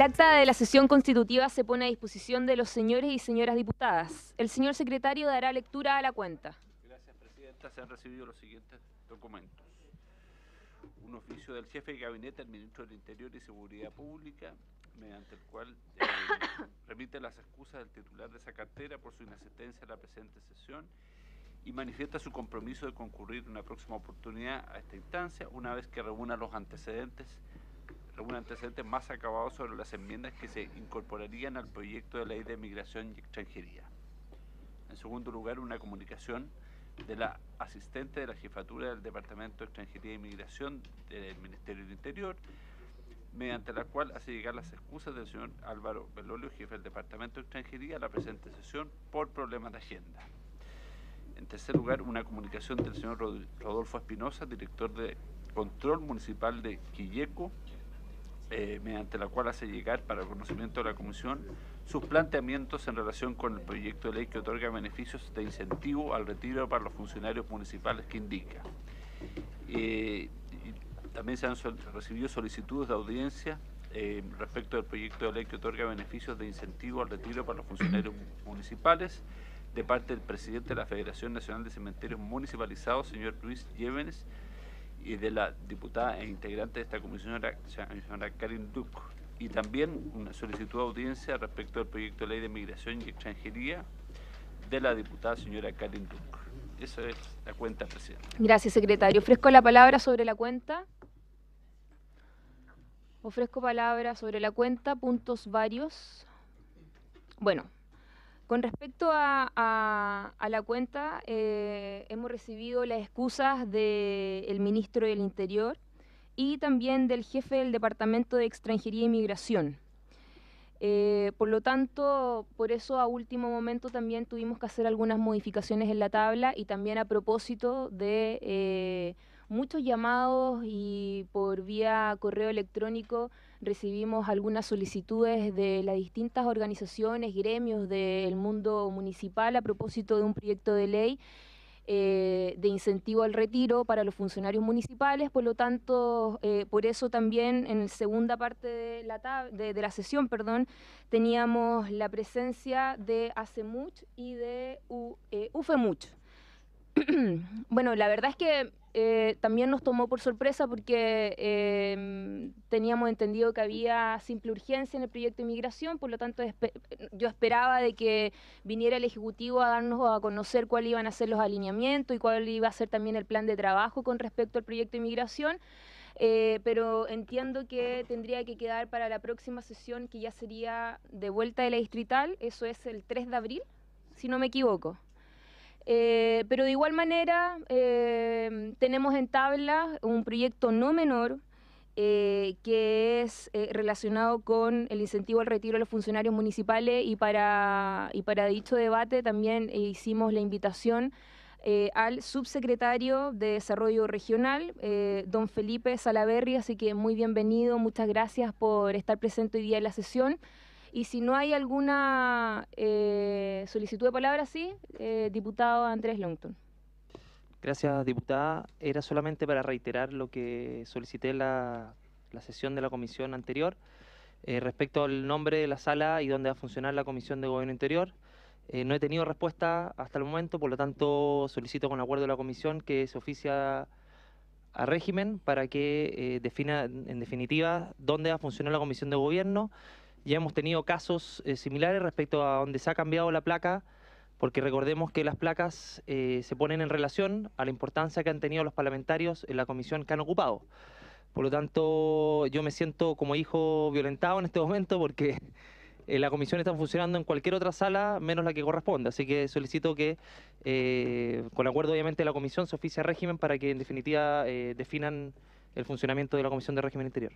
El acta de la sesión constitutiva se pone a disposición de los señores y señoras diputadas. El señor secretario dará lectura a la cuenta. Gracias, Presidenta. Se han recibido los siguientes documentos. Un oficio del jefe de gabinete del ministro del Interior y Seguridad Pública, mediante el cual eh, remite las excusas del titular de esa cartera por su inasistencia a la presente sesión y manifiesta su compromiso de concurrir en una próxima oportunidad a esta instancia una vez que reúna los antecedentes un antecedente más acabado sobre las enmiendas que se incorporarían al proyecto de ley de migración y extranjería. En segundo lugar, una comunicación de la asistente de la jefatura del Departamento de Extranjería y e Migración del Ministerio del Interior, mediante la cual hace llegar las excusas del señor Álvaro Belolio, jefe del Departamento de Extranjería, a la presente sesión por problemas de agenda. En tercer lugar, una comunicación del señor Rodolfo Espinosa, director de Control Municipal de Quilleco, eh, mediante la cual hace llegar para el conocimiento de la Comisión sus planteamientos en relación con el proyecto de ley que otorga beneficios de incentivo al retiro para los funcionarios municipales que indica. Eh, también se han recibido solicitudes de audiencia eh, respecto del proyecto de ley que otorga beneficios de incentivo al retiro para los funcionarios municipales de parte del presidente de la Federación Nacional de Cementerios Municipalizados, señor Luis Llévenes, y de la diputada e integrante de esta comisión, señora Karin Duc, y también una solicitud de audiencia respecto al proyecto de ley de migración y extranjería de la diputada señora Karin Duc. Esa es la cuenta, presidente. Gracias, secretario. Ofrezco la palabra sobre la cuenta. Ofrezco palabra sobre la cuenta, puntos varios. Bueno, con respecto a, la cuenta, eh, hemos recibido las excusas del ministro del Interior y también del jefe del Departamento de Extranjería e Inmigración. Eh, por lo tanto, por eso a último momento también tuvimos que hacer algunas modificaciones en la tabla y también a propósito de eh, muchos llamados y por vía correo electrónico recibimos algunas solicitudes de las distintas organizaciones, gremios del mundo municipal a propósito de un proyecto de ley eh, de incentivo al retiro para los funcionarios municipales, por lo tanto, eh, por eso también en la segunda parte de la, la sesión perdón, teníamos la presencia de ACEMUCH y de UFEMUCH. bueno, la verdad es que eh, también nos tomó por sorpresa porque em, teníamos entendido que había simple urgencia en el proyecto de inmigración, por lo tanto yo esperaba de que viniera el Ejecutivo a darnos a conocer cuál iban a ser los alineamientos y cuál iba a ser también el plan de trabajo con respecto al proyecto de inmigración, eh, pero entiendo que tendría que quedar para la próxima sesión que ya sería de vuelta de la distrital, eso es el 3 de abril, si no me equivoco. Eh, pero de igual manera eh, tenemos en tabla un proyecto no menor eh, que es relacionado con el incentivo al retiro de los funcionarios municipales y para, y para dicho debate también hicimos la invitación al subsecretario de Desarrollo Regional, don Felipe Salaverri, así que muy bienvenido, muchas gracias por estar presente hoy día en la sesión. Y si no hay alguna eh, solicitud de palabra, sí, eh, diputado Andrés Longton. Gracias, diputada. Era solamente para reiterar lo que solicité la, la sesión de la comisión anterior eh, respecto al nombre de la sala y dónde va a funcionar la comisión de gobierno interior. no he tenido respuesta hasta el momento, por lo tanto solicito con acuerdo de la comisión que se oficia a régimen para que defina en definitiva dónde va a funcionar la comisión de gobierno ya hemos tenido casos eh, similares respecto a donde se ha cambiado la placa, porque recordemos que las placas eh, se ponen en relación a la importancia que han tenido los parlamentarios en la comisión que han ocupado. Por lo tanto, yo me siento como hijo violentado en este momento porque eh, la comisión está funcionando en cualquier otra sala menos la que corresponde. Así que solicito que, con acuerdo obviamente de la comisión, se oficie régimen para que en definitiva definan el funcionamiento de la Comisión de Régimen Interior.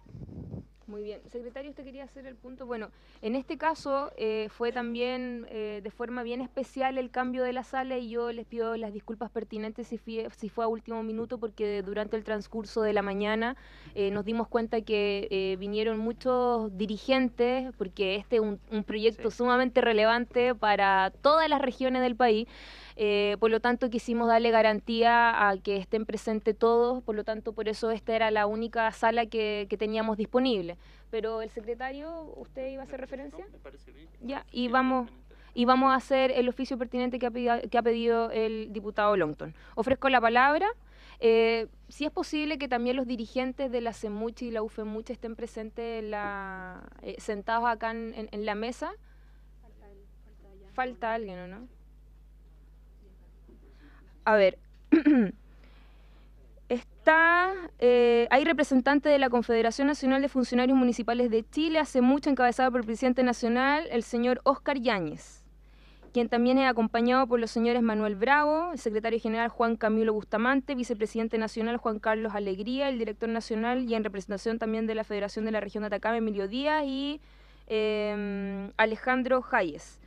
Muy bien. Secretario, usted quería hacer el punto. Bueno, en este caso eh, fue también eh, de forma bien especial el cambio de la sala y yo les pido las disculpas pertinentes si, si fue a último minuto porque durante el transcurso de la mañana eh, nos dimos cuenta que vinieron muchos dirigentes porque este es un, proyecto sumamente relevante para todas las regiones del país. Eh, por lo tanto, quisimos darle garantía a que estén presentes todos, por lo tanto, por eso esta era la única sala que, teníamos disponible. Pero el secretario, ¿usted iba a hacer referencia? Ya, y vamos y vamos a hacer el oficio pertinente que ha pedido, que ha pedido el diputado Longton. Ofrezco la palabra. Eh, si es posible que también los dirigentes de la CEMUCH y la UFEMUCHI estén presentes eh, sentados acá en, la mesa. Falta, falta alguien, ¿o no? a ver, está, eh, hay representante de la Confederación Nacional de Funcionarios Municipales de Chile, hace mucho encabezado por el presidente nacional, el señor Óscar Yáñez quien también es acompañado por los señores Manuel Bravo, el secretario general Juan Camilo Bustamante, vicepresidente nacional Juan Carlos Alegría, el director nacional y en representación también de la Federación de la Región de Atacama, Emilio Díaz y em, Alejandro Hayes.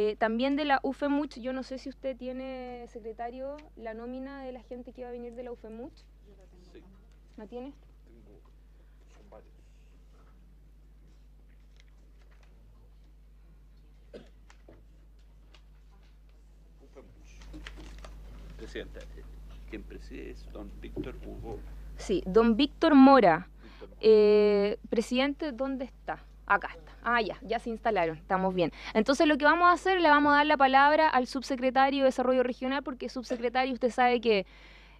Eh, también de la UFEMUCH, yo no sé si usted tiene, secretario, la nómina de la gente que iba a venir de la UFEMUCH. la tiene? Sí. ¿La tiene? Presidenta, eh, quien preside es don Víctor Hugo. Sí, don Víctor Mora. Eh, presidente, ¿dónde está? Acá está. Ah, ya, ya se instalaron, estamos bien. Entonces lo que vamos a hacer, le vamos a dar la palabra al subsecretario de Desarrollo Regional, porque subsecretario usted sabe que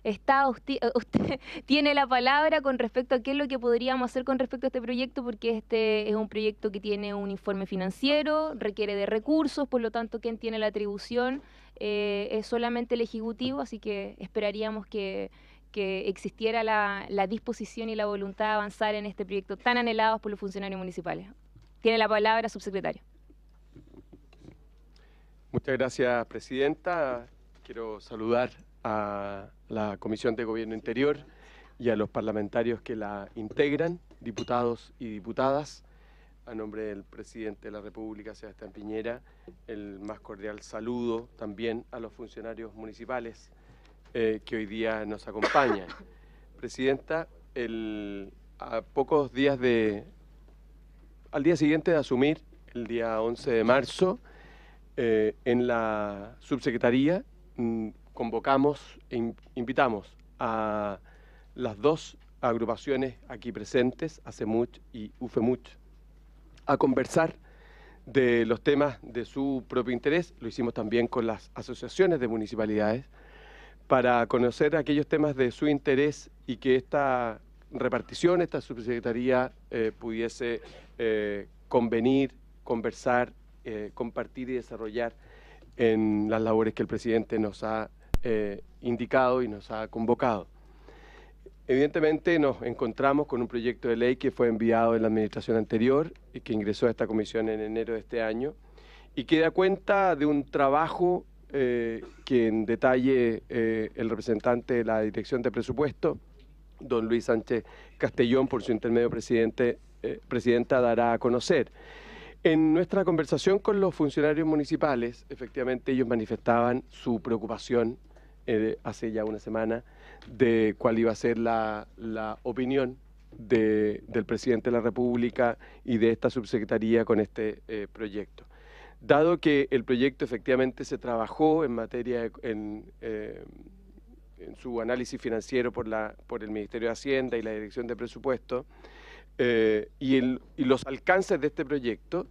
está usted, eh, tiene la palabra con respecto a qué es lo que podríamos hacer con respecto a este proyecto, porque este es un proyecto que tiene un informe financiero, requiere de recursos, por lo tanto quien tiene la atribución eh, es solamente el Ejecutivo, así que esperaríamos que que existiera la, disposición y la voluntad de avanzar en este proyecto tan anhelados por los funcionarios municipales. Tiene la palabra, subsecretario. Muchas gracias, presidenta. Quiero saludar a la Comisión de Gobierno Interior y a los parlamentarios que la integran, diputados y diputadas. A nombre del presidente de la República, Sebastián Piñera, el más cordial saludo también a los funcionarios municipales eh, que hoy día nos acompaña. Presidenta, a pocos días de... Al día siguiente de asumir, el día 11 de marzo, eh, en la subsecretaría mm, convocamos e invitamos a las dos agrupaciones aquí presentes, ACEMUCH y UFEMUCH, a conversar de los temas de su propio interés. Lo hicimos también con las asociaciones de municipalidades para conocer aquellos temas de su interés y que esta repartición, esta subsecretaría eh, pudiese eh, convenir, conversar, eh, compartir y desarrollar en las labores que el presidente nos ha indicado y nos ha convocado. Evidentemente nos encontramos con un proyecto de ley que fue enviado en la administración anterior y que ingresó a esta comisión en enero de este año y que da cuenta de un trabajo eh, quien detalle eh, el representante de la Dirección de Presupuesto, don Luis Sánchez Castellón, por su intermedio presidente, eh, presidenta, dará a conocer. En nuestra conversación con los funcionarios municipales, efectivamente ellos manifestaban su preocupación eh, hace ya una semana de cuál iba a ser la, la opinión de, del presidente de la República y de esta subsecretaría con este proyecto. Dado que el proyecto efectivamente se trabajó en materia, eh, en, su análisis financiero por, el Ministerio de Hacienda y la Dirección de Presupuesto, eh, y, los alcances de este proyecto,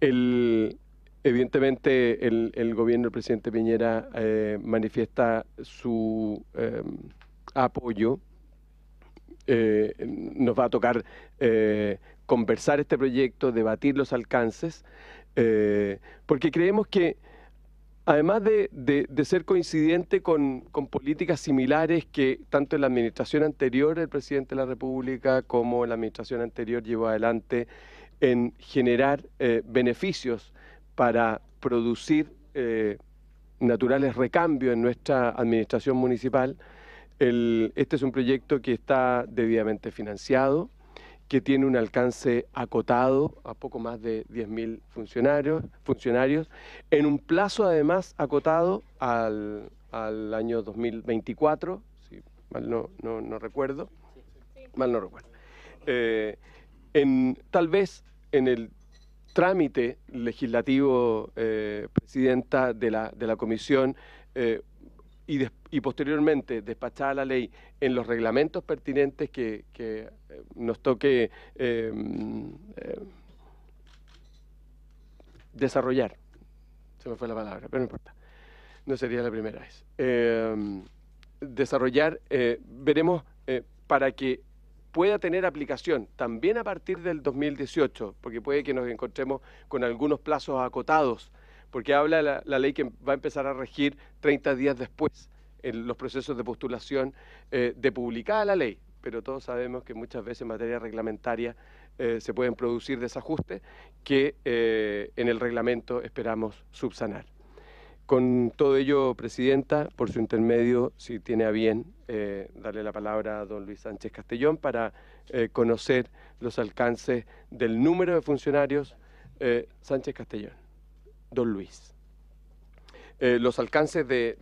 el, evidentemente el, gobierno del presidente Piñera eh, manifiesta su apoyo. nos va a tocar conversar este proyecto, debatir los alcances. Eh, porque creemos que, además de, ser coincidente con, políticas similares que tanto en la administración anterior del presidente de la República como en la administración anterior llevó adelante en generar eh, beneficios para producir eh, naturales recambios en nuestra administración municipal, este es un proyecto que está debidamente financiado, que tiene un alcance acotado a poco más de 10.000 funcionarios, funcionarios, en un plazo además acotado al, al año 2024, si mal no, no, recuerdo, mal no recuerdo, eh, en, tal vez en el trámite legislativo, eh, presidenta de la, de la comisión, eh, y después y posteriormente despachada la ley en los reglamentos pertinentes que, eh, nos toque em, eh, desarrollar. Se me fue la palabra, pero no importa. No sería la primera vez. Em, desarrollar, eh, veremos para que pueda tener aplicación también a partir del 2018, porque puede que nos encontremos con algunos plazos acotados, porque habla la, la ley que va a empezar a regir 30 días después en los procesos de postulación eh, de publicada la ley, pero todos sabemos que muchas veces en materia reglamentaria eh, se pueden producir desajustes que eh, en el reglamento esperamos subsanar. Con todo ello, Presidenta, por su intermedio, si tiene a bien, darle la palabra a don Luis Sánchez Castellón para conocer los alcances del número de funcionarios. Sánchez Castellón, don Luis. Eh, los alcances de,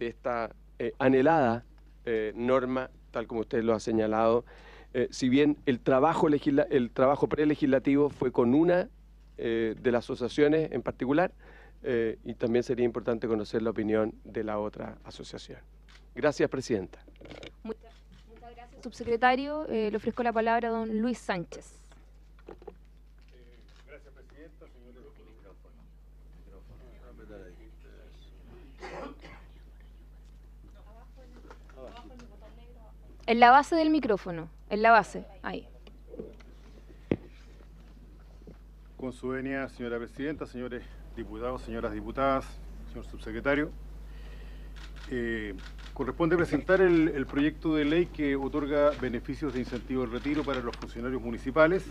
esta eh, anhelada eh, norma, tal como usted lo ha señalado. si bien el trabajo, el trabajo prelegislativo fue con una de las asociaciones en particular, y también sería importante conocer la opinión de la otra asociación. Gracias, Presidenta. muchas gracias, subsecretario. le ofrezco la palabra a don Luis Sánchez. En la base del micrófono, en la base, ahí. Con su venia, señora presidenta, señores diputados, señoras diputadas, señor subsecretario. Eh, corresponde presentar el, proyecto de ley que otorga beneficios de incentivo de retiro para los funcionarios municipales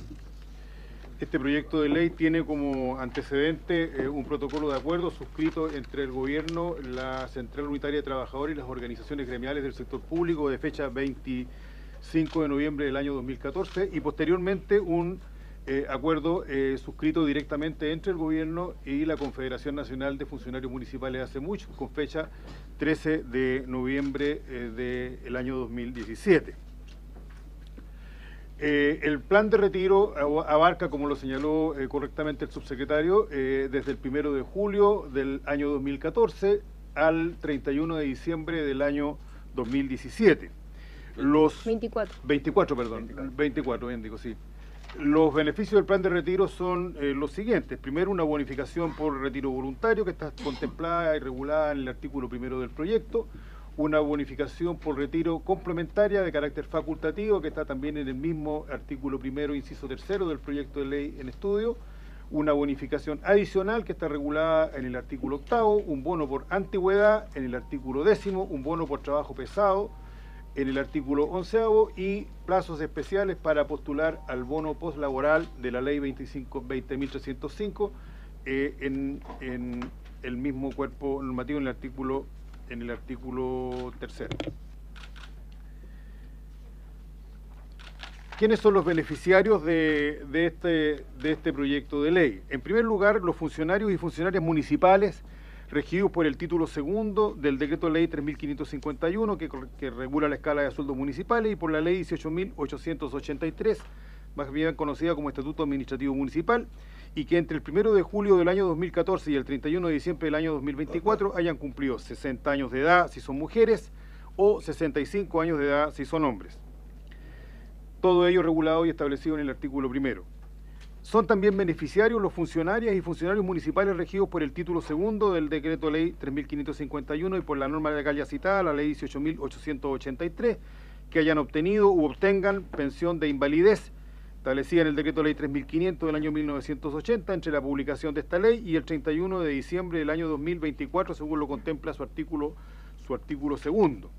este proyecto de ley tiene como antecedente eh, un protocolo de acuerdo suscrito entre el Gobierno, la Central Unitaria de Trabajadores y las organizaciones gremiales del sector público de fecha 25 de noviembre del año 2014 y posteriormente un eh, acuerdo eh, suscrito directamente entre el Gobierno y la Confederación Nacional de Funcionarios Municipales hace mucho, con fecha 13 de noviembre del año 2017. Eh, el plan de retiro abarca, como lo señaló eh, correctamente el subsecretario, eh, desde el primero de julio del año 2014 al 31 de diciembre del año 2017. Los 24. 24, perdón. 24 bien digo, sí. Los beneficios del plan de retiro son los siguientes. Primero, una bonificación por retiro voluntario que está contemplada y regulada en el artículo primero del proyecto una bonificación por retiro complementaria de carácter facultativo que está también en el mismo artículo primero, inciso tercero del proyecto de ley en estudio, una bonificación adicional que está regulada en el artículo octavo, un bono por antigüedad en el artículo décimo, un bono por trabajo pesado en el artículo onceavo y plazos especiales para postular al bono poslaboral de la ley 20.305 eh, en, en el mismo cuerpo normativo en el artículo en el artículo tercero. ¿Quiénes son los beneficiarios este, de, este, proyecto de ley? En primer lugar, los funcionarios y funcionarias municipales regidos por el título segundo del decreto de ley 3551 que, que regula la escala de sueldos municipales y por la ley 18883, más bien conocida como Estatuto Administrativo Municipal, y que entre el 1 de julio del año 2014 y el 31 de diciembre del año 2024 hayan cumplido 60 años de edad si son mujeres o 65 años de edad si son hombres. Todo ello regulado y establecido en el artículo primero. Son también beneficiarios los funcionarios y funcionarios municipales regidos por el título segundo del decreto ley 3.551 y por la norma legal ya citada, la ley 18.883, que hayan obtenido u obtengan pensión de invalidez establecida en el decreto ley 3500 del año 1980 entre la publicación de esta ley y el 31 de diciembre del año 2024 según lo contempla su artículo su artículo segundo.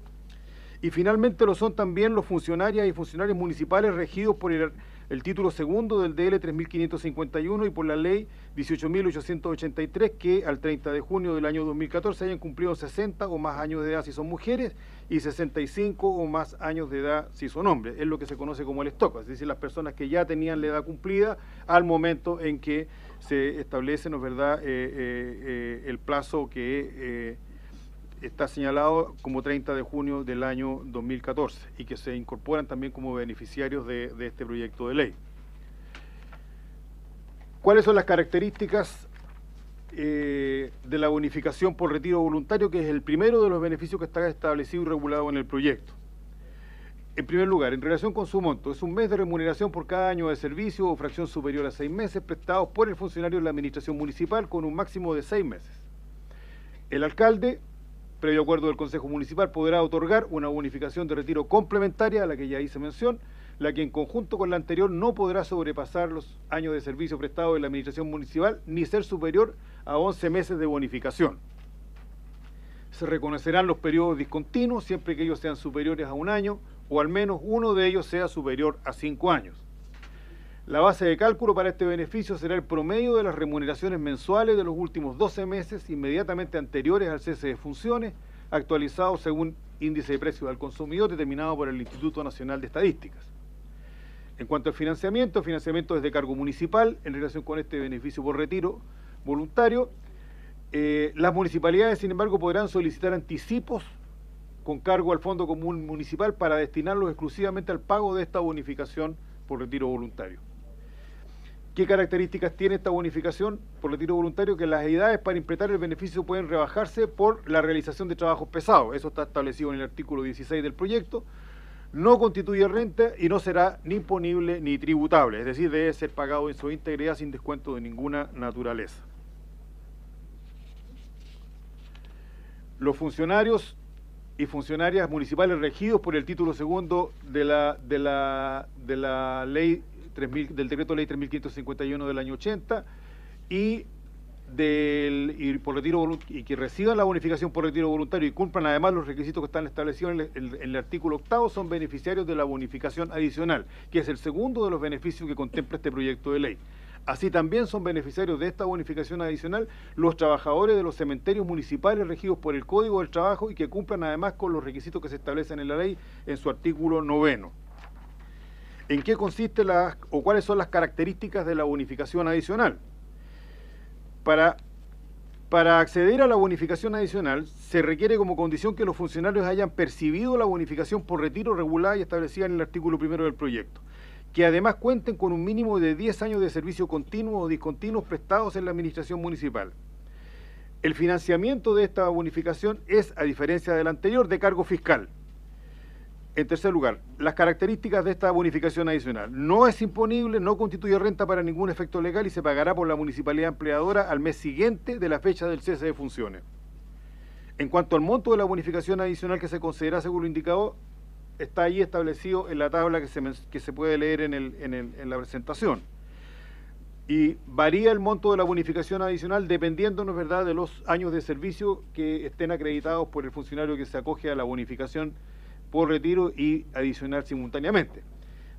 Y finalmente lo son también los funcionarios y funcionarios municipales regidos por el el título segundo del DL 3551 y por la ley 18.883 que al 30 de junio del año 2014 hayan cumplido 60 o más años de edad si son mujeres y 65 o más años de edad si son hombres. Es lo que se conoce como el estoco, es decir, las personas que ya tenían la edad cumplida al momento en que se establece, ¿no verdad?, eh, eh, eh, el plazo que está señalado como 30 de junio del año 2014 y que se incorporan también como beneficiarios de, este proyecto de ley. ¿Cuáles son las características eh, de la bonificación por retiro voluntario, que es el primero de los beneficios que está establecido y regulado en el proyecto? En primer lugar, en relación con su monto, es un mes de remuneración por cada año de servicio o fracción superior a seis meses prestados por el funcionario de la administración municipal con un máximo de seis meses. El alcalde previo acuerdo del Consejo Municipal, podrá otorgar una bonificación de retiro complementaria a la que ya hice mención, la que en conjunto con la anterior no podrá sobrepasar los años de servicio prestado en la Administración Municipal ni ser superior a 11 meses de bonificación. Se reconocerán los periodos discontinuos siempre que ellos sean superiores a un año o al menos uno de ellos sea superior a cinco años. La base de cálculo para este beneficio será el promedio de las remuneraciones mensuales de los últimos 12 meses inmediatamente anteriores al cese de funciones, actualizado según índice de precios al consumidor determinado por el Instituto Nacional de Estadísticas. En cuanto al financiamiento, financiamiento desde cargo municipal en relación con este beneficio por retiro voluntario, eh, las municipalidades, sin embargo, podrán solicitar anticipos con cargo al Fondo Común Municipal para destinarlos exclusivamente al pago de esta bonificación por retiro voluntario. ¿Qué características tiene esta bonificación por retiro voluntario? Que las edades para implementar el beneficio pueden rebajarse por la realización de trabajos pesados. Eso está establecido en el artículo 16 del proyecto. No constituye renta y no será ni imponible ni tributable, es decir, debe ser pagado en su integridad sin descuento de ninguna naturaleza. Los funcionarios y funcionarias municipales regidos por el título segundo de la, de la, de la ley del decreto ley 3551 del año 80 y del por retiro y que reciban la bonificación por retiro voluntario y cumplan además los requisitos que están establecidos en el, en el, artículo octavo son beneficiarios de la bonificación adicional, que es el segundo de los beneficios que contempla este proyecto de ley. Así también son beneficiarios de esta bonificación adicional los trabajadores de los cementerios municipales regidos por el Código del Trabajo y que cumplan además con los requisitos que se establecen en la ley en su artículo noveno en qué consiste la, o cuáles son las características de la bonificación adicional. Para, acceder a la bonificación adicional se requiere como condición que los funcionarios hayan percibido la bonificación por retiro regular y establecida en el artículo primero del proyecto que además cuenten con un mínimo de 10 años de servicio continuo o discontinuo prestados en la administración municipal. El financiamiento de esta bonificación es, a diferencia del anterior, de cargo fiscal. En tercer lugar, las características de esta bonificación adicional. No es imponible, no constituye renta para ningún efecto legal y se pagará por la municipalidad empleadora al mes siguiente de la fecha del cese de funciones. En cuanto al monto de la bonificación adicional que se considera según lo indicado, está ahí establecido en la tabla que se, puede leer en, en la presentación. Y varía el monto de la bonificación adicional dependiendo, ¿no es verdad?, de los años de servicio que estén acreditados por el funcionario que se acoge a la bonificación por retiro y adicional simultáneamente.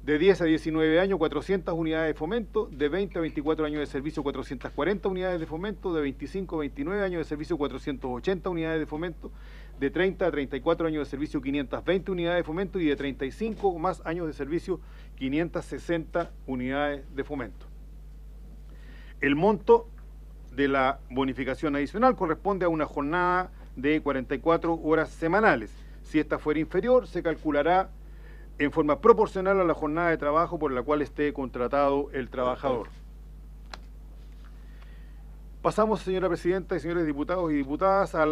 De 10 a 19 años, 400 unidades de fomento. De 20 a 24 años de servicio, 440 unidades de fomento. De 25 a 29 años de servicio, 480 unidades de fomento. De 30 a 34 años de servicio, 520 unidades de fomento. Y de 35 más años de servicio, 560 unidades de fomento. El monto de la bonificación adicional corresponde a una jornada de 44 horas semanales si esta fuera inferior, se calculará en forma proporcional a la jornada de trabajo por la cual esté contratado el trabajador. Pasamos, señora presidenta y señores diputados y diputadas, al,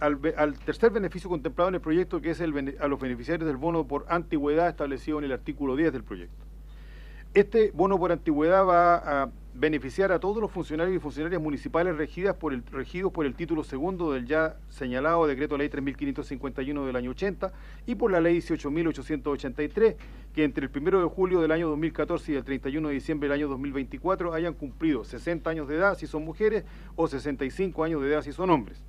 al tercer beneficio contemplado en el proyecto, que es el, a los beneficiarios del bono por antigüedad establecido en el artículo 10 del proyecto. Este bono por antigüedad va a beneficiar a todos los funcionarios y funcionarias municipales regidas por el, regidos por el título segundo del ya señalado decreto ley 3.551 del año 80 y por la ley 18.883, que entre el primero de julio del año 2014 y el 31 de diciembre del año 2024 hayan cumplido 60 años de edad si son mujeres o 65 años de edad si son hombres,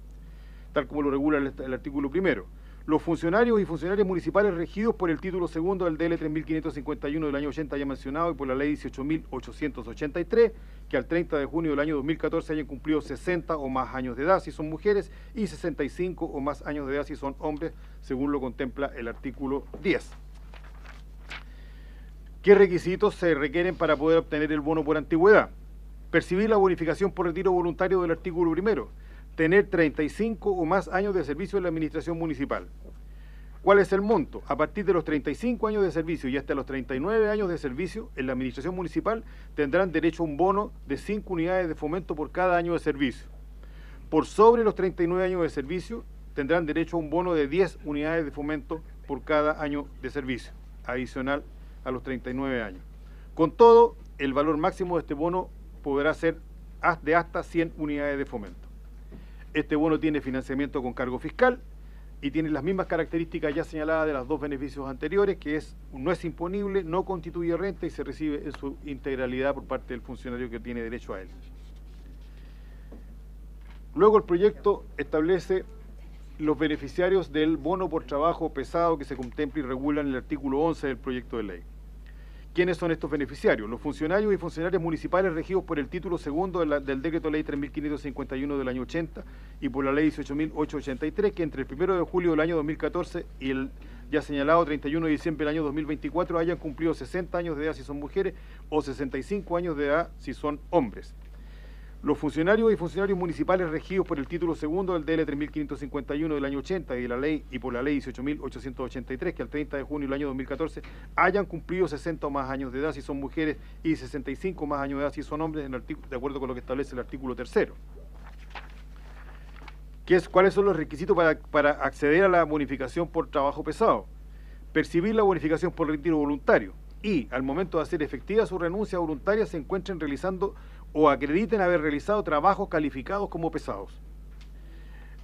tal como lo regula el artículo primero los funcionarios y funcionarias municipales regidos por el título segundo del DL 3551 del año 80 ya mencionado y por la ley 18883, que al 30 de junio del año 2014 hayan cumplido 60 o más años de edad si son mujeres y 65 o más años de edad si son hombres, según lo contempla el artículo 10. ¿Qué requisitos se requieren para poder obtener el bono por antigüedad? Percibir la bonificación por retiro voluntario del artículo primero tener 35 o más años de servicio en la administración municipal. ¿Cuál es el monto? A partir de los 35 años de servicio y hasta los 39 años de servicio en la administración municipal tendrán derecho a un bono de 5 unidades de fomento por cada año de servicio. Por sobre los 39 años de servicio tendrán derecho a un bono de 10 unidades de fomento por cada año de servicio, adicional a los 39 años. Con todo, el valor máximo de este bono podrá ser de hasta 100 unidades de fomento. Este bono tiene financiamiento con cargo fiscal y tiene las mismas características ya señaladas de los dos beneficios anteriores, que es no es imponible, no constituye renta y se recibe en su integralidad por parte del funcionario que tiene derecho a él. Luego el proyecto establece los beneficiarios del bono por trabajo pesado que se contempla y regula en el artículo 11 del proyecto de ley. ¿Quiénes son estos beneficiarios? Los funcionarios y funcionarias municipales regidos por el título segundo del Decreto Ley 3.551 del año 80 y por la Ley 18.883, que entre el 1 de julio del año 2014 y el ya señalado 31 de diciembre del año 2024 hayan cumplido 60 años de edad si son mujeres o 65 años de edad si son hombres. Los funcionarios y funcionarios municipales regidos por el título segundo del DL 3551 del año 80 y, la ley, y por la ley 18.883 que al 30 de junio del año 2014 hayan cumplido 60 o más años de edad si son mujeres y 65 más años de edad si son hombres, de acuerdo con lo que establece el artículo tercero. ¿Qué es, ¿Cuáles son los requisitos para, para acceder a la bonificación por trabajo pesado? Percibir la bonificación por retiro voluntario y, al momento de hacer efectiva su renuncia voluntaria, se encuentren realizando o acrediten haber realizado trabajos calificados como pesados.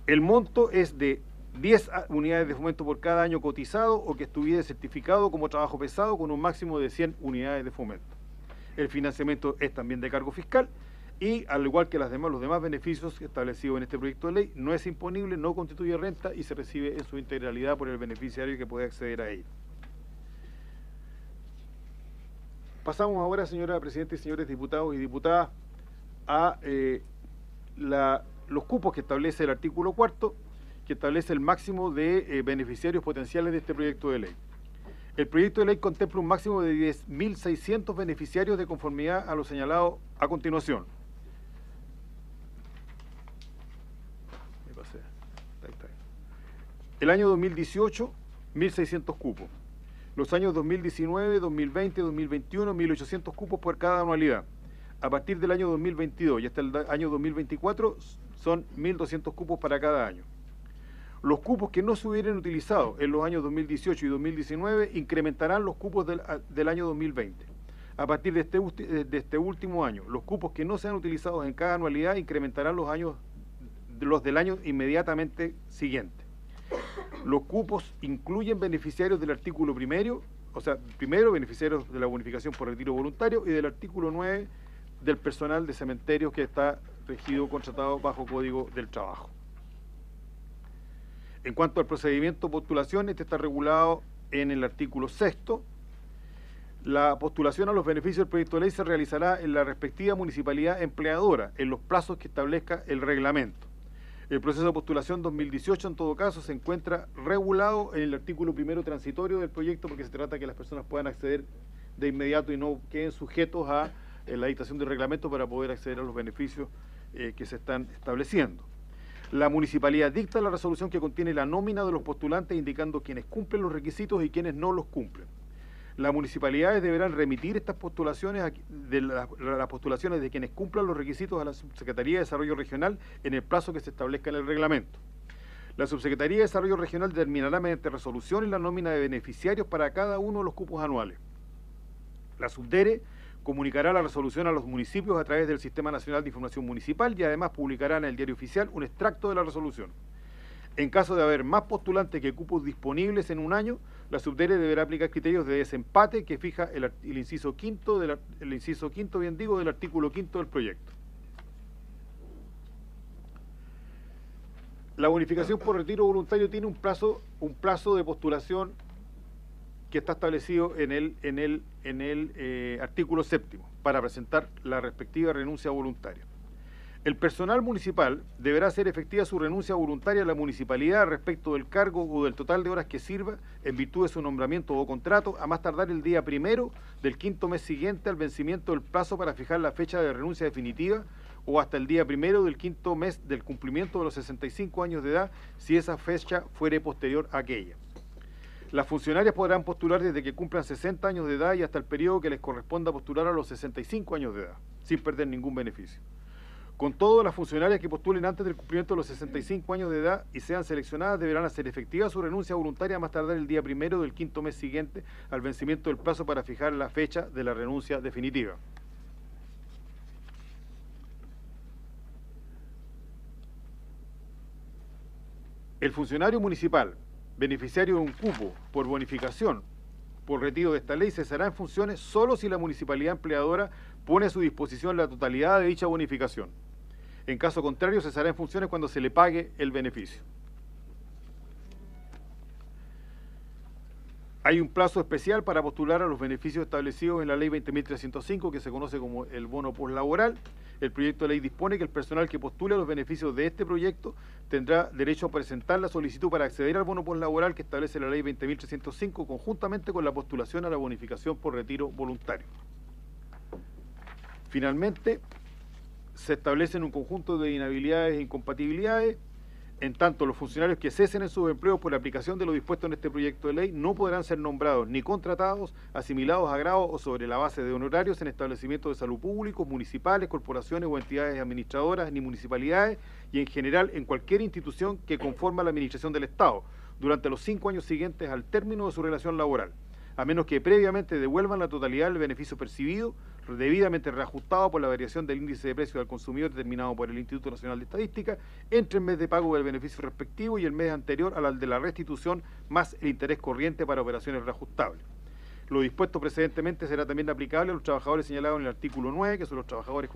El monto es de 10 unidades de fomento por cada año cotizado o que estuviera certificado como trabajo pesado con un máximo de 100 unidades de fomento. El financiamiento es también de cargo fiscal y, al igual que las demás, los demás beneficios establecidos en este proyecto de ley, no es imponible, no constituye renta y se recibe en su integralidad por el beneficiario que puede acceder a ello. Pasamos ahora, señora Presidenta y señores diputados y diputadas, a eh, los cupos que establece el artículo cuarto, que establece el máximo de eh, beneficiarios potenciales de este proyecto de ley. El proyecto de ley contempla un máximo de 10.600 beneficiarios de conformidad a lo señalado a continuación. El año 2018, 1.600 cupos los años 2019, 2020, 2021, 1.800 cupos por cada anualidad. A partir del año 2022 y hasta el año 2024 son 1.200 cupos para cada año. Los cupos que no se hubieran utilizado en los años 2018 y 2019 incrementarán los cupos del, año 2020. A partir este de este, último año, los cupos que no se han utilizados en cada anualidad incrementarán los, años, los del año inmediatamente siguiente. Los cupos incluyen beneficiarios del artículo primero, o sea, primero beneficiarios de la bonificación por retiro voluntario y del artículo 9 del personal de cementerios que está regido contratado bajo Código del Trabajo. En cuanto al procedimiento de postulación, este está regulado en el artículo sexto. la postulación a los beneficios del proyecto de ley se realizará en la respectiva municipalidad empleadora en los plazos que establezca el reglamento. El proceso de postulación 2018, en todo caso, se encuentra regulado en el artículo primero transitorio del proyecto porque se trata de que las personas puedan acceder de inmediato y no queden sujetos a eh, la dictación del reglamento para poder acceder a los beneficios eh, que se están estableciendo. La municipalidad dicta la resolución que contiene la nómina de los postulantes indicando quienes cumplen los requisitos y quienes no los cumplen las municipalidades deberán remitir estas postulaciones de las, postulaciones de quienes cumplan los requisitos a la Subsecretaría de Desarrollo Regional en el plazo que se establezca en el reglamento. La Subsecretaría de Desarrollo Regional determinará mediante resolución la nómina de beneficiarios para cada uno de los cupos anuales. La Subdere comunicará la resolución a los municipios a través del Sistema Nacional de Información Municipal y además publicará en el Diario Oficial un extracto de la resolución. En caso de haber más postulantes que cupos disponibles en un año, la subdere deberá aplicar criterios de desempate que fija el, inciso quinto del inciso quinto, bien digo, del artículo quinto del proyecto. La bonificación por retiro voluntario tiene un plazo, un plazo de postulación que está establecido en el, eh, artículo séptimo para presentar la respectiva renuncia voluntaria. El personal municipal deberá hacer efectiva su renuncia voluntaria a la municipalidad respecto del cargo o del total de horas que sirva en virtud de su nombramiento o contrato, a más tardar el día primero del quinto mes siguiente al vencimiento del plazo para fijar la fecha de renuncia definitiva o hasta el día primero del quinto mes del cumplimiento de los 65 años de edad, si esa fecha fuere posterior a aquella. Las funcionarias podrán postular desde que cumplan 60 años de edad y hasta el periodo que les corresponda postular a los 65 años de edad, sin perder ningún beneficio. Con todo, las funcionarias que postulen antes del cumplimiento de los 65 años de edad y sean seleccionadas deberán hacer efectiva su renuncia voluntaria más tardar el día primero del quinto mes siguiente al vencimiento del plazo para fijar la fecha de la renuncia definitiva. El funcionario municipal, beneficiario de un cupo por bonificación por retiro de esta ley, cesará en funciones solo si la municipalidad empleadora pone a su disposición la totalidad de dicha bonificación. En caso contrario, cesará en funciones cuando se le pague el beneficio. Hay un plazo especial para postular a los beneficios establecidos en la Ley 20.305, que se conoce como el bono postlaboral. El proyecto de ley dispone que el personal que postule a los beneficios de este proyecto tendrá derecho a presentar la solicitud para acceder al bono postlaboral que establece la Ley 20.305, conjuntamente con la postulación a la bonificación por retiro voluntario. Finalmente, se establecen un conjunto de inhabilidades e incompatibilidades. En tanto, los funcionarios que cesen en sus empleos por la aplicación de lo dispuesto en este proyecto de ley no podrán ser nombrados ni contratados, asimilados a grados o sobre la base de honorarios en establecimientos de salud públicos, municipales, corporaciones o entidades administradoras ni municipalidades y en general en cualquier institución que conforma la administración del Estado durante los cinco años siguientes al término de su relación laboral, a menos que previamente devuelvan la totalidad del beneficio percibido, debidamente reajustado por la variación del índice de precios al consumidor determinado por el Instituto Nacional de Estadística entre el mes de pago del beneficio respectivo y el mes anterior al de la restitución más el interés corriente para operaciones reajustables. Lo dispuesto precedentemente será también aplicable a los trabajadores señalados en el artículo 9, que son los trabajadores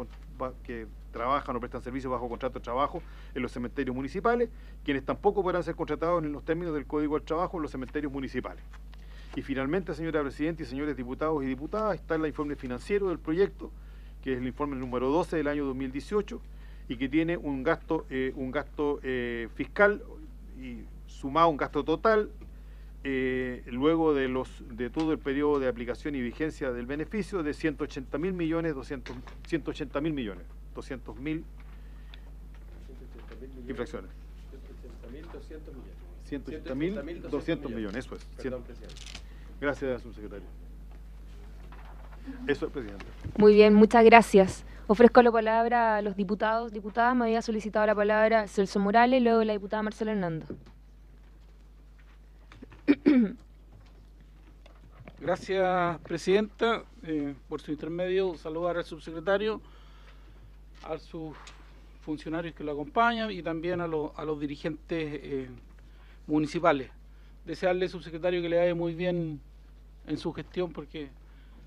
que trabajan o prestan servicios bajo contrato de trabajo en los cementerios municipales, quienes tampoco podrán ser contratados en los términos del Código del Trabajo en los cementerios municipales. Y finalmente, señora Presidenta y señores diputados y diputadas, está el informe financiero del proyecto, que es el informe número 12 del año 2018 y que tiene un gasto, eh, un gasto eh, fiscal y sumado un gasto total eh, luego de, los, de todo el periodo de aplicación y vigencia del beneficio de 180 mil millones, 200, mil millones, 200 mil infracciones. 180 mil 200 millones. 180 200 millones, eso es. Perdón, Gracias, subsecretario. Eso es, presidente. Muy bien, muchas gracias. Ofrezco la palabra a los diputados. Diputada, me había solicitado la palabra Celso Morales, luego la diputada Marcela Hernando. Gracias, Presidenta. Eh, por su intermedio, saludar al subsecretario, a sus funcionarios que lo acompañan y también a, los dirigentes eh, municipales desearle, subsecretario, que le vaya muy bien en su gestión porque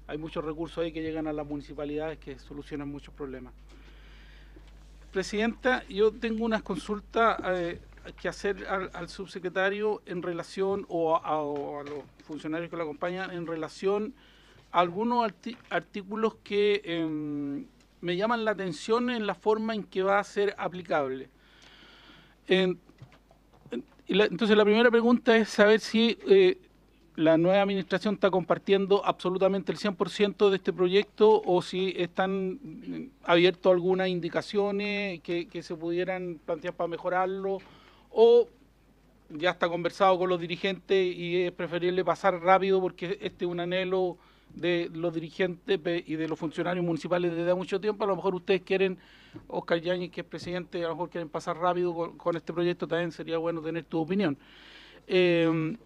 hay muchos recursos ahí que llegan a las municipalidades que solucionan muchos problemas. Presidenta, yo tengo unas consultas eh, que hacer al, subsecretario en relación, o a, los funcionarios que lo acompañan, en relación a algunos artículos que em, me llaman la atención en la forma en que va a ser aplicable. En, entonces la primera pregunta es saber si eh, la nueva administración está compartiendo absolutamente el 100% de este proyecto o si están mm, abiertos algunas indicaciones que se pudieran plantear para mejorarlo o ya está conversado con los dirigentes y es preferible pasar rápido porque este es un anhelo de los dirigentes y de los funcionarios municipales desde mucho tiempo. A lo mejor ustedes quieren, Oscar Yáñez, que es presidente, a lo mejor quieren pasar rápido con, este proyecto, también sería bueno tener tu opinión. Eh,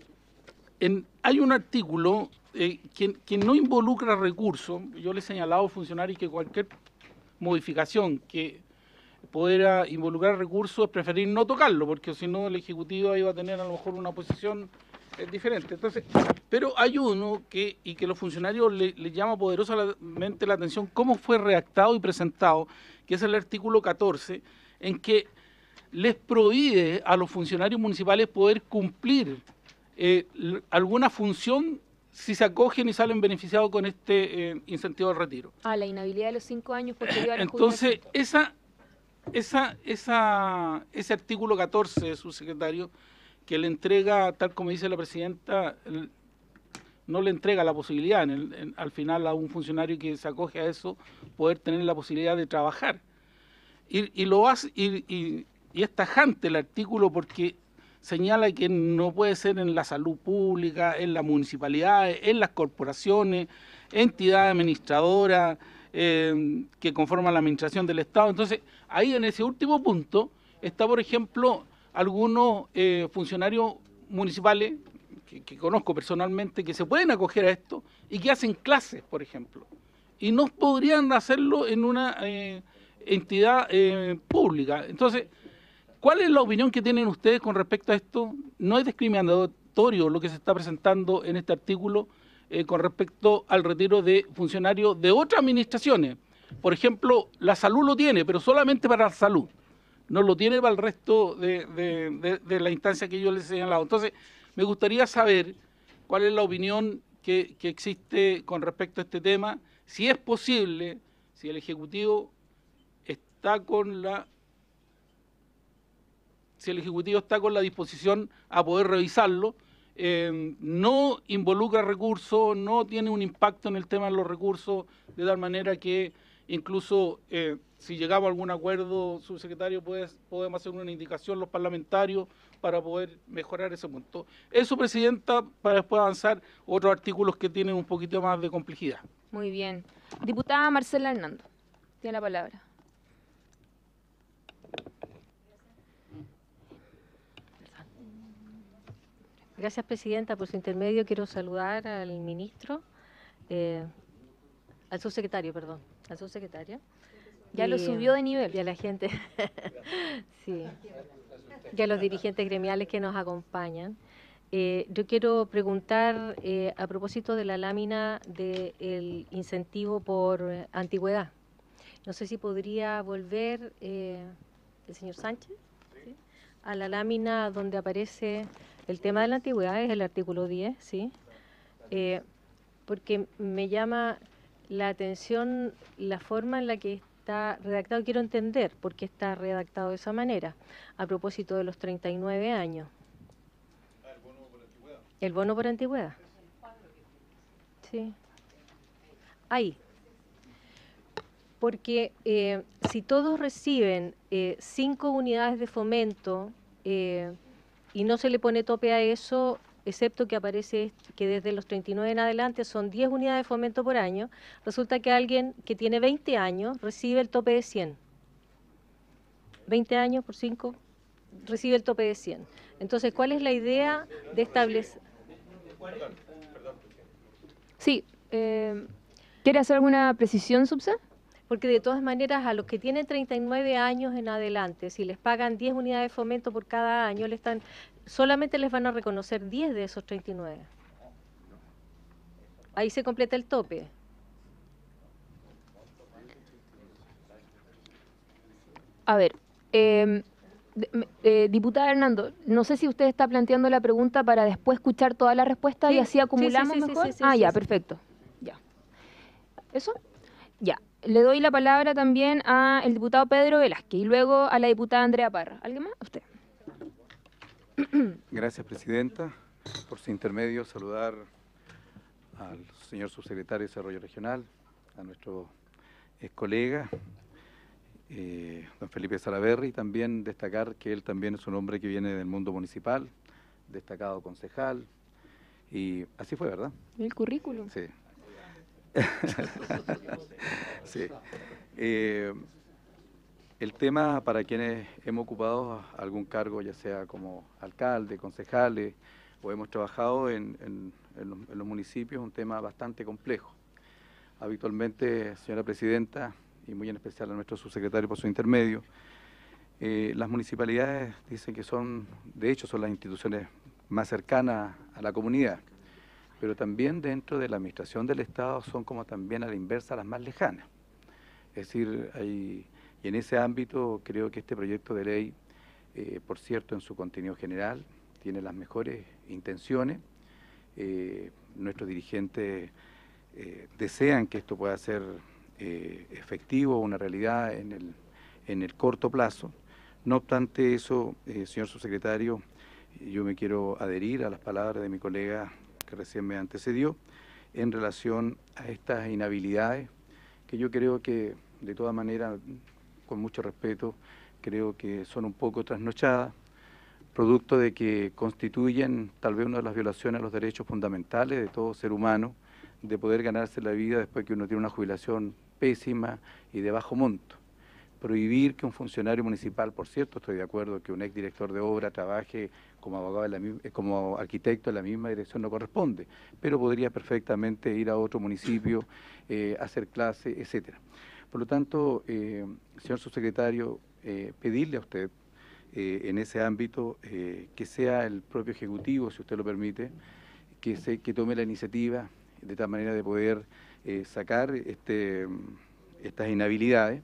hay un artículo eh, que, no involucra recursos. Yo le he señalado a funcionarios que cualquier modificación que pudiera involucrar recursos es preferir no tocarlo, porque si no el Ejecutivo iba a tener a lo mejor una posición es diferente. Entonces, pero hay uno que, y que los funcionarios le, llama poderosamente la atención cómo fue redactado y presentado, que es el artículo 14, en que les prohíbe a los funcionarios municipales poder cumplir eh, alguna función si se acogen y salen beneficiados con este eh, incentivo de retiro. Ah, la inhabilidad de los cinco años posterior Entonces, esa, esa, esa, ese artículo 14, subsecretario, secretario que le entrega, tal como dice la presidenta, no le entrega la posibilidad al final a un funcionario que se acoge a eso poder tener la posibilidad de trabajar. Y, lo hace, y, y, es tajante el artículo porque señala que no puede ser en la salud pública, en las municipalidades, en las corporaciones, entidades administradoras eh, que conforman la administración del Estado. Entonces, ahí en ese último punto está, por ejemplo, algunos eh, funcionarios municipales que, conozco personalmente que se pueden acoger a esto y que hacen clases, por ejemplo, y no podrían hacerlo en una eh, entidad eh, pública. Entonces, ¿cuál es la opinión que tienen ustedes con respecto a esto? No es discriminatorio lo que se está presentando en este artículo con respecto al retiro de funcionarios de otras administraciones. Por ejemplo, la salud lo tiene, pero solamente para la salud no lo tiene para el resto de, la instancia que yo les he señalado. Entonces, me gustaría saber cuál es la opinión que, existe con respecto a este tema, si es posible, si el Ejecutivo está con la si el Ejecutivo está con la disposición a poder revisarlo, eh, no involucra recursos, no tiene un impacto en el tema de los recursos, de tal manera que incluso eh, si llegamos a algún acuerdo, subsecretario, podemos hacer una indicación los parlamentarios para poder mejorar ese punto. Eso, Presidenta, para después avanzar otros artículos que tienen un poquito más de complejidad. Muy bien. Diputada Marcela Hernando, tiene la palabra. Gracias, Presidenta, por su intermedio. Quiero saludar al ministro, eh, al subsecretario, perdón, al subsecretario ya lo subió de nivel. ya la gente. sí. Y los dirigentes gremiales que nos acompañan. Eh, yo quiero preguntar eh, a propósito de la lámina del incentivo por antigüedad. No sé si podría volver eh, el señor Sánchez a la lámina donde aparece el tema de la antigüedad, es el artículo 10, ¿sí? porque me llama la atención la forma en la que está redactado, quiero entender por qué está redactado de esa manera, a propósito de los 39 años. el bono por antigüedad. El bono por antigüedad. Sí. Ahí. Porque eh, si todos reciben eh, cinco unidades de fomento eh, y no se le pone tope a eso, excepto que aparece que desde los 39 en adelante son 10 unidades de fomento por año, resulta que alguien que tiene 20 años recibe el tope de 100. 20 años por 5 recibe el tope de 100. Entonces, ¿cuál es la idea de establecer? Sí, eh, ¿quiere hacer alguna precisión, Subsa? porque de todas maneras a los que tienen 39 años en adelante, si les pagan 10 unidades de fomento por cada año, le están, solamente les van a reconocer 10 de esos 39. Ahí se completa el tope. A ver, em, eh, diputada Hernando, no sé si usted está planteando la pregunta para después escuchar toda la respuesta y así acumulamos mejor. ah, ya, perfecto. Ya. ¿Eso? le doy la palabra también al diputado Pedro Velázquez y luego a la diputada Andrea Parra. ¿Alguien más? Usted. Gracias, Presidenta. Por su intermedio, saludar al señor subsecretario de Desarrollo Regional, a nuestro ex colega, eh, don Felipe Salaverri, y también destacar que él también es un hombre que viene del mundo municipal, destacado concejal, y así fue, ¿verdad? El currículum. Sí, Eh, el tema para quienes hemos ocupado algún cargo, ya sea como alcalde, concejales, o hemos trabajado en, los, municipios, es un tema bastante complejo. Habitualmente, señora Presidenta, y muy en especial a nuestro subsecretario por su intermedio, eh, las municipalidades dicen que son, de hecho, son las instituciones más cercanas a la comunidad pero también dentro de la administración del Estado son como también a la inversa las más lejanas. Es decir, y en ese ámbito creo que este proyecto de ley, eh, por cierto, en su contenido general, tiene las mejores intenciones. Eh, nuestros dirigentes eh, desean que esto pueda ser efectivo, una realidad en el, en el corto plazo. No obstante eso, señor subsecretario, yo me quiero adherir a las palabras de mi colega que recién me antecedió, en relación a estas inhabilidades, que yo creo que, de todas maneras, con mucho respeto, creo que son un poco trasnochadas, producto de que constituyen tal vez una de las violaciones a los derechos fundamentales de todo ser humano, de poder ganarse la vida después que uno tiene una jubilación pésima y de bajo monto prohibir que un funcionario municipal, por cierto, estoy de acuerdo que un exdirector de obra trabaje como abogado, como arquitecto en la misma dirección no corresponde, pero podría perfectamente ir a otro municipio, eh, hacer clase, etcétera. Por lo tanto, eh, señor subsecretario, eh, pedirle a usted en ese ámbito que sea el propio ejecutivo, si usted lo permite, que, tome la iniciativa de tal manera de poder sacar este, mm, estas inhabilidades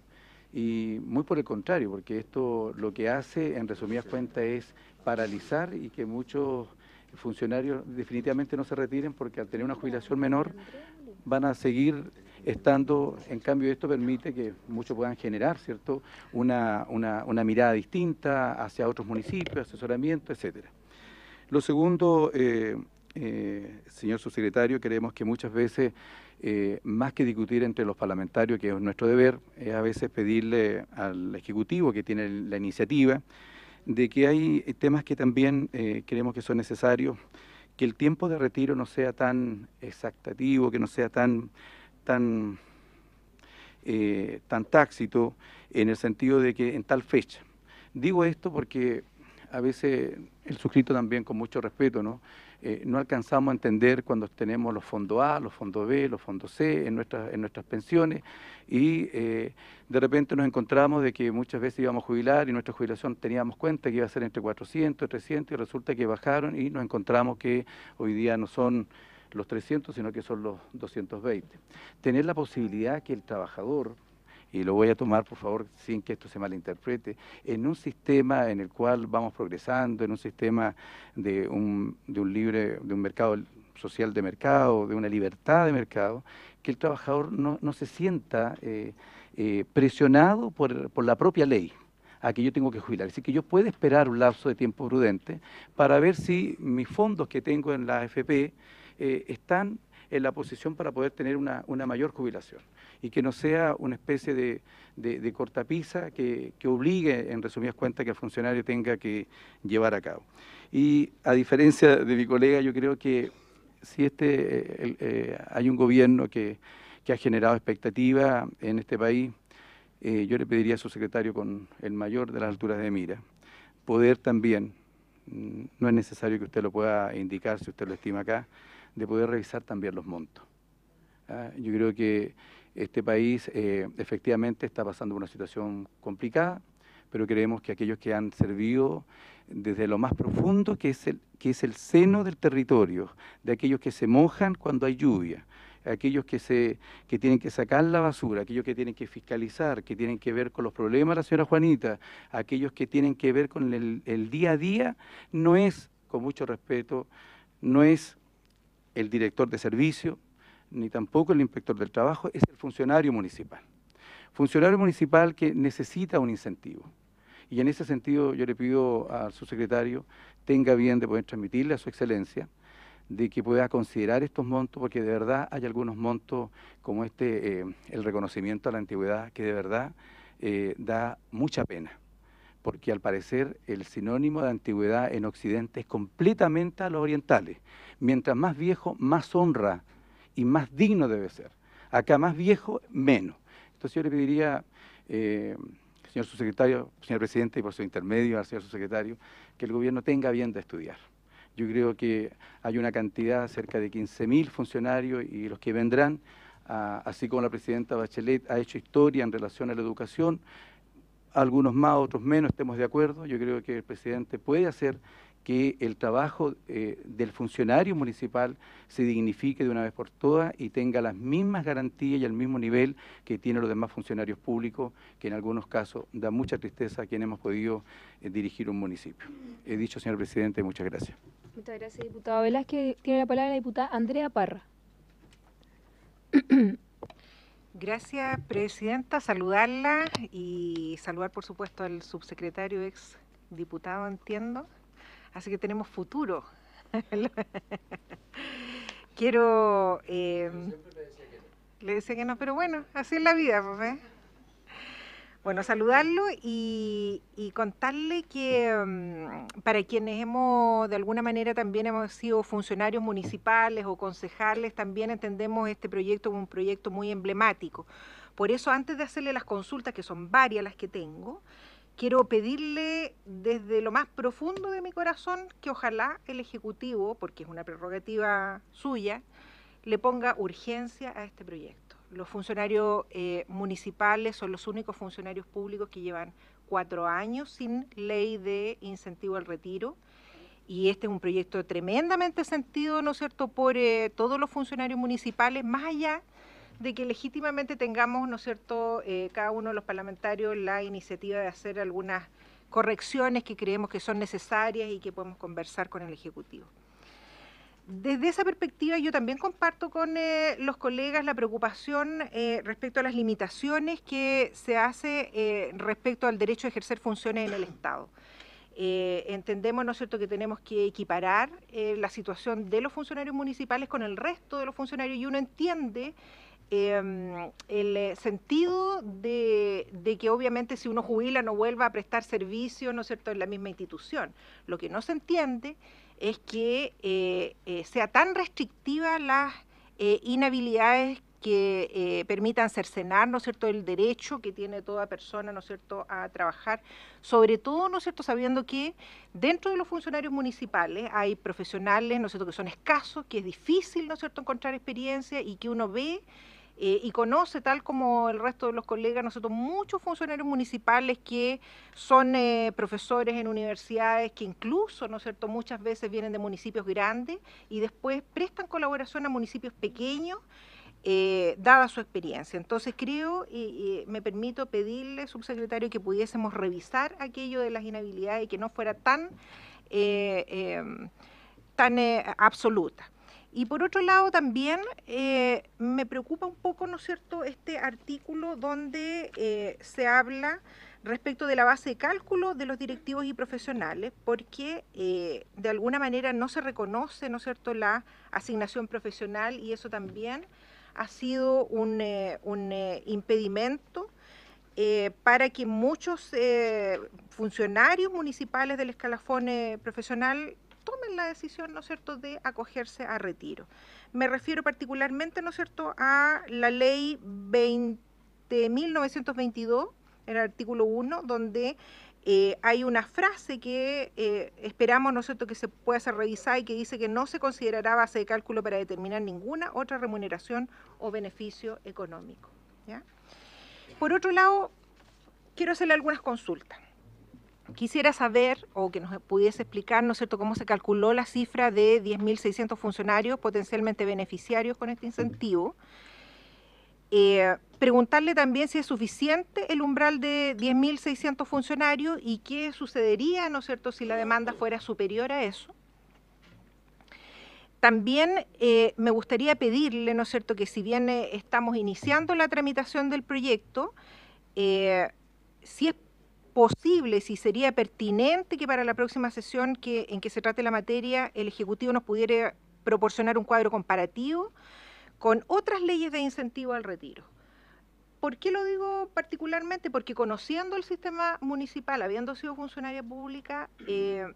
y muy por el contrario, porque esto lo que hace, en resumidas cuentas, es paralizar y que muchos funcionarios definitivamente no se retiren porque al tener una jubilación menor van a seguir estando, en cambio esto permite que muchos puedan generar, ¿cierto?, una, una, una mirada distinta hacia otros municipios, asesoramiento, etcétera. Lo segundo, eh, eh, señor subsecretario, creemos que muchas veces eh, más que discutir entre los parlamentarios, que es nuestro deber, es a veces pedirle al Ejecutivo que tiene la iniciativa, de que hay temas que también eh, creemos que son necesarios, que el tiempo de retiro no sea tan exactativo, que no sea tan, tan, eh, tan tácito, en el sentido de que en tal fecha. Digo esto porque a veces el suscrito también con mucho respeto, ¿no? Eh, no alcanzamos a entender cuando tenemos los fondos A, los fondos B, los fondos C en nuestras, en nuestras pensiones y eh, de repente nos encontramos de que muchas veces íbamos a jubilar y nuestra jubilación teníamos cuenta que iba a ser entre 400, y 300 y resulta que bajaron y nos encontramos que hoy día no son los 300, sino que son los 220. Tener la posibilidad que el trabajador y lo voy a tomar, por favor, sin que esto se malinterprete, en un sistema en el cual vamos progresando, en un sistema de un, libre, de un mercado social de mercado, de una libertad de mercado, que el trabajador no, se sienta eh, eh, presionado por, la propia ley a que yo tengo que jubilar. Así que yo puedo esperar un lapso de tiempo prudente para ver si mis fondos que tengo en la AFP eh, están en la posición para poder tener una, mayor jubilación y que no sea una especie de, de, cortapisa que, obligue, en resumidas cuentas, que el funcionario tenga que llevar a cabo. Y a diferencia de mi colega, yo creo que si este eh, eh, hay un gobierno que, ha generado expectativa en este país, eh, yo le pediría a su secretario con el mayor de las alturas de mira, poder también, mm, no es necesario que usted lo pueda indicar si usted lo estima acá, de poder revisar también los montos. Ah, yo creo que este país eh, efectivamente está pasando por una situación complicada, pero creemos que aquellos que han servido desde lo más profundo, que es el, que es el seno del territorio, de aquellos que se mojan cuando hay lluvia, aquellos que, se, tienen que sacar la basura, aquellos que tienen que fiscalizar, que tienen que ver con los problemas la señora Juanita, aquellos que tienen que ver con el día a día, no es, con mucho respeto, no es el director de servicio, ni tampoco el inspector del trabajo, es el funcionario municipal. Funcionario municipal que necesita un incentivo. Y en ese sentido yo le pido al subsecretario tenga bien de poder transmitirle a su excelencia de que pueda considerar estos montos, porque de verdad hay algunos montos como este, eh, el reconocimiento a la antigüedad, que de verdad eh, da mucha pena porque al parecer el sinónimo de antigüedad en Occidente es completamente a los orientales. Mientras más viejo, más honra y más digno debe ser. Acá más viejo, menos. Entonces yo le pediría, eh, señor subsecretario, señor presidente, y por su intermedio al señor subsecretario, que el gobierno tenga bien de estudiar. Yo creo que hay una cantidad, cerca de 15.000 funcionarios y los que vendrán, ah, así como la presidenta Bachelet ha hecho historia en relación a la educación, algunos más, otros menos, estemos de acuerdo. Yo creo que el presidente puede hacer que el trabajo eh, del funcionario municipal se dignifique de una vez por todas y tenga las mismas garantías y el mismo nivel que tienen los demás funcionarios públicos, que en algunos casos da mucha tristeza a quien hemos podido eh, dirigir un municipio. He dicho, señor presidente, muchas gracias. Muchas gracias, diputado Velázquez. Tiene la palabra la diputada Andrea Parra. Gracias, Presidenta. Saludarla y saludar, por supuesto, al subsecretario, ex diputado, entiendo. Así que tenemos futuro. Quiero... Eh, le decía que no, pero bueno, así es la vida, profe. Pues, ¿eh? Bueno, saludarlo y, contarle que mm, para quienes hemos, de alguna manera, también hemos sido funcionarios municipales o concejales, también entendemos este proyecto como un proyecto muy emblemático. Por eso, antes de hacerle las consultas, que son varias las que tengo, quiero pedirle desde lo más profundo de mi corazón que ojalá el Ejecutivo, porque es una prerrogativa suya, le ponga urgencia a este proyecto los funcionarios eh, municipales son los únicos funcionarios públicos que llevan cuatro años sin ley de incentivo al retiro. Y este es un proyecto tremendamente sentido, ¿no es cierto?, por eh, todos los funcionarios municipales, más allá de que legítimamente tengamos, ¿no es cierto?, eh, cada uno de los parlamentarios la iniciativa de hacer algunas correcciones que creemos que son necesarias y que podemos conversar con el Ejecutivo desde esa perspectiva yo también comparto con eh, los colegas la preocupación eh, respecto a las limitaciones que se hace eh, respecto al derecho a ejercer funciones en el Estado. entendemos, ¿no es cierto?, que tenemos que equiparar la situación de los funcionarios municipales con el resto de los funcionarios y uno entiende em, el sentido de, que obviamente si uno jubila no vuelva a prestar servicio, ¿no es cierto?, en la misma institución. Lo que no se entiende es que eh, eh, sea tan restrictiva las eh, inhabilidades que permitan cercenar, ¿no es cierto?, el derecho que tiene toda persona, ¿no es cierto?, a trabajar, sobre todo, ¿no es cierto?, sabiendo que dentro de los funcionarios municipales hay profesionales, ¿no es cierto?, que son escasos, que es difícil, ¿no es cierto?, encontrar experiencia y que uno ve eh, y conoce, tal como el resto de los colegas, nosotros muchos funcionarios municipales que son eh, profesores en universidades, que incluso, ¿no es cierto?, muchas veces vienen de municipios grandes y después prestan colaboración a municipios pequeños. Eh, dada su experiencia. Entonces creo y, me permito pedirle, subsecretario, que pudiésemos revisar aquello de las inhabilidades y que no fuera tan, em, tan absoluta. Y por otro lado también eh, me preocupa un poco, ¿no es cierto?, este artículo donde eh, se habla respecto de la base de cálculo de los directivos y profesionales, porque eh, de alguna manera no se reconoce, ¿no es cierto?, la asignación profesional y eso también ha sido un, impedimento para que muchos funcionarios municipales del escalafón profesional en la decisión, ¿no es cierto?, de acogerse a retiro. Me refiero particularmente, ¿no es cierto?, a la ley 20.922, el artículo 1, donde eh, hay una frase que eh, esperamos, ¿no cierto?, que se pueda ser revisada y que dice que no se considerará base de cálculo para determinar ninguna otra remuneración o beneficio económico. Por otro lado, quiero hacerle algunas consultas quisiera saber o que nos pudiese explicar, ¿no es cierto?, cómo se calculó la cifra de 10.600 funcionarios potencialmente beneficiarios con este incentivo. Eh, preguntarle también si es suficiente el umbral de 10.600 funcionarios y qué sucedería, ¿no es cierto?, si la demanda fuera superior a eso. También eh, me gustaría pedirle, ¿no es cierto?, que si bien eh, estamos iniciando la tramitación del proyecto, si es posible, si sería pertinente que para la próxima sesión que, en que se trate la materia, el Ejecutivo nos pudiera proporcionar un cuadro comparativo con otras leyes de incentivo al retiro. ¿Por qué lo digo particularmente? Porque conociendo el sistema municipal, habiendo sido funcionaria pública, eh,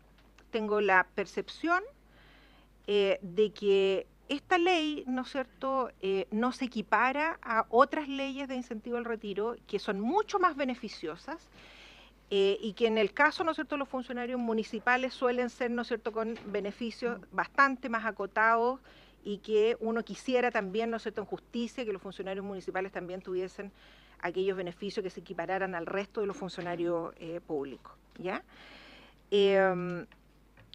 tengo la percepción eh, de que esta ley, ¿no es cierto?, eh, no se equipara a otras leyes de incentivo al retiro que son mucho más beneficiosas eh, y que en el caso, ¿no es cierto?, los funcionarios municipales suelen ser, ¿no es cierto?, con beneficios mm. bastante más acotados y que uno quisiera también, ¿no es cierto?, en justicia, que los funcionarios municipales también tuviesen aquellos beneficios que se equipararan al resto de los funcionarios eh, públicos, ¿ya? Em,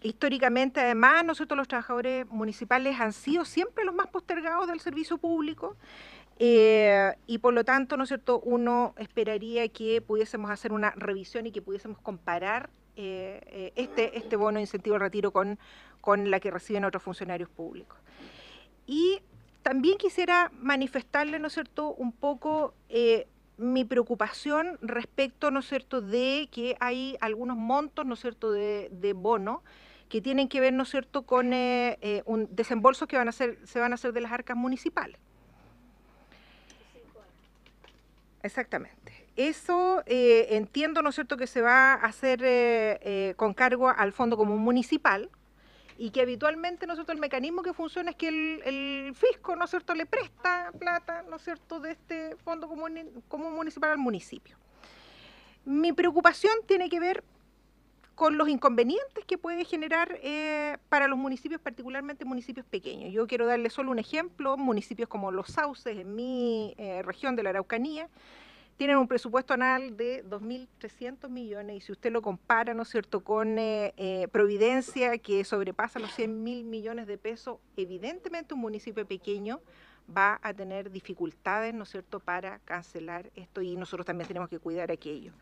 históricamente, además, nosotros los trabajadores municipales han sido siempre los más postergados del servicio público eh, y por lo tanto, ¿no es cierto?, uno esperaría que pudiésemos hacer una revisión y que pudiésemos comparar eh, eh, este, este bono de incentivo al retiro con, con la que reciben otros funcionarios públicos. Y también quisiera manifestarle, ¿no es cierto?, un poco mi preocupación respecto, ¿no es cierto?, de que hay algunos montos, ¿no es cierto?, de, bono que tienen que ver, ¿no es cierto?, con un desembolsos que van a se van a hacer de las arcas municipales. Exactamente. Eso eh, entiendo, ¿no es cierto?, que se va a hacer eh, eh, con cargo al Fondo Común Municipal y que habitualmente, ¿no es cierto?, el mecanismo que funciona es que el, fisco, ¿no es cierto?, le presta plata, ¿no es cierto?, de este Fondo como común Municipal al municipio. Mi preocupación tiene que ver con los inconvenientes que puede generar eh, para los municipios, particularmente municipios pequeños. Yo quiero darle solo un ejemplo, municipios como Los Sauces, en mi eh, región de la Araucanía, tienen un presupuesto anual de 2.300 millones y si usted lo compara, ¿no es cierto?, con eh, Providencia, que sobrepasa los 100.000 millones de pesos, evidentemente un municipio pequeño va a tener dificultades, ¿no es cierto?, para cancelar esto y nosotros también tenemos que cuidar aquello.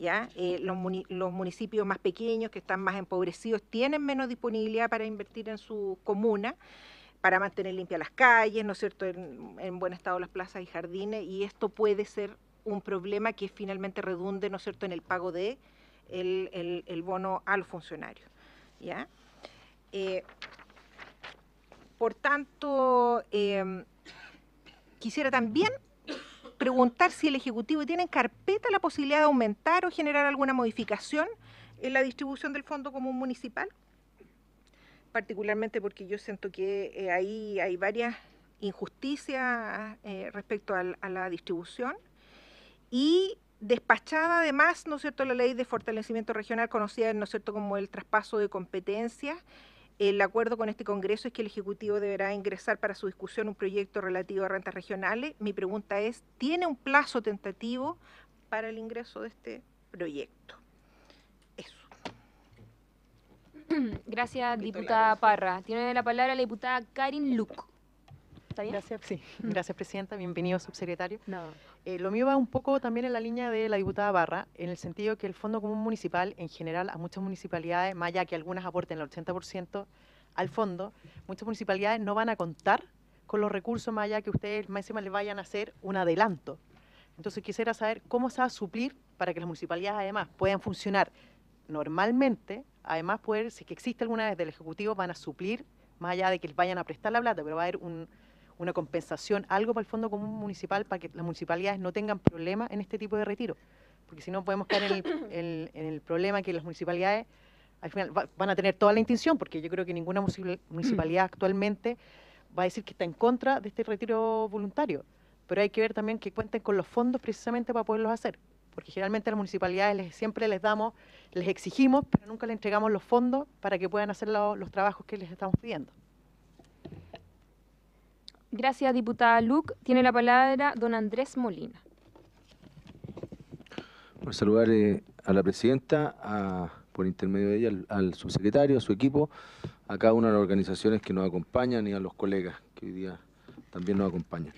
Eh, los, municipios más pequeños, que están más empobrecidos, tienen menos disponibilidad para invertir en su comuna, para mantener limpias las calles, ¿no es cierto?, en, buen estado las plazas y jardines, y esto puede ser un problema que finalmente redunde, ¿no es cierto?, en el pago de el, bono al funcionario, ¿ya? Eh, por tanto, em, quisiera también preguntar si el Ejecutivo tiene en carpeta la posibilidad de aumentar o generar alguna modificación en la distribución del Fondo Común Municipal, particularmente porque yo siento que eh, ahí hay varias injusticias eh, respecto a, la distribución. Y despachada además, ¿no es cierto?, la ley de fortalecimiento regional conocida, ¿no es cierto?, como el traspaso de competencias el acuerdo con este Congreso es que el Ejecutivo deberá ingresar para su discusión un proyecto relativo a rentas regionales. Mi pregunta es, ¿tiene un plazo tentativo para el ingreso de este proyecto? Eso. Gracias, diputada Parra. Tiene la palabra la diputada Karin Luc. Gracias, presidenta. Bienvenido, subsecretario. No. Eh, lo mío va un poco también en la línea de la diputada Barra, en el sentido que el Fondo Común Municipal, en general, a muchas municipalidades, más allá que algunas aporten el 80% al fondo, muchas municipalidades no van a contar con los recursos más allá que ustedes más encima les vayan a hacer un adelanto. Entonces quisiera saber cómo se va a suplir para que las municipalidades además puedan funcionar normalmente, además poder, si que existe alguna vez del Ejecutivo, van a suplir, más allá de que les vayan a prestar la plata, pero va a haber un, una compensación, algo para el Fondo Común Municipal, para que las municipalidades no tengan problemas en este tipo de retiro. Porque si no, podemos caer en el, problema que las municipalidades al final van a tener toda la intención, porque yo creo que ninguna municipalidad actualmente va a decir que está en contra de este retiro voluntario. Pero hay que ver también que cuenten con los fondos precisamente para poderlos hacer. Porque generalmente a las municipalidades siempre les damos, les exigimos, pero nunca les entregamos los fondos para que puedan hacer los trabajos que les estamos pidiendo. Gracias, diputada Luc. Tiene la palabra don Andrés Molina. Por saludar eh, a la presidenta, por intermedio de ella, al, subsecretario, a su equipo, a cada una de las organizaciones que nos acompañan y a los colegas que hoy día también nos acompañan.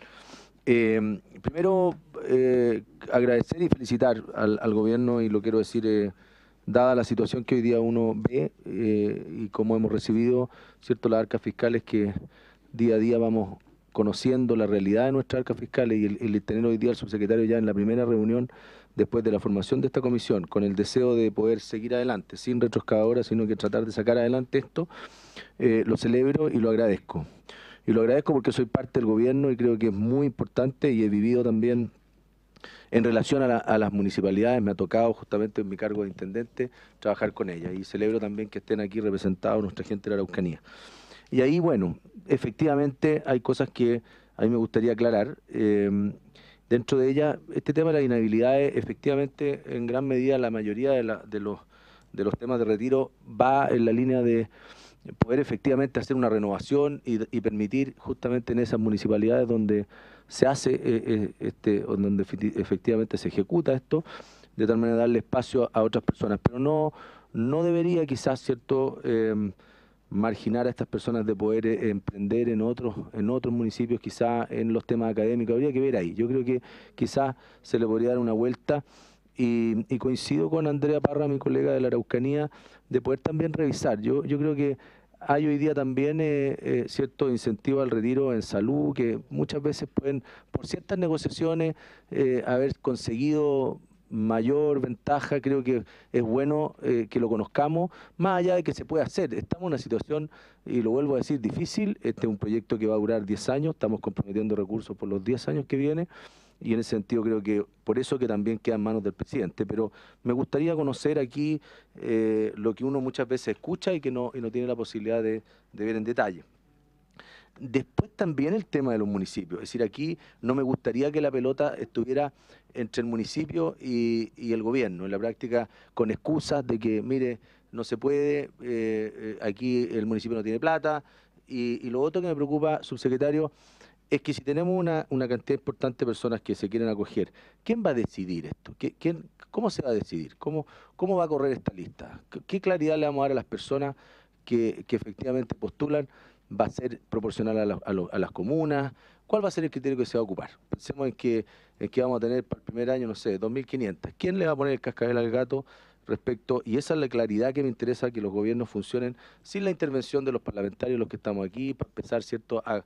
Eh, primero, eh, agradecer y felicitar al, gobierno, y lo quiero decir dada la situación que hoy día uno ve y cómo hemos recibido cierto las arcas fiscales que día a día vamos conociendo la realidad de nuestra arca fiscal y el, tener hoy día al subsecretario ya en la primera reunión después de la formación de esta comisión, con el deseo de poder seguir adelante, sin retroscadora, sino que tratar de sacar adelante esto, eh, lo celebro y lo agradezco. Y lo agradezco porque soy parte del gobierno y creo que es muy importante y he vivido también en relación a, a, las municipalidades, me ha tocado justamente en mi cargo de intendente trabajar con ellas y celebro también que estén aquí representados nuestra gente de la Araucanía. Y ahí, bueno, efectivamente hay cosas que a mí me gustaría aclarar. Em, dentro de ella, este tema de las inhabilidades, efectivamente, en gran medida la mayoría de, los, de los temas de retiro va en la línea de poder efectivamente hacer una renovación y, permitir justamente en esas municipalidades donde se hace eh, eh, este, donde efectivamente se ejecuta esto, de tal manera darle espacio a otras personas. Pero no, no debería quizás, ¿cierto? Em, marginar a estas personas de poder eh, emprender en otros, en otros municipios, quizás en los temas académicos. Habría que ver ahí. Yo creo que quizás se le podría dar una vuelta. Y, coincido con Andrea Parra, mi colega de la Araucanía, de poder también revisar. Yo, yo creo que hay hoy día también eh, eh, cierto incentivo al retiro en salud, que muchas veces pueden, por ciertas negociaciones, haber conseguido mayor ventaja, creo que es bueno eh, que lo conozcamos, más allá de que se pueda hacer. Estamos en una situación, y lo vuelvo a decir, difícil, este es un proyecto que va a durar 10 años, estamos comprometiendo recursos por los 10 años que viene, y en ese sentido creo que por eso que también queda en manos del presidente, pero me gustaría conocer aquí eh, lo que uno muchas veces escucha y que no, no tiene la posibilidad de ver en detalle. Después también el tema de los municipios. Es decir, aquí no me gustaría que la pelota estuviera entre el municipio y, el gobierno, en la práctica con excusas de que, mire, no se puede, eh, eh, aquí el municipio no tiene plata. Y, lo otro que me preocupa, subsecretario, es que si tenemos una, cantidad importante de personas que se quieren acoger, ¿quién va a decidir esto? ¿Cómo se va a decidir? ¿Cómo, va a correr esta lista? ¿Qué claridad le vamos a dar a las personas que efectivamente postulan? va a ser proporcional a, las comunas? ¿Cuál va a ser el criterio que se va a ocupar? Pensemos en que, que vamos a tener para el primer año, no sé, 2.500. ¿Quién le va a poner el cascabel al gato respecto? Y esa es la claridad que me interesa que los gobiernos funcionen sin la intervención de los parlamentarios, los que estamos aquí, para empezar, ¿cierto?, a,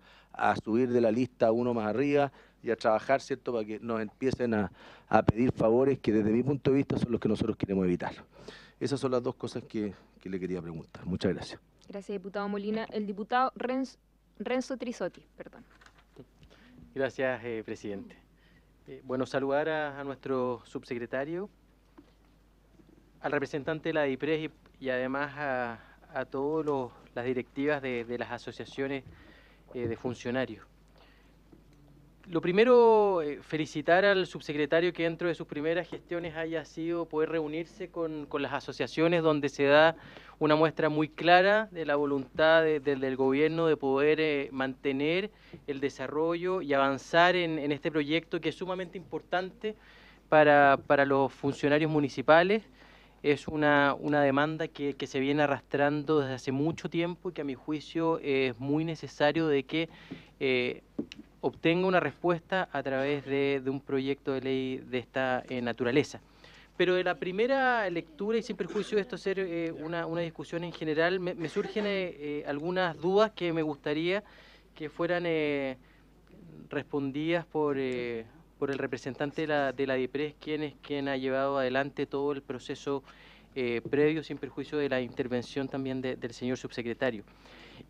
subir de la lista uno más arriba y a trabajar, ¿cierto?, para que nos empiecen a, pedir favores que desde mi punto de vista son los que nosotros queremos evitar. Esas son las dos cosas que le quería preguntar. Muchas gracias. Gracias, diputado Molina. El diputado Renzo, Renzo Trisotti, perdón. Gracias, eh, presidente. Eh, bueno, saludar a, nuestro subsecretario, al representante de la DIPRES y, además a, todas las directivas de, las asociaciones eh, de funcionarios. Lo primero, eh, felicitar al subsecretario que dentro de sus primeras gestiones haya sido poder reunirse con, las asociaciones donde se da una muestra muy clara de la voluntad del gobierno de poder eh, mantener el desarrollo y avanzar en, este proyecto que es sumamente importante para, los funcionarios municipales. Es una, una demanda que, se viene arrastrando desde hace mucho tiempo y que a mi juicio es muy necesario de que... Eh, obtenga una respuesta a través de, un proyecto de ley de esta eh, naturaleza. Pero de la primera lectura, y sin perjuicio de esto ser eh, una, discusión en general, me, surgen eh, algunas dudas que me gustaría que fueran respondidas por, por el representante de la, de la DIPRES, quien es quien ha llevado adelante todo el proceso previo, sin perjuicio de la intervención también del señor subsecretario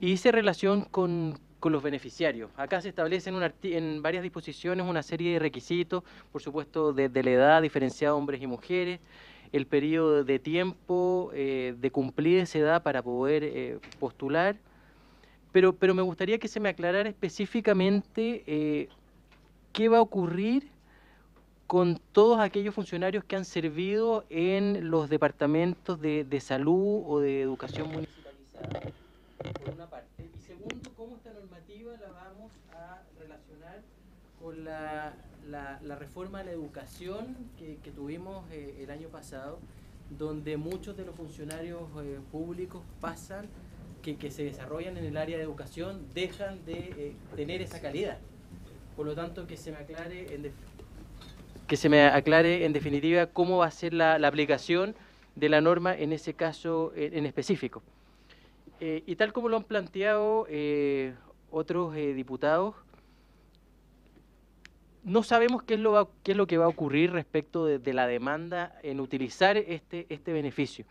y hice relación con, los beneficiarios. Acá se establecen en varias disposiciones una serie de requisitos, por supuesto, desde de la edad diferenciada hombres y mujeres, el periodo de tiempo eh, de cumplir esa edad para poder eh, postular, pero, pero me gustaría que se me aclarara específicamente eh, qué va a ocurrir con todos aquellos funcionarios que han servido en los departamentos de, de salud o de educación municipalizada por una parte. Y segundo, cómo esta normativa la vamos a relacionar con la, la, reforma de la educación que, tuvimos eh, el año pasado, donde muchos de los funcionarios eh, públicos pasan, que, que, se desarrollan en el área de educación, dejan de eh, tener esa calidad. Por lo tanto, que se me aclare en que se me aclare en definitiva cómo va a ser la aplicación de la norma en ese caso en específico. Eh, y tal como lo han planteado eh, otros eh, diputados, no sabemos qué es, lo qué es lo que va a ocurrir respecto de, la demanda en utilizar este, este beneficio.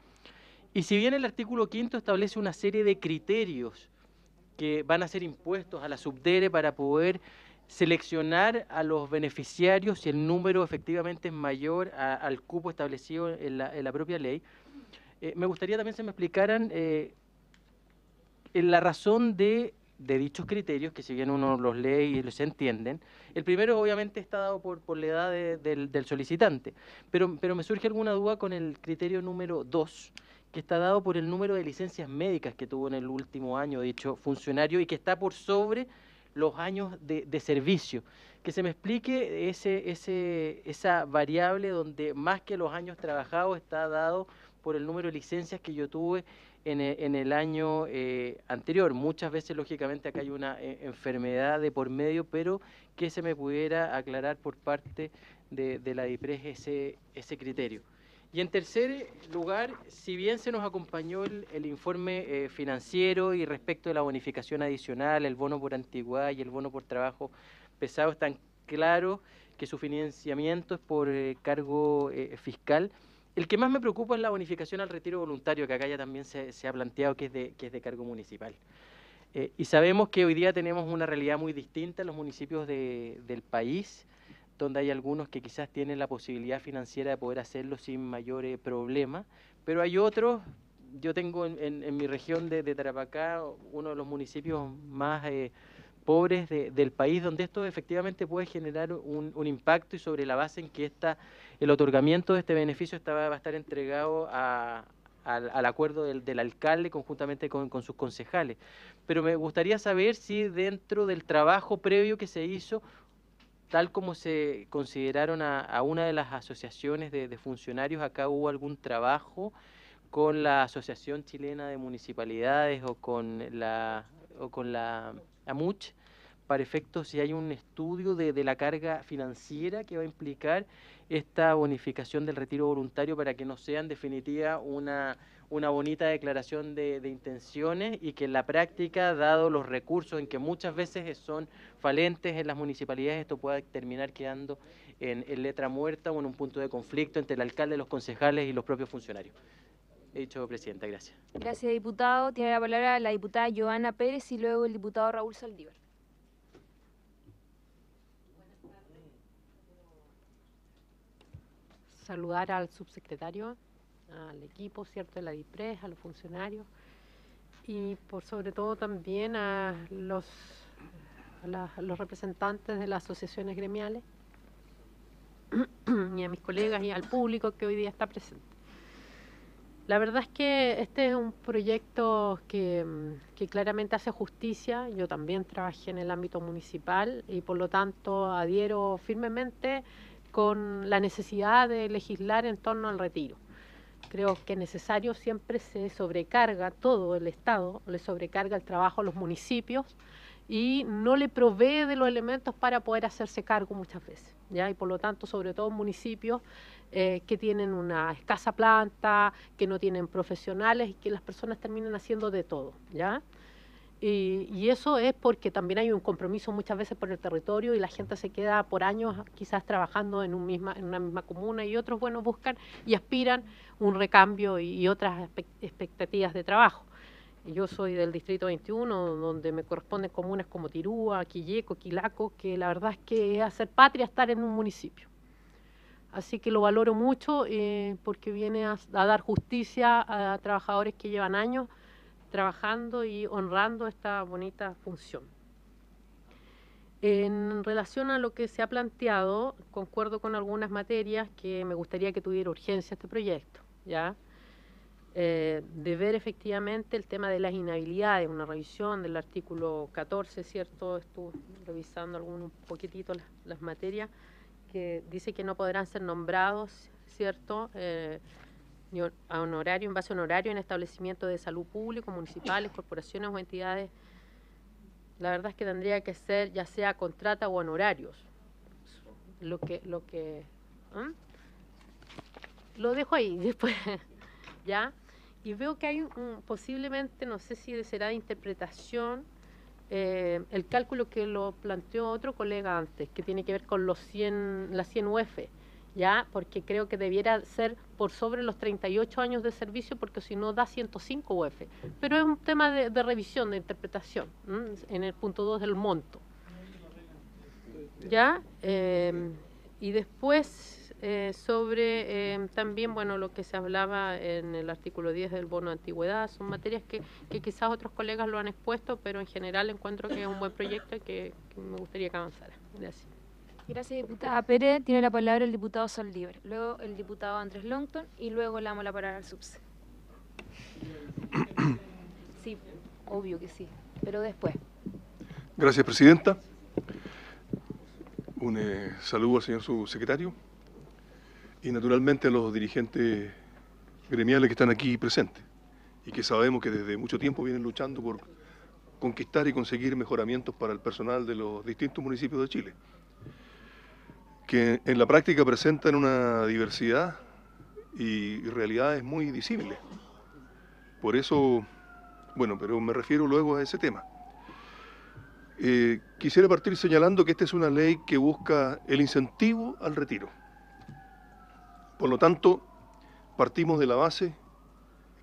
Y si bien el artículo quinto establece una serie de criterios que van a ser impuestos a la subdere para poder seleccionar a los beneficiarios si el número efectivamente es mayor al cupo establecido en la, propia ley, me gustaría también que me explicaran eh, la razón de, dichos criterios, que si bien uno los lee y los entienden, el primero obviamente está dado por, la edad del, solicitante, pero, me surge alguna duda con el criterio número dos, que está dado por el número de licencias médicas que tuvo en el último año dicho funcionario y que está por sobre los años de, servicio. Que se me explique ese, ese, esa variable donde más que los años trabajados está dado por el número de licencias que yo tuve e, en, el año eh, anterior. Muchas veces, lógicamente, acá hay una eh, enfermedad de por medio, pero que se me pudiera aclarar por parte de, la DIPRES e ese, criterio. Y en tercer lugar, si bien se nos acompañó el, informe eh, financiero y respecto de la bonificación adicional, el bono por antigüedad y el bono por trabajo pesado, están claros que su financiamiento es por cargo fiscal, el que más me preocupa es la bonificación al retiro voluntario, que acá ya también se, ha planteado que es de, que es de cargo municipal. Eh, y sabemos que hoy día tenemos una realidad muy distinta en los municipios del país, donde hay algunos que quizás tienen la posibilidad financiera de poder hacerlo sin mayores problemas, pero hay otros, yo tengo en, mi región de, Tarapacá uno de los municipios más eh, pobres del país, donde esto efectivamente puede generar un, un impacto y sobre la base en que esta el otorgamiento de este beneficio estaba, va a estar entregado al, acuerdo del, alcalde conjuntamente con, sus concejales. Pero me gustaría saber si dentro del trabajo previo que se hizo, tal como se consideraron a, una de las asociaciones de, funcionarios, acá hubo algún trabajo con la Asociación Chilena de Municipalidades o con la, o con la AMUCH para efectos si hay un estudio de, la carga financiera que va a implicar esta bonificación del retiro voluntario para que no sea en definitiva una, bonita declaración de, intenciones y que en la práctica, dado los recursos en que muchas veces son falentes en las municipalidades, esto pueda terminar quedando en, en letra muerta o en un punto de conflicto entre el alcalde, los concejales y los propios funcionarios. He dicho, Presidenta, gracias. Gracias, diputado. Tiene la palabra la diputada Joana Pérez y luego el diputado Raúl Saldívar. saludar al subsecretario, al equipo, ¿cierto?, de la DIPRES, a los funcionarios y por sobre todo también a los, representantes de las asociaciones gremiales y a mis colegas y al público que hoy día está presente. La verdad es que este es un proyecto que, que, claramente hace justicia. Yo también trabajé en el ámbito municipal y por lo tanto adhiero firmemente con la necesidad de legislar en torno al retiro. Creo que necesario siempre se sobrecarga todo el Estado, le sobrecarga el trabajo a los municipios y no le provee de los elementos para poder hacerse cargo muchas veces. ¿ya? Y por lo tanto, sobre todo en municipios eh, que tienen una escasa planta, que no tienen profesionales y que las personas terminan haciendo de todo. ¿ya? Y, eso es porque también hay un compromiso muchas veces por el territorio y la gente se queda por años quizás trabajando en, una misma comuna y otros, bueno, buscan y aspiran un recambio y, otras expectativas de trabajo. Yo soy del Distrito 21, donde me corresponden comunas como Tirúa, Quilleco, Quilaco, que la verdad es que es hacer patria estar en un municipio. Así que lo valoro mucho eh, porque viene a dar justicia a trabajadores que llevan años trabajando y honrando esta bonita función. En relación a lo que se ha planteado, concuerdo con algunas materias que me gustaría que tuviera urgencia este proyecto, ¿ya? Eh, de ver efectivamente el tema de las inhabilidades, una revisión del artículo 14, ¿cierto? Estuve revisando algún, un poquitito las, materias que dice que no podrán ser nombrados, ¿cierto? Eh, a honorario en base a honorario en establecimientos de salud público, municipales, corporaciones o entidades, la verdad es que tendría que ser ya sea contrata o honorarios. Lo que, lo que, lo dejo ahí después, ¿ya? Y veo que hay posiblemente, no sé si será de interpretación, eh, el cálculo que lo planteó otro colega antes, que tiene que ver con los 100, las 100 UF, ¿ya? Porque creo que debiera ser por sobre los 38 años de servicio porque si no da 105 UF. Pero es un tema de, revisión, de interpretación, en el punto 2 del monto. ¿Ya? Em, y después eh, sobre em, también, bueno, lo que se hablaba en el artículo 10 del bono de antigüedad, son materias que, quizás otros colegas lo han expuesto, pero en general encuentro que es un buen proyecto y que, que me gustaría que avanzara. Gracias. Gracias, diputada Pérez. Tiene la palabra el diputado Saldívar, luego el diputado Andrés Longton y luego le damos la palabra al subse. Sí, obvio que sí, pero después. Gracias, Presidenta. Un eh, saludo al señor subsecretario y naturalmente a los dirigentes gremiales que están aquí presentes y que sabemos que desde mucho tiempo vienen luchando por conquistar y conseguir mejoramientos para el personal de los distintos municipios de Chile que en la práctica presentan una diversidad y realidades muy visibles. Por eso, bueno, pero me refiero luego a ese tema. Eh, quisiera partir señalando que esta es una ley que busca el incentivo al retiro. Por lo tanto, partimos de la base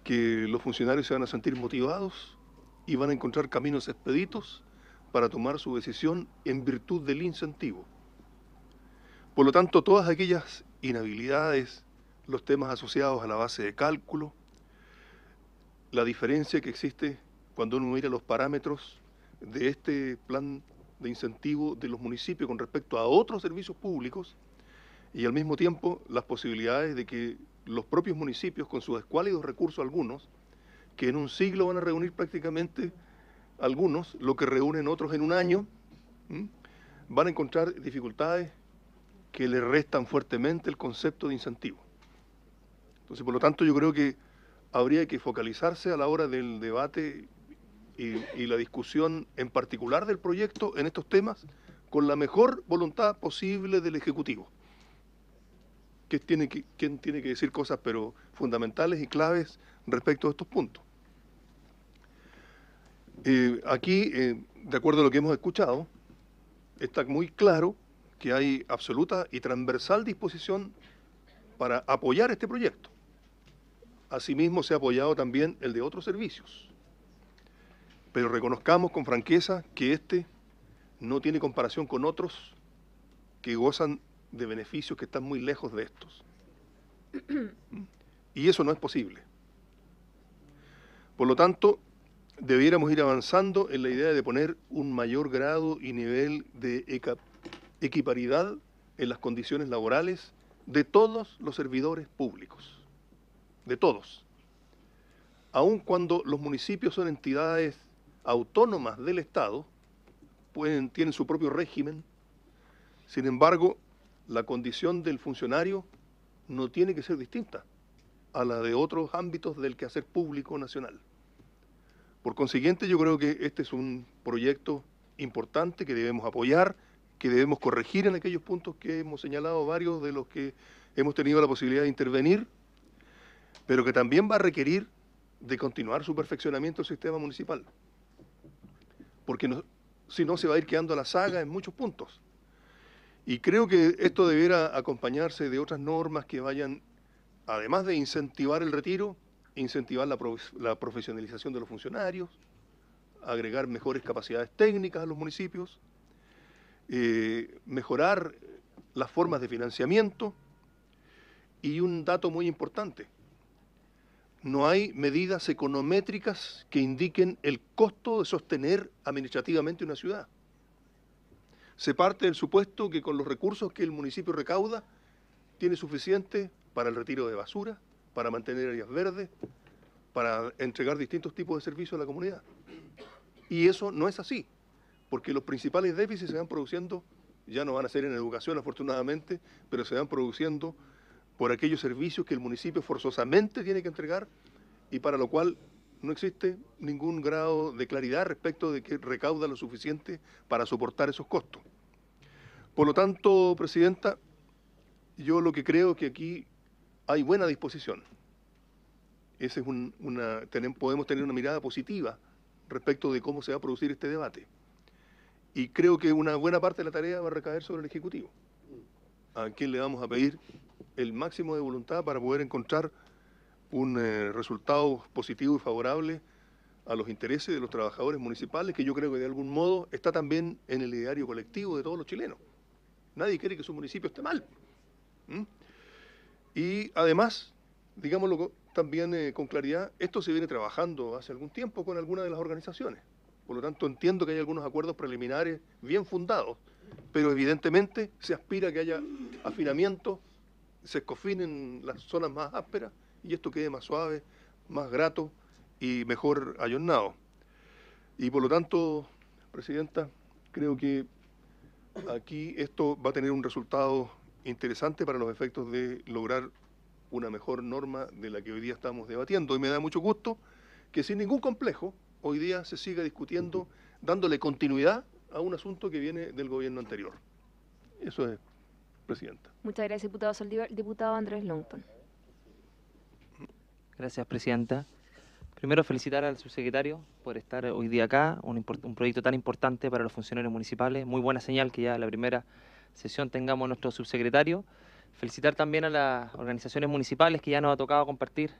que los funcionarios se van a sentir motivados y van a encontrar caminos expeditos para tomar su decisión en virtud del incentivo. Por lo tanto, todas aquellas inhabilidades, los temas asociados a la base de cálculo, la diferencia que existe cuando uno mira los parámetros de este plan de incentivo de los municipios con respecto a otros servicios públicos y al mismo tiempo las posibilidades de que los propios municipios con sus escuálidos recursos algunos, que en un siglo van a reunir prácticamente algunos, lo que reúnen otros en un año, van a encontrar dificultades que le restan fuertemente el concepto de incentivo. Entonces, por lo tanto, yo creo que habría que focalizarse a la hora del debate y, la discusión en particular del proyecto en estos temas con la mejor voluntad posible del Ejecutivo. Que tiene que, quien tiene que decir cosas, pero fundamentales y claves respecto a estos puntos. Eh, aquí, eh, de acuerdo a lo que hemos escuchado, está muy claro que hay absoluta y transversal disposición para apoyar este proyecto. Asimismo, se ha apoyado también el de otros servicios. Pero reconozcamos con franqueza que este no tiene comparación con otros que gozan de beneficios que están muy lejos de estos. Y eso no es posible. Por lo tanto, debiéramos ir avanzando en la idea de poner un mayor grado y nivel de equiparidad en las condiciones laborales de todos los servidores públicos, de todos. Aun cuando los municipios son entidades autónomas del Estado, pueden, tienen su propio régimen, sin embargo, la condición del funcionario no tiene que ser distinta a la de otros ámbitos del quehacer público nacional. Por consiguiente, yo creo que este es un proyecto importante que debemos apoyar que debemos corregir en aquellos puntos que hemos señalado varios de los que hemos tenido la posibilidad de intervenir, pero que también va a requerir de continuar su perfeccionamiento el sistema municipal. Porque si no se va a ir quedando a la saga en muchos puntos. Y creo que esto deberá acompañarse de otras normas que vayan, además de incentivar el retiro, incentivar la, la profesionalización de los funcionarios, agregar mejores capacidades técnicas a los municipios, eh, mejorar las formas de financiamiento y un dato muy importante, no hay medidas econométricas que indiquen el costo de sostener administrativamente una ciudad. Se parte del supuesto que con los recursos que el municipio recauda tiene suficiente para el retiro de basura, para mantener áreas verdes, para entregar distintos tipos de servicios a la comunidad. Y eso no es así porque los principales déficits se van produciendo, ya no van a ser en educación afortunadamente, pero se van produciendo por aquellos servicios que el municipio forzosamente tiene que entregar y para lo cual no existe ningún grado de claridad respecto de que recauda lo suficiente para soportar esos costos. Por lo tanto, Presidenta, yo lo que creo que aquí hay buena disposición. Ese es una, podemos tener una mirada positiva respecto de cómo se va a producir este debate y creo que una buena parte de la tarea va a recaer sobre el Ejecutivo, a quien le vamos a pedir el máximo de voluntad para poder encontrar un eh, resultado positivo y favorable a los intereses de los trabajadores municipales, que yo creo que de algún modo está también en el ideario colectivo de todos los chilenos. Nadie quiere que su municipio esté mal. Y además, digámoslo también eh, con claridad, esto se viene trabajando hace algún tiempo con alguna de las organizaciones. Por lo tanto, entiendo que hay algunos acuerdos preliminares bien fundados, pero evidentemente se aspira a que haya afinamiento, se escofinen las zonas más ásperas y esto quede más suave, más grato y mejor ayornado. Y por lo tanto, Presidenta, creo que aquí esto va a tener un resultado interesante para los efectos de lograr una mejor norma de la que hoy día estamos debatiendo. Y me da mucho gusto que sin ningún complejo hoy día se siga discutiendo, dándole continuidad a un asunto que viene del gobierno anterior. Eso es, Presidenta. Muchas gracias, diputado Diputado Andrés Longton. Gracias, Presidenta. Primero, felicitar al subsecretario por estar hoy día acá, un, proyecto tan importante para los funcionarios municipales. Muy buena señal que ya la primera sesión tengamos nuestro subsecretario. Felicitar también a las organizaciones municipales que ya nos ha tocado compartir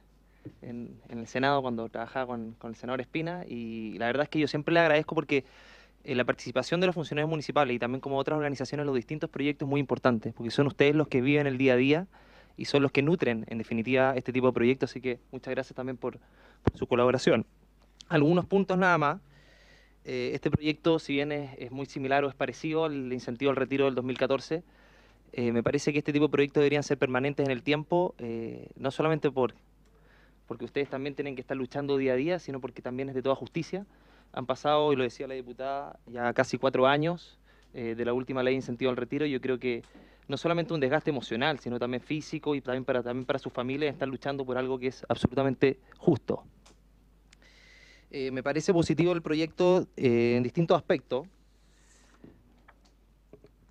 en, el Senado cuando trabajaba con, el senador Espina y la verdad es que yo siempre le agradezco porque eh, la participación de los funcionarios municipales y también como otras organizaciones en los distintos proyectos es muy importante porque son ustedes los que viven el día a día y son los que nutren en definitiva este tipo de proyectos, así que muchas gracias también por, su colaboración. Algunos puntos nada más. Eh, este proyecto, si bien es, muy similar o es parecido al incentivo al retiro del 2014, eh, me parece que este tipo de proyectos deberían ser permanentes en el tiempo, no solamente por porque ustedes también tienen que estar luchando día a día, sino porque también es de toda justicia. Han pasado, y lo decía la diputada, ya casi cuatro años eh, de la última ley de incentivo al retiro. Yo creo que no solamente un desgaste emocional, sino también físico y también para, también para sus familias están luchando por algo que es absolutamente justo. Eh, me parece positivo el proyecto eh, en distintos aspectos,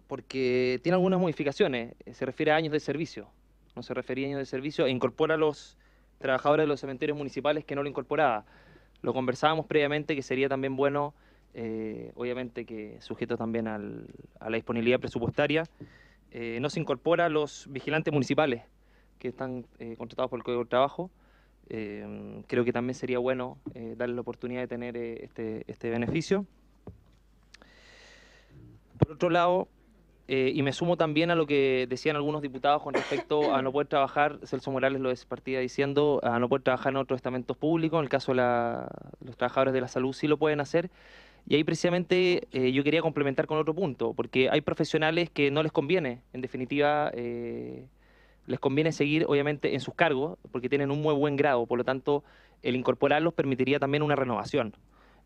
porque tiene algunas modificaciones. Se refiere a años de servicio, no se refería a años de servicio, e incorpora los trabajadores de los cementerios municipales que no lo incorporaba. Lo conversábamos previamente que sería también bueno, eh, obviamente que sujeto también al, a la disponibilidad presupuestaria, eh, no se incorpora los vigilantes municipales que están eh, contratados por el Código de Trabajo. creo que también sería bueno darle la oportunidad de tener este, este beneficio. Por otro lado, eh, y me sumo también a lo que decían algunos diputados con respecto a no poder trabajar, Celso Morales lo despartía diciendo, a ah, no poder trabajar en otros estamentos públicos, en el caso de los trabajadores de la salud sí lo pueden hacer. Y ahí precisamente eh, yo quería complementar con otro punto, porque hay profesionales que no les conviene, en definitiva, eh, les conviene seguir obviamente en sus cargos, porque tienen un muy buen grado, por lo tanto, el incorporarlos permitiría también una renovación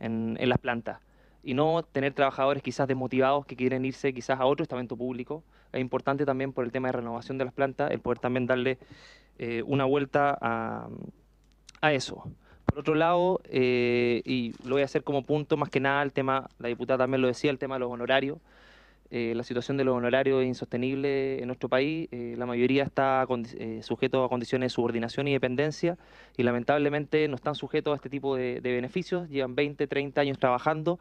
en, en las plantas y no tener trabajadores quizás desmotivados que quieren irse quizás a otro estamento público. Es importante también por el tema de renovación de las plantas, el poder también darle eh, una vuelta a, eso. Por otro lado, eh, y lo voy a hacer como punto más que nada, el tema, la diputada también lo decía, el tema de los honorarios. Eh, la situación de los honorarios es insostenible en nuestro país. la mayoría está sujeto a condiciones de subordinación y dependencia y lamentablemente no están sujetos a este tipo de, de beneficios. Llevan 20, 30 años trabajando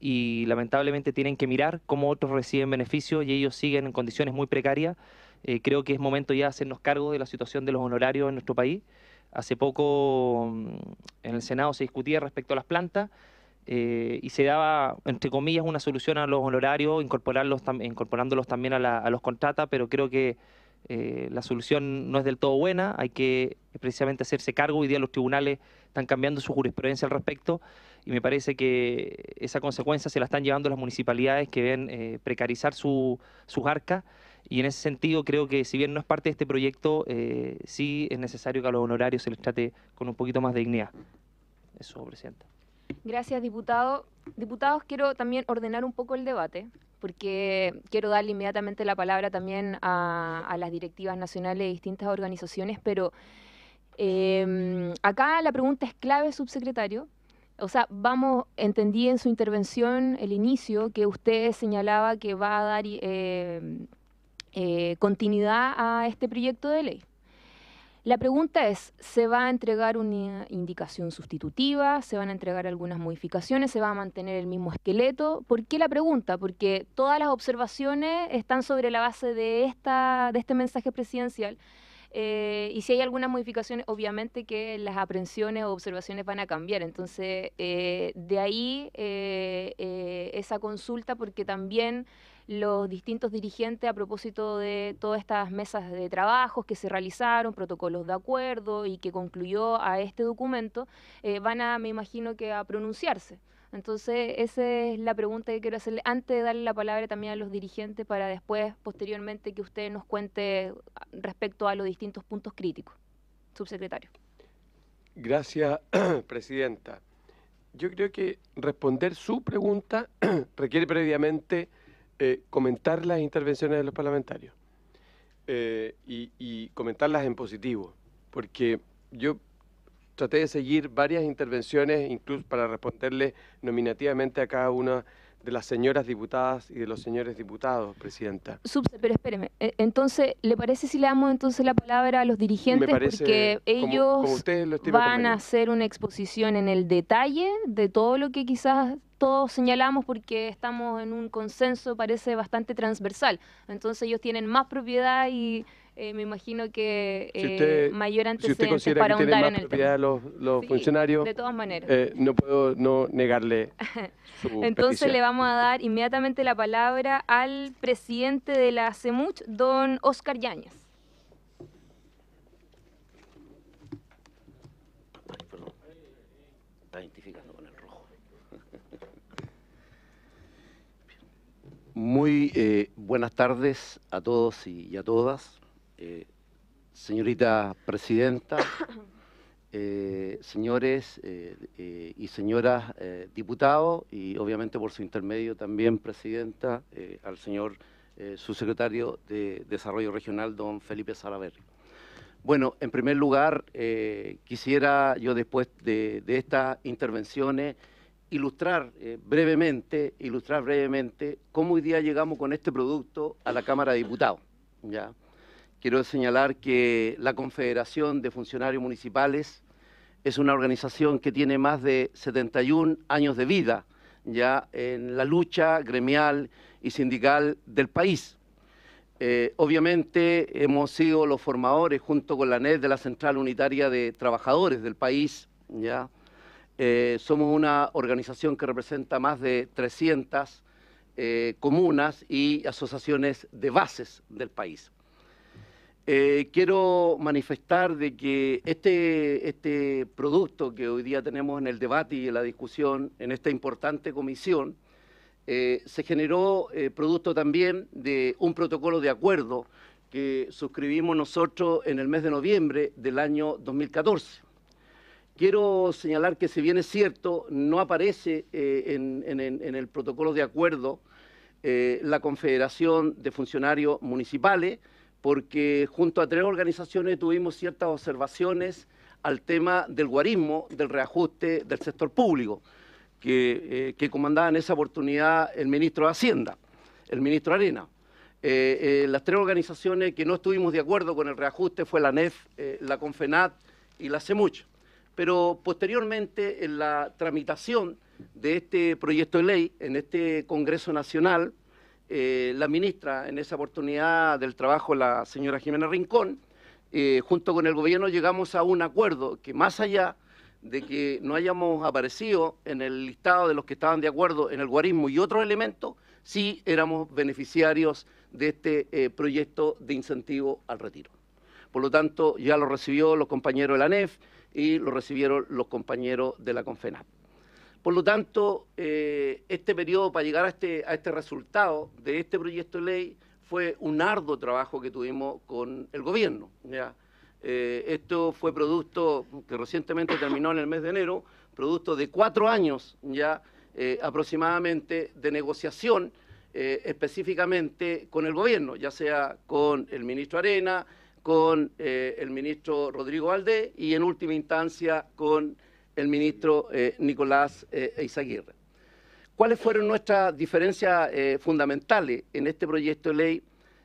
y lamentablemente tienen que mirar cómo otros reciben beneficios y ellos siguen en condiciones muy precarias. Eh, creo que es momento ya de hacernos cargo de la situación de los honorarios en nuestro país. Hace poco mm, en el Senado se discutía respecto a las plantas eh, y se daba, entre comillas, una solución a los honorarios, incorporarlos incorporándolos también a, los contratas, pero creo que eh, la solución no es del todo buena, hay que precisamente hacerse cargo. Hoy día los tribunales están cambiando su jurisprudencia al respecto y me parece que esa consecuencia se la están llevando las municipalidades que ven eh, precarizar su, sus arcas y en ese sentido creo que si bien no es parte de este proyecto, eh, sí es necesario que a los honorarios se les trate con un poquito más de dignidad. Eso, Presidenta. Gracias, diputado. Diputados, quiero también ordenar un poco el debate, porque quiero darle inmediatamente la palabra también a, las directivas nacionales de distintas organizaciones, pero em, acá la pregunta es clave, subsecretario. O sea, vamos, entendí en su intervención, el inicio, que usted señalaba que va a dar eh, eh, continuidad a este proyecto de ley. La pregunta es, ¿se va a entregar una indicación sustitutiva? ¿Se van a entregar algunas modificaciones? ¿Se va a mantener el mismo esqueleto? ¿Por qué la pregunta? Porque todas las observaciones están sobre la base de, esta, de este mensaje presidencial. Eh, y si hay algunas modificaciones, obviamente que las aprensiones o observaciones van a cambiar. Entonces, eh, de ahí eh, esa consulta, porque también los distintos dirigentes a propósito de todas estas mesas de trabajos que se realizaron, protocolos de acuerdo y que concluyó a este documento, eh, van a, me imagino que a pronunciarse. Entonces, esa es la pregunta que quiero hacerle antes de darle la palabra también a los dirigentes para después, posteriormente, que usted nos cuente respecto a los distintos puntos críticos. Subsecretario. Gracias, Presidenta. Yo creo que responder su pregunta requiere previamente eh, comentar las intervenciones de los parlamentarios eh, y, comentarlas en positivo, porque yo traté de seguir varias intervenciones, incluso para responderle nominativamente a cada una de las señoras diputadas y de los señores diputados, Presidenta. Subse, pero espéreme, eh, entonces, ¿le parece si le damos entonces la palabra a los dirigentes? Porque ellos van a hacer una exposición en el detalle de todo lo que quizás todos señalamos porque estamos en un consenso, parece bastante transversal. Entonces ellos tienen más propiedad y eh, me imagino que eh, mayor antecedente para que el tema. los, funcionarios, de todas maneras. Eh, no puedo no negarle. Entonces le vamos a dar inmediatamente la palabra al presidente de la CEMUCH, don Oscar Yáñez. Muy eh, buenas tardes a todos y a todas. Eh, señorita presidenta, eh, señores eh, y señoras diputados, y obviamente por su intermedio también, presidenta, al señor subsecretario de Desarrollo Regional, don Felipe Salaverri. Bueno, en primer lugar, quisiera yo después de, estas intervenciones ilustrar brevemente, ilustrar brevemente cómo hoy día llegamos con este producto a la Cámara de Diputados. ¿ya? quiero señalar que la Confederación de Funcionarios Municipales es una organización que tiene más de 71 años de vida ya en la lucha gremial y sindical del país. Eh, obviamente hemos sido los formadores junto con la NED de la Central Unitaria de Trabajadores del país. ¿ya? Eh, somos una organización que representa más de 300 eh, comunas y asociaciones de bases del país. Eh, quiero manifestar de que este, este, producto que hoy día tenemos en el debate y en la discusión en esta importante comisión, eh, se generó eh, producto también de un protocolo de acuerdo que suscribimos nosotros en el mes de noviembre del año 2014. Quiero señalar que si bien es cierto, no aparece en, el protocolo de acuerdo la Confederación de Funcionarios Municipales, porque junto a tres organizaciones tuvimos ciertas observaciones al tema del guarismo, del reajuste del sector público, que, eh, comandaba en esa oportunidad el ministro de Hacienda, el ministro Arena. Eh, eh, las tres organizaciones que no estuvimos de acuerdo con el reajuste fue la NEF, la CONFENAT y la CEMUCH. Pero posteriormente, en la tramitación de este proyecto de ley en este Congreso Nacional, eh, la ministra en esa oportunidad del trabajo, la señora Jimena Rincón, eh, junto con el gobierno llegamos a un acuerdo que más allá de que no hayamos aparecido en el listado de los que estaban de acuerdo en el guarismo y otros elementos, sí éramos beneficiarios de este eh, proyecto de incentivo al retiro. Por lo tanto, ya lo recibió los compañeros de la NEF y lo recibieron los compañeros de la CONFENAP. Por lo tanto, eh, este periodo para llegar a este, a este resultado de este proyecto de ley fue un arduo trabajo que tuvimos con el gobierno. ¿ya? Eh, esto fue producto que recientemente terminó en el mes de enero, producto de cuatro años ya eh, aproximadamente de negociación específicamente con el gobierno, ya sea con el ministro Arena, con el ministro Rodrigo Valdés y en última instancia con el ministro eh, Nicolás eh, Eizaguirre. ¿Cuáles fueron nuestras diferencias eh, fundamentales en este proyecto de ley?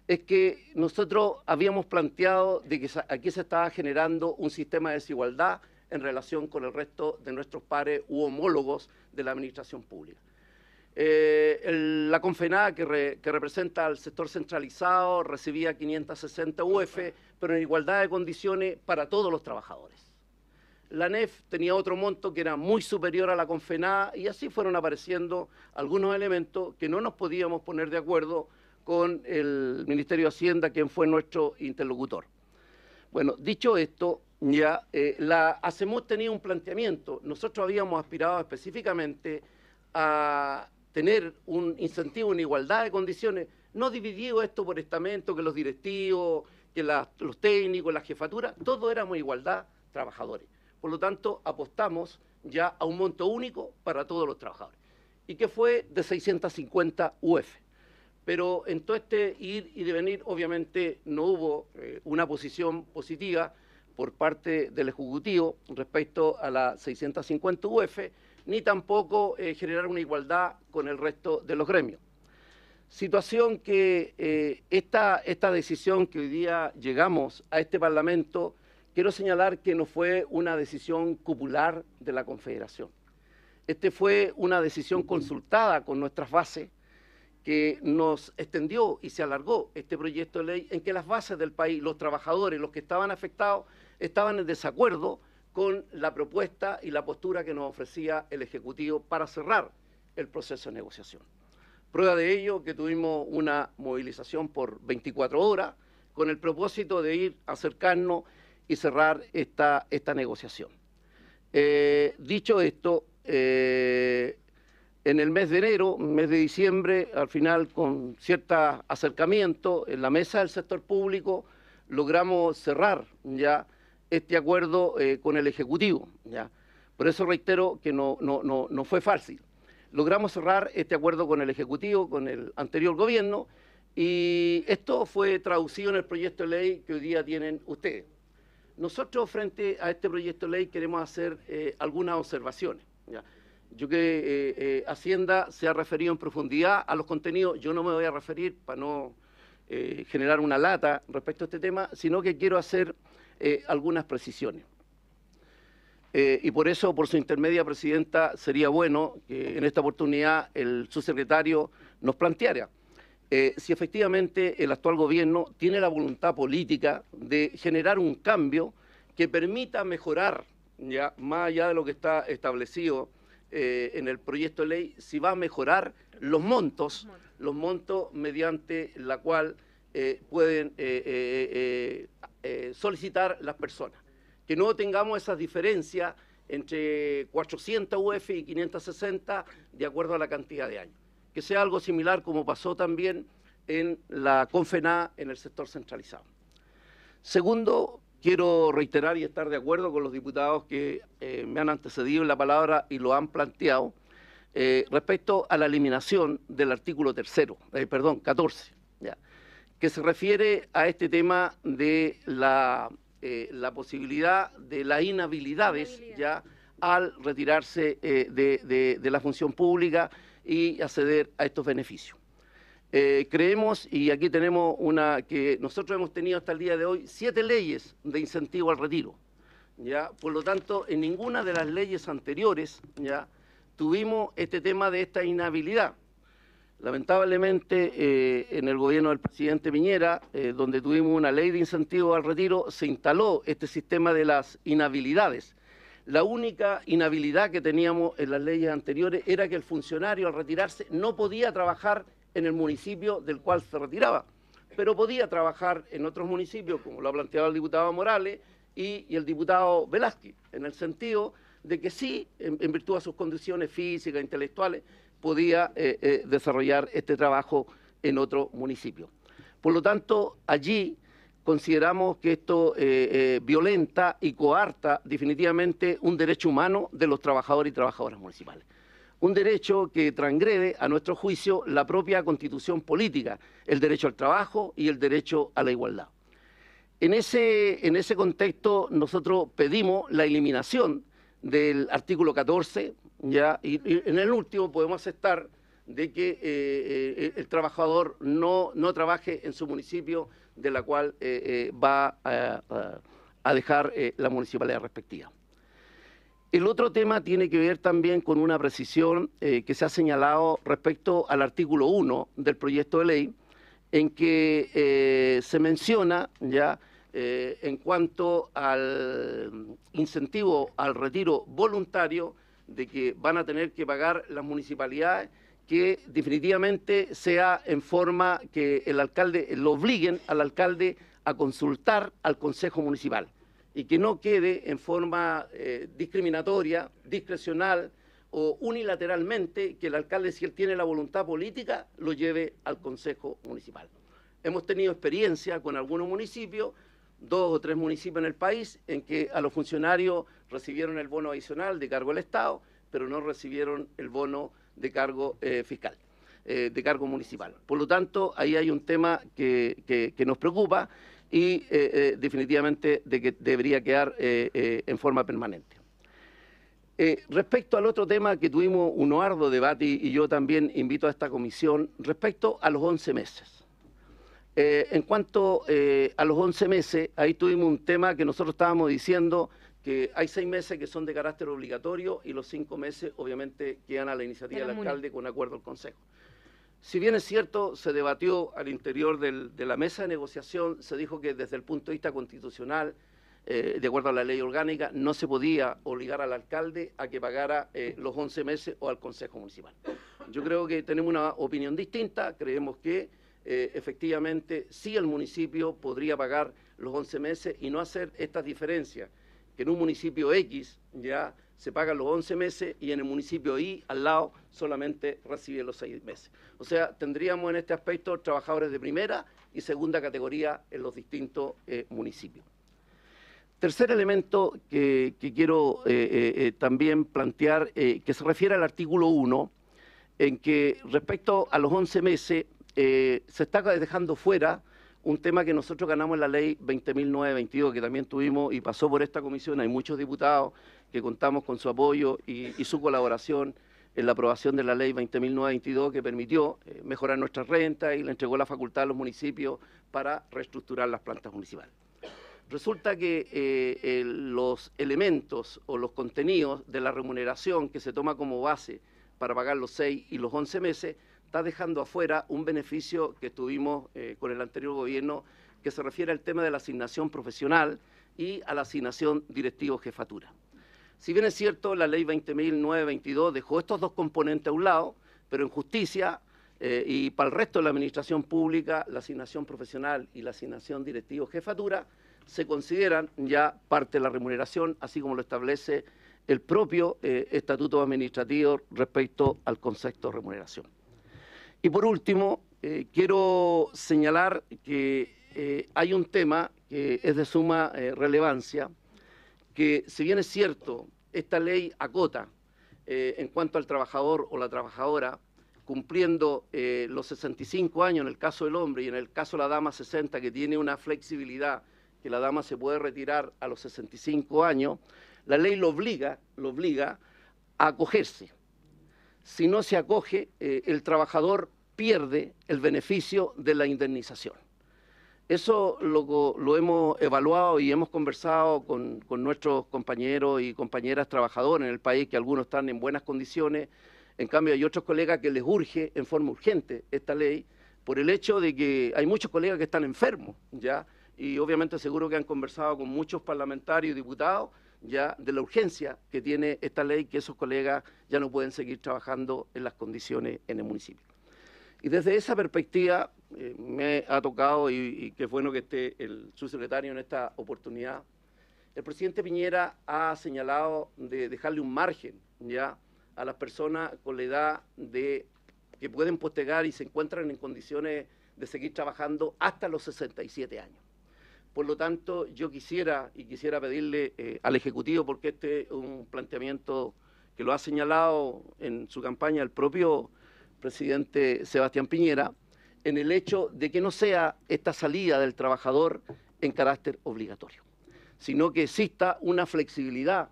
Es que nosotros habíamos planteado de que aquí se estaba generando un sistema de desigualdad en relación con el resto de nuestros pares u homólogos de la administración pública. la Confenada, que, que, representa al sector centralizado, recibía 560 UF, pero en igualdad de condiciones para todos los trabajadores. La NEF tenía otro monto que era muy superior a la confenada y así fueron apareciendo algunos elementos que no nos podíamos poner de acuerdo con el Ministerio de Hacienda, quien fue nuestro interlocutor. Bueno, dicho esto, ya eh, la ACEMUS tenía un planteamiento. Nosotros habíamos aspirado específicamente a tener un incentivo en igualdad de condiciones, no dividido esto por estamento, que los directivos, que los técnicos, la jefatura, todo éramos igualdad trabajadores. Por lo tanto, apostamos ya a un monto único para todos los trabajadores. Y que fue de 650 UF. Pero en todo este ir y venir, obviamente, no hubo eh, una posición positiva por parte del Ejecutivo respecto a las 650 UF, ni tampoco eh, generar una igualdad con el resto de los gremios. Situación que eh, esta, esta decisión que hoy día llegamos a este Parlamento Quiero señalar que no fue una decisión cupular de la Confederación. Este fue una decisión consultada con nuestras bases que nos extendió y se alargó este proyecto de ley en que las bases del país, los trabajadores, los que estaban afectados, estaban en desacuerdo con la propuesta y la postura que nos ofrecía el Ejecutivo para cerrar el proceso de negociación. Prueba de ello que tuvimos una movilización por 24 horas con el propósito de ir acercarnos y cerrar esta, esta negociación. Eh, dicho esto, eh, en el mes de enero, mes de diciembre, al final con cierto acercamiento en la mesa del sector público, logramos cerrar ya este acuerdo eh, con el Ejecutivo. ¿ya? Por eso reitero que no, no, no, no fue fácil. Logramos cerrar este acuerdo con el Ejecutivo, con el anterior gobierno, y esto fue traducido en el proyecto de ley que hoy día tienen ustedes. Nosotros frente a este proyecto de ley queremos hacer eh, algunas observaciones. ¿ya? Yo que eh, eh, Hacienda se ha referido en profundidad a los contenidos, yo no me voy a referir para no generar una lata respecto a este tema, sino que quiero hacer algunas precisiones. y por eso, por su intermedia, Presidenta, sería bueno que en esta oportunidad el subsecretario nos planteara eh, si efectivamente el actual gobierno tiene la voluntad política de generar un cambio que permita mejorar, ya más allá de lo que está establecido eh, en el proyecto de ley, si va a mejorar los montos, los montos mediante la cual eh, pueden solicitar las personas. Que no tengamos esas diferencias entre 400 UF y 560 de acuerdo a la cantidad de años que sea algo similar como pasó también en la CONFENA en el sector centralizado. Segundo, quiero reiterar y estar de acuerdo con los diputados que eh, me han antecedido en la palabra y lo han planteado eh, respecto a la eliminación del artículo tercero, eh, perdón, 14, que se refiere a este tema de la, posibilidad de las inhabilidades ya al retirarse de la función pública y acceder a estos beneficios. Eh, creemos, y aquí tenemos una que nosotros hemos tenido hasta el día de hoy, siete leyes de incentivo al retiro. ¿ya? Por lo tanto, en ninguna de las leyes anteriores ¿ya? tuvimos este tema de esta inhabilidad. Lamentablemente, eh, en el gobierno del presidente Piñera, eh, donde tuvimos una ley de incentivo al retiro, se instaló este sistema de las inhabilidades la única inhabilidad que teníamos en las leyes anteriores era que el funcionario al retirarse no podía trabajar en el municipio del cual se retiraba, pero podía trabajar en otros municipios, como lo ha planteado el diputado Morales y, el diputado Velázquez, en el sentido de que sí, en, virtud de sus condiciones físicas, e intelectuales, podía eh, eh, desarrollar este trabajo en otro municipio. Por lo tanto, allí consideramos que esto eh, eh, violenta y coarta definitivamente un derecho humano de los trabajadores y trabajadoras municipales. Un derecho que transgrede, a nuestro juicio, la propia constitución política, el derecho al trabajo y el derecho a la igualdad. En ese, en ese contexto, nosotros pedimos la eliminación del artículo 14, ya, y, en el último podemos aceptar de que eh, el trabajador no, no trabaje en su municipio de la cual eh, eh, va a, dejar eh, la municipalidad respectiva. El otro tema tiene que ver también con una precisión que se ha señalado respecto al artículo 1 del proyecto de ley, en que se menciona ya en cuanto al incentivo al retiro voluntario de que van a tener que pagar las municipalidades que definitivamente sea en forma que el alcalde, lo obliguen al alcalde a consultar al Consejo Municipal y que no quede en forma eh, discriminatoria, discrecional o unilateralmente que el alcalde, si él tiene la voluntad política, lo lleve al Consejo Municipal. Hemos tenido experiencia con algunos municipios, dos o tres municipios en el país, en que a los funcionarios recibieron el bono adicional de cargo del Estado, pero no recibieron el bono de cargo eh, fiscal, eh, de cargo municipal. Por lo tanto, ahí hay un tema que, nos preocupa y eh, definitivamente de que debería quedar en forma permanente. respecto al otro tema que tuvimos un arduo debate y yo también invito a esta comisión, respecto a los 11 meses. en cuanto a los 11 meses, ahí tuvimos un tema que nosotros estábamos diciendo que hay seis meses que son de carácter obligatorio y los cinco meses obviamente quedan a la iniciativa del alcalde con acuerdo al Consejo. Si bien es cierto, se debatió al interior de la mesa de negociación, se dijo que desde el punto de vista constitucional, eh, de acuerdo a la ley orgánica, no se podía obligar al alcalde a que pagara eh, los 11 meses o al Consejo Municipal. Yo creo que tenemos una opinión distinta, creemos que eh, efectivamente sí el municipio podría pagar los 11 meses y no hacer estas diferencias que en un municipio X ya se pagan los 11 meses y en el municipio Y al lado solamente recibe los 6 meses. O sea, tendríamos en este aspecto trabajadores de primera y segunda categoría en los distintos eh, municipios. Tercer elemento que, quiero eh, eh, también plantear, que se refiere al artículo 1, en que respecto a los 11 meses se está dejando fuera un tema que nosotros ganamos en la ley 20.922, que también tuvimos y pasó por esta comisión. Hay muchos diputados que contamos con su apoyo y, su colaboración en la aprobación de la ley 20.922 que permitió eh, mejorar nuestras rentas y le entregó la facultad a los municipios para reestructurar las plantas municipales. Resulta que eh, los elementos o los contenidos de la remuneración que se toma como base para pagar los 6 y los 11 meses está dejando afuera un beneficio que tuvimos eh, con el anterior gobierno que se refiere al tema de la asignación profesional y a la asignación directivo jefatura. Si bien es cierto, la ley 20.922 dejó estos dos componentes a un lado, pero en justicia eh, y para el resto de la administración pública, la asignación profesional y la asignación directivo jefatura se consideran ya parte de la remuneración, así como lo establece el propio eh, estatuto administrativo respecto al concepto de remuneración. Y por último, eh, quiero señalar que eh, hay un tema que es de suma eh, relevancia, que si bien es cierto, esta ley acota en cuanto al trabajador o la trabajadora, cumpliendo los 65 años en el caso del hombre y en el caso de la dama 60, que tiene una flexibilidad, que la dama se puede retirar a los 65 años, la ley lo obliga, lo obliga a acogerse si no se acoge, eh, el trabajador pierde el beneficio de la indemnización. Eso lo, hemos evaluado y hemos conversado con, nuestros compañeros y compañeras trabajadores en el país, que algunos están en buenas condiciones, en cambio hay otros colegas que les urge en forma urgente esta ley, por el hecho de que hay muchos colegas que están enfermos, ¿ya? Y obviamente seguro que han conversado con muchos parlamentarios y diputados ya de la urgencia que tiene esta ley, que esos colegas ya no pueden seguir trabajando en las condiciones en el municipio. Y desde esa perspectiva eh, me ha tocado, y, y qué bueno que esté el subsecretario en esta oportunidad, el presidente Piñera ha señalado de dejarle un margen ya a las personas con la edad de que pueden postergar y se encuentran en condiciones de seguir trabajando hasta los 67 años. Por lo tanto, yo quisiera y quisiera pedirle eh, al Ejecutivo, porque este es un planteamiento que lo ha señalado en su campaña el propio presidente Sebastián Piñera, en el hecho de que no sea esta salida del trabajador en carácter obligatorio, sino que exista una flexibilidad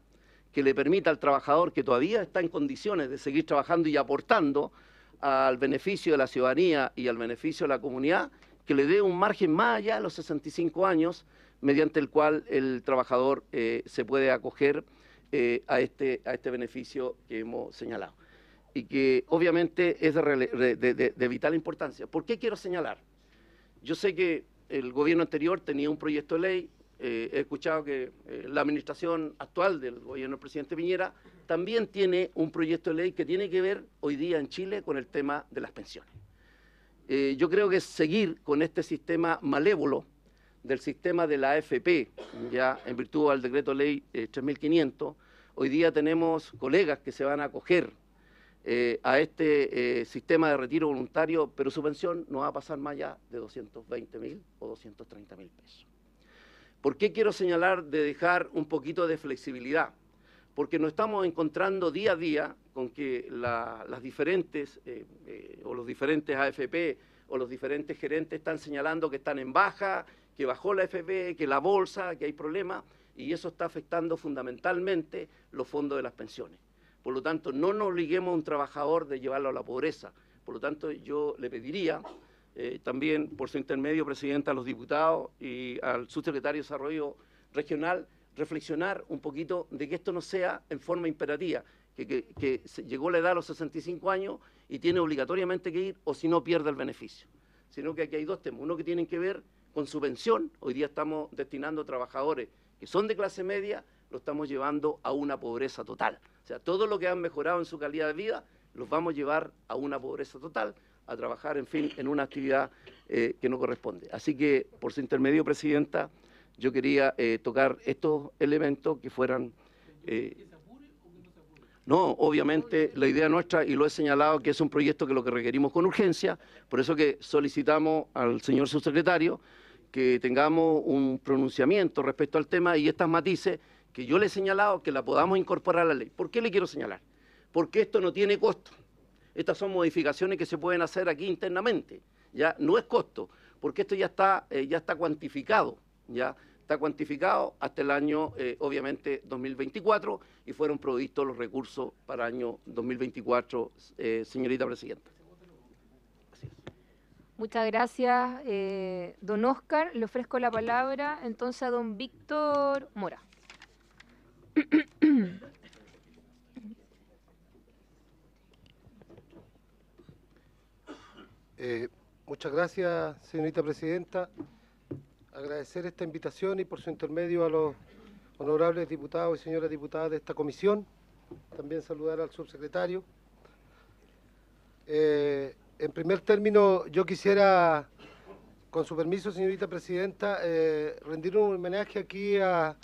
que le permita al trabajador que todavía está en condiciones de seguir trabajando y aportando al beneficio de la ciudadanía y al beneficio de la comunidad, que le dé un margen más allá de los 65 años, mediante el cual el trabajador eh, se puede acoger eh, a, este, a este beneficio que hemos señalado. Y que obviamente es de, vital importancia. ¿Por qué quiero señalar? Yo sé que el gobierno anterior tenía un proyecto de ley, eh, he escuchado que la administración actual del gobierno del presidente Piñera también tiene un proyecto de ley que tiene que ver hoy día en Chile con el tema de las pensiones. Eh, yo creo que seguir con este sistema malévolo del sistema de la AFP, ya en virtud del decreto ley 3500, eh, hoy día tenemos colegas que se van a acoger eh, a este sistema de retiro voluntario, pero su pensión no va a pasar más allá de 220 mil o 230 mil pesos. ¿Por qué quiero señalar de dejar un poquito de flexibilidad? Porque nos estamos encontrando día a día con que las diferentes eh, eh, o los diferentes AFP o los diferentes gerentes están señalando que están en baja, que bajó la AFP, que la bolsa, que hay problemas, y eso está afectando fundamentalmente los fondos de las pensiones. Por lo tanto, no nos obliguemos a un trabajador de llevarlo a la pobreza. Por lo tanto, yo le pediría eh, también, por su intermedio, Presidenta, a los diputados y al subsecretario de Desarrollo Regional, reflexionar un poquito de que esto no sea en forma imperativa, que, que, llegó la edad a los 65 años y tiene obligatoriamente que ir o si no pierde el beneficio. Sino que aquí hay dos temas, uno que tienen que ver con subvención, hoy día estamos destinando a trabajadores que son de clase media, lo estamos llevando a una pobreza total. O sea, todo lo que han mejorado en su calidad de vida los vamos a llevar a una pobreza total, a trabajar, en fin, en una actividad eh, que no corresponde. Así que, por su intermedio, Presidenta, yo quería eh, tocar estos elementos que fueran... Eh, no, obviamente la idea nuestra, y lo he señalado, que es un proyecto que lo que requerimos con urgencia, por eso que solicitamos al señor subsecretario que tengamos un pronunciamiento respecto al tema y estas matices que yo le he señalado que la podamos incorporar a la ley. ¿Por qué le quiero señalar? Porque esto no tiene costo. Estas son modificaciones que se pueden hacer aquí internamente. Ya no es costo, porque esto ya está, eh, ya está cuantificado. Ya está cuantificado hasta el año, eh, obviamente, 2024 y fueron provistos los recursos para el año 2024, eh, señorita presidenta. Muchas gracias, eh, don Oscar. Le ofrezco la palabra entonces a don Víctor Mora. muchas gracias, señorita presidenta agradecer esta invitación y por su intermedio a los honorables diputados y señoras diputadas de esta comisión. También saludar al subsecretario. Eh, en primer término, yo quisiera, con su permiso, señorita presidenta, eh, rendir un homenaje aquí a,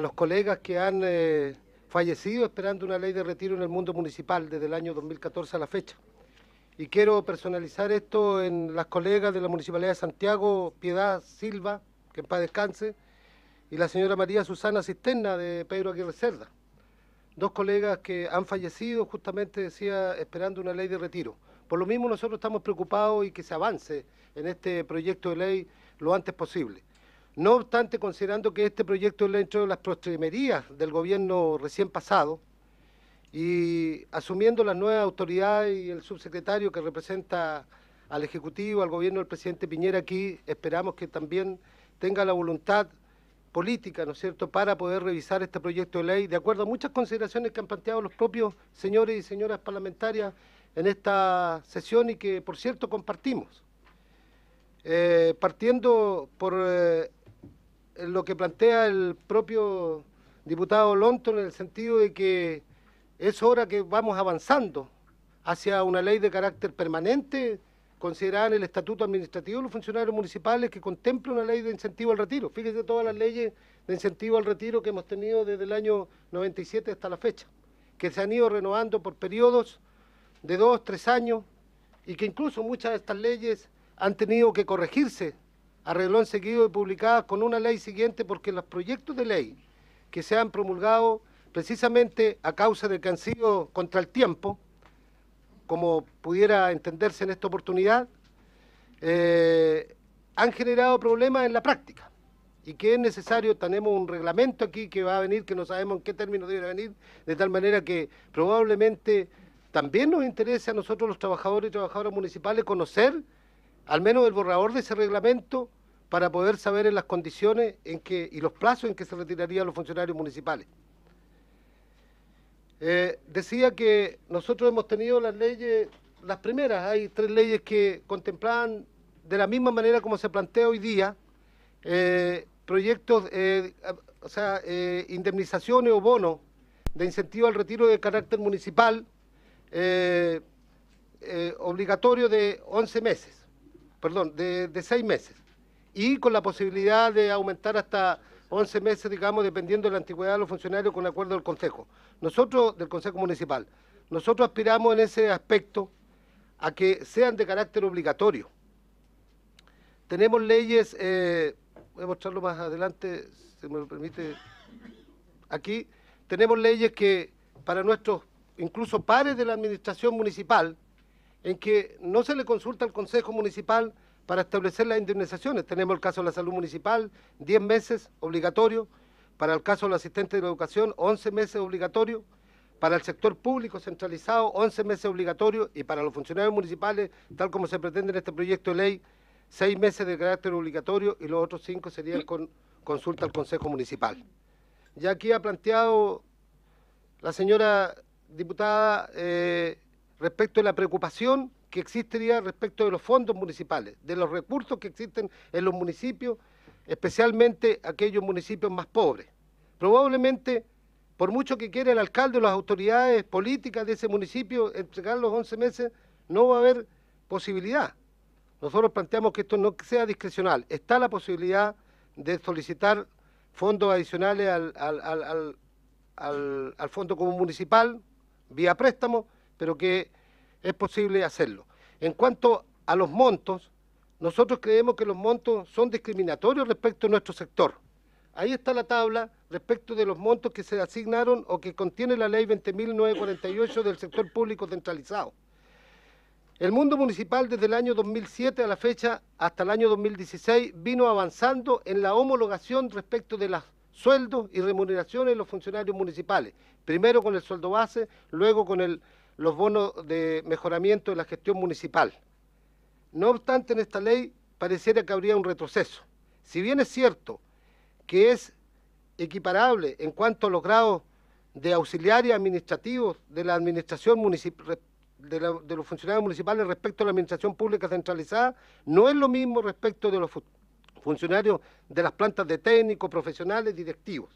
los colegas que han eh, fallecido esperando una ley de retiro en el mundo municipal desde el año 2014 a la fecha y quiero personalizar esto en las colegas de la Municipalidad de Santiago, Piedad Silva, que en paz descanse, y la señora María Susana Cisterna de Pedro Aguirre Cerda. Dos colegas que han fallecido justamente, decía, esperando una ley de retiro. Por lo mismo nosotros estamos preocupados y que se avance en este proyecto de ley lo antes posible. No obstante, considerando que este proyecto de ley entró en las prostremerías del gobierno recién pasado, y asumiendo las nuevas autoridad y el subsecretario que representa al Ejecutivo, al gobierno del presidente Piñera aquí, esperamos que también tenga la voluntad política, ¿no es cierto?, para poder revisar este proyecto de ley, de acuerdo a muchas consideraciones que han planteado los propios señores y señoras parlamentarias en esta sesión y que, por cierto, compartimos. Eh, partiendo por eh, lo que plantea el propio diputado Lonto, en el sentido de que es hora que vamos avanzando hacia una ley de carácter permanente considerada en el Estatuto Administrativo de los Funcionarios Municipales que contempla una ley de incentivo al retiro. Fíjense todas las leyes de incentivo al retiro que hemos tenido desde el año 97 hasta la fecha, que se han ido renovando por periodos de dos, tres años, y que incluso muchas de estas leyes han tenido que corregirse a en seguido y publicadas con una ley siguiente porque los proyectos de ley que se han promulgado precisamente a causa de que han sido contra el tiempo, como pudiera entenderse en esta oportunidad, eh, han generado problemas en la práctica y que es necesario, tenemos un reglamento aquí que va a venir, que no sabemos en qué términos debe venir, de tal manera que probablemente también nos interese a nosotros los trabajadores y trabajadoras municipales conocer al menos el borrador de ese reglamento para poder saber en las condiciones en que, y los plazos en que se retirarían los funcionarios municipales. Eh, decía que nosotros hemos tenido las leyes, las primeras, hay tres leyes que contemplaban de la misma manera como se plantea hoy día, eh, proyectos, eh, o sea, indemnizaciones o bonos de incentivo al retiro de carácter municipal obligatorio de 11 meses, perdón, de, de 6 meses, y con la posibilidad de aumentar hasta 11 meses, digamos, dependiendo de la antigüedad de los funcionarios con acuerdo del Consejo. Nosotros, del Consejo Municipal, nosotros aspiramos en ese aspecto a que sean de carácter obligatorio. Tenemos leyes, eh, voy a mostrarlo más adelante, si me lo permite, aquí, tenemos leyes que para nuestros, incluso pares de la administración municipal, en que no se le consulta al Consejo Municipal para establecer las indemnizaciones. Tenemos el caso de la salud municipal, 10 meses obligatorio, para el caso del asistente de la educación, 11 meses obligatorio, para el sector público centralizado, 11 meses obligatorio, y para los funcionarios municipales, tal como se pretende en este proyecto de ley, 6 meses de carácter obligatorio y los otros 5 serían con consulta al Consejo Municipal. Ya aquí ha planteado la señora diputada eh, respecto de la preocupación que existiría respecto de los fondos municipales, de los recursos que existen en los municipios, especialmente aquellos municipios más pobres. Probablemente, por mucho que quiera el alcalde o las autoridades políticas de ese municipio entregar los 11 meses, no va a haber posibilidad. Nosotros planteamos que esto no sea discrecional. Está la posibilidad de solicitar fondos adicionales al, al Fondo Común Municipal vía préstamo, pero que es posible hacerlo. En cuanto a los montos, nosotros creemos que los montos son discriminatorios respecto a nuestro sector. Ahí está la tabla respecto de los montos que se asignaron o que contiene la ley 20.948 del sector público centralizado. El mundo municipal desde el año 2007 a la fecha hasta el año 2016 vino avanzando en la homologación respecto de los sueldos y remuneraciones de los funcionarios municipales. Primero con el sueldo base, luego con el los bonos de mejoramiento de la gestión municipal. No obstante, en esta ley pareciera que habría un retroceso. Si bien es cierto que es equiparable en cuanto a los grados de auxiliares administrativos de la administración municipal de, los funcionarios municipales respecto a la administración pública centralizada no es lo mismo respecto de los funcionarios de las plantas de técnicos, profesionales, directivos,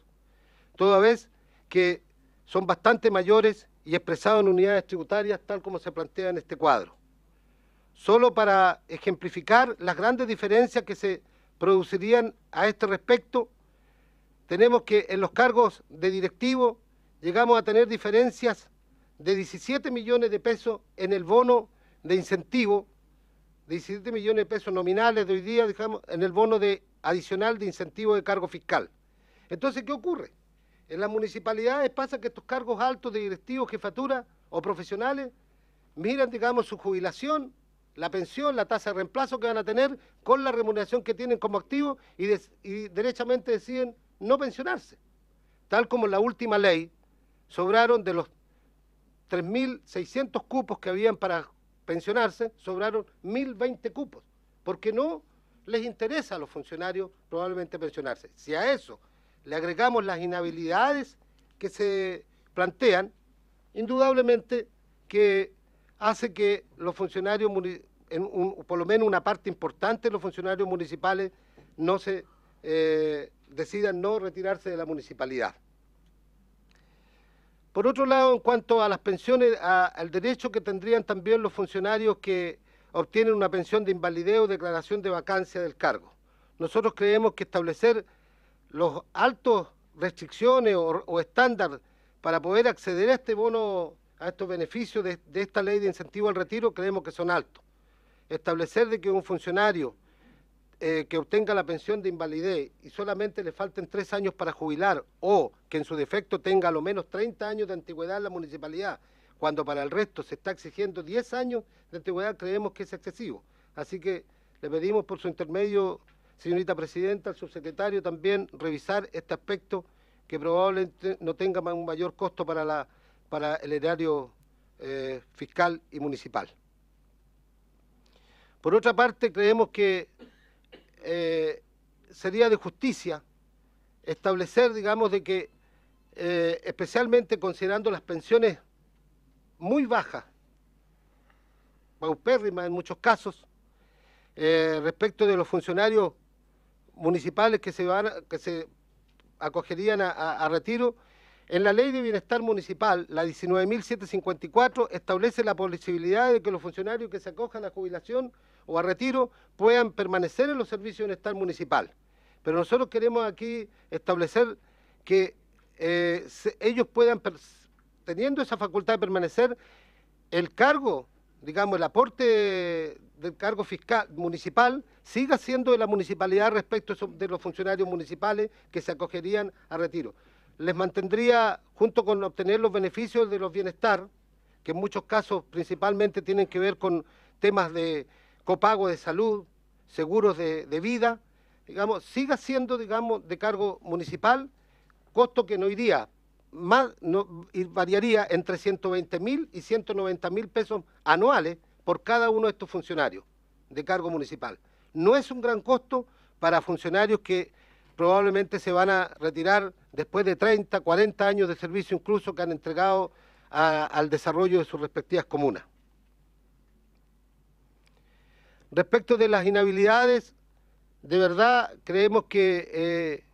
toda vez que son bastante mayores y expresado en unidades tributarias tal como se plantea en este cuadro. Solo para ejemplificar las grandes diferencias que se producirían a este respecto, tenemos que en los cargos de directivo llegamos a tener diferencias de 17 millones de pesos en el bono de incentivo, 17 millones de pesos nominales de hoy día, en el bono de adicional de incentivo de cargo fiscal. Entonces, ¿qué ocurre? En las municipalidades pasa que estos cargos altos de directivos, jefatura o profesionales miran, digamos, su jubilación, la pensión, la tasa de reemplazo que van a tener con la remuneración que tienen como activo y, y derechamente deciden no pensionarse. Tal como en la última ley, sobraron de los 3.600 cupos que habían para pensionarse, sobraron 1.020 cupos, porque no les interesa a los funcionarios probablemente pensionarse. Si a eso le agregamos las inhabilidades que se plantean, indudablemente que hace que los funcionarios, por lo menos una parte importante de los funcionarios municipales, no eh, decidan no retirarse de la municipalidad. Por otro lado, en cuanto a las pensiones, al derecho que tendrían también los funcionarios que obtienen una pensión de invalidez o declaración de vacancia del cargo. Nosotros creemos que establecer los altos restricciones o, estándares estándar para poder acceder a este bono, a estos beneficios de, esta ley de incentivo al retiro, creemos que son altos. Establecer de que un funcionario eh, que obtenga la pensión de invalidez y solamente le falten tres años para jubilar o que en su defecto tenga al lo menos 30 años de antigüedad en la municipalidad, cuando para el resto se está exigiendo 10 años de antigüedad, creemos que es excesivo. Así que le pedimos por su intermedio señorita presidenta, al subsecretario, también revisar este aspecto que probablemente no tenga un mayor costo para, el erario eh, fiscal y municipal. Por otra parte, creemos que eh, sería de justicia establecer, digamos, de que eh, especialmente considerando las pensiones muy bajas, paupérrimas en muchos casos, respecto de los funcionarios municipales que se, van, que se acogerían a, retiro, en la Ley de Bienestar Municipal, la 19.754, establece la posibilidad de que los funcionarios que se acojan a jubilación o a retiro puedan permanecer en los servicios de bienestar municipal. Pero nosotros queremos aquí establecer que eh, ellos puedan, teniendo esa facultad de permanecer, el cargo digamos, el aporte del cargo fiscal municipal siga siendo de la municipalidad respecto de los funcionarios municipales que se acogerían a retiro. Les mantendría, junto con obtener los beneficios de los bienestar, que en muchos casos principalmente tienen que ver con temas de copago de salud, seguros de, de vida, digamos, siga siendo, digamos, de cargo municipal, costo que no iría, variaría entre 120 mil y 190 mil pesos anuales por cada uno de estos funcionarios de cargo municipal. No es un gran costo para funcionarios que probablemente se van a retirar después de 30, 40 años de servicio incluso que han entregado al desarrollo de sus respectivas comunas. Respecto de las inhabilidades, de verdad creemos que eh,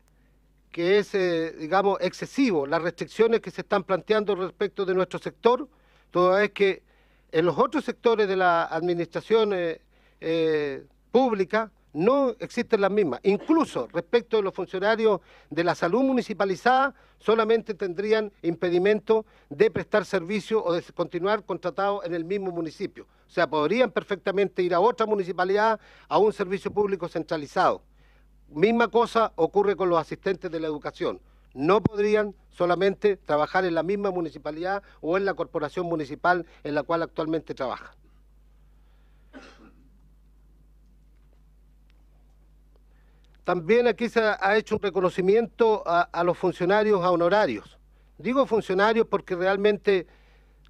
que es, eh, digamos, excesivo, las restricciones que se están planteando respecto de nuestro sector, toda vez que en los otros sectores de la administración eh, eh, pública no existen las mismas. Incluso respecto de los funcionarios de la salud municipalizada, solamente tendrían impedimento de prestar servicio o de continuar contratados en el mismo municipio. O sea, podrían perfectamente ir a otra municipalidad a un servicio público centralizado. Misma cosa ocurre con los asistentes de la educación. No podrían solamente trabajar en la misma municipalidad o en la corporación municipal en la cual actualmente trabajan. También aquí se ha hecho un reconocimiento a, los funcionarios honorarios. Digo funcionarios porque realmente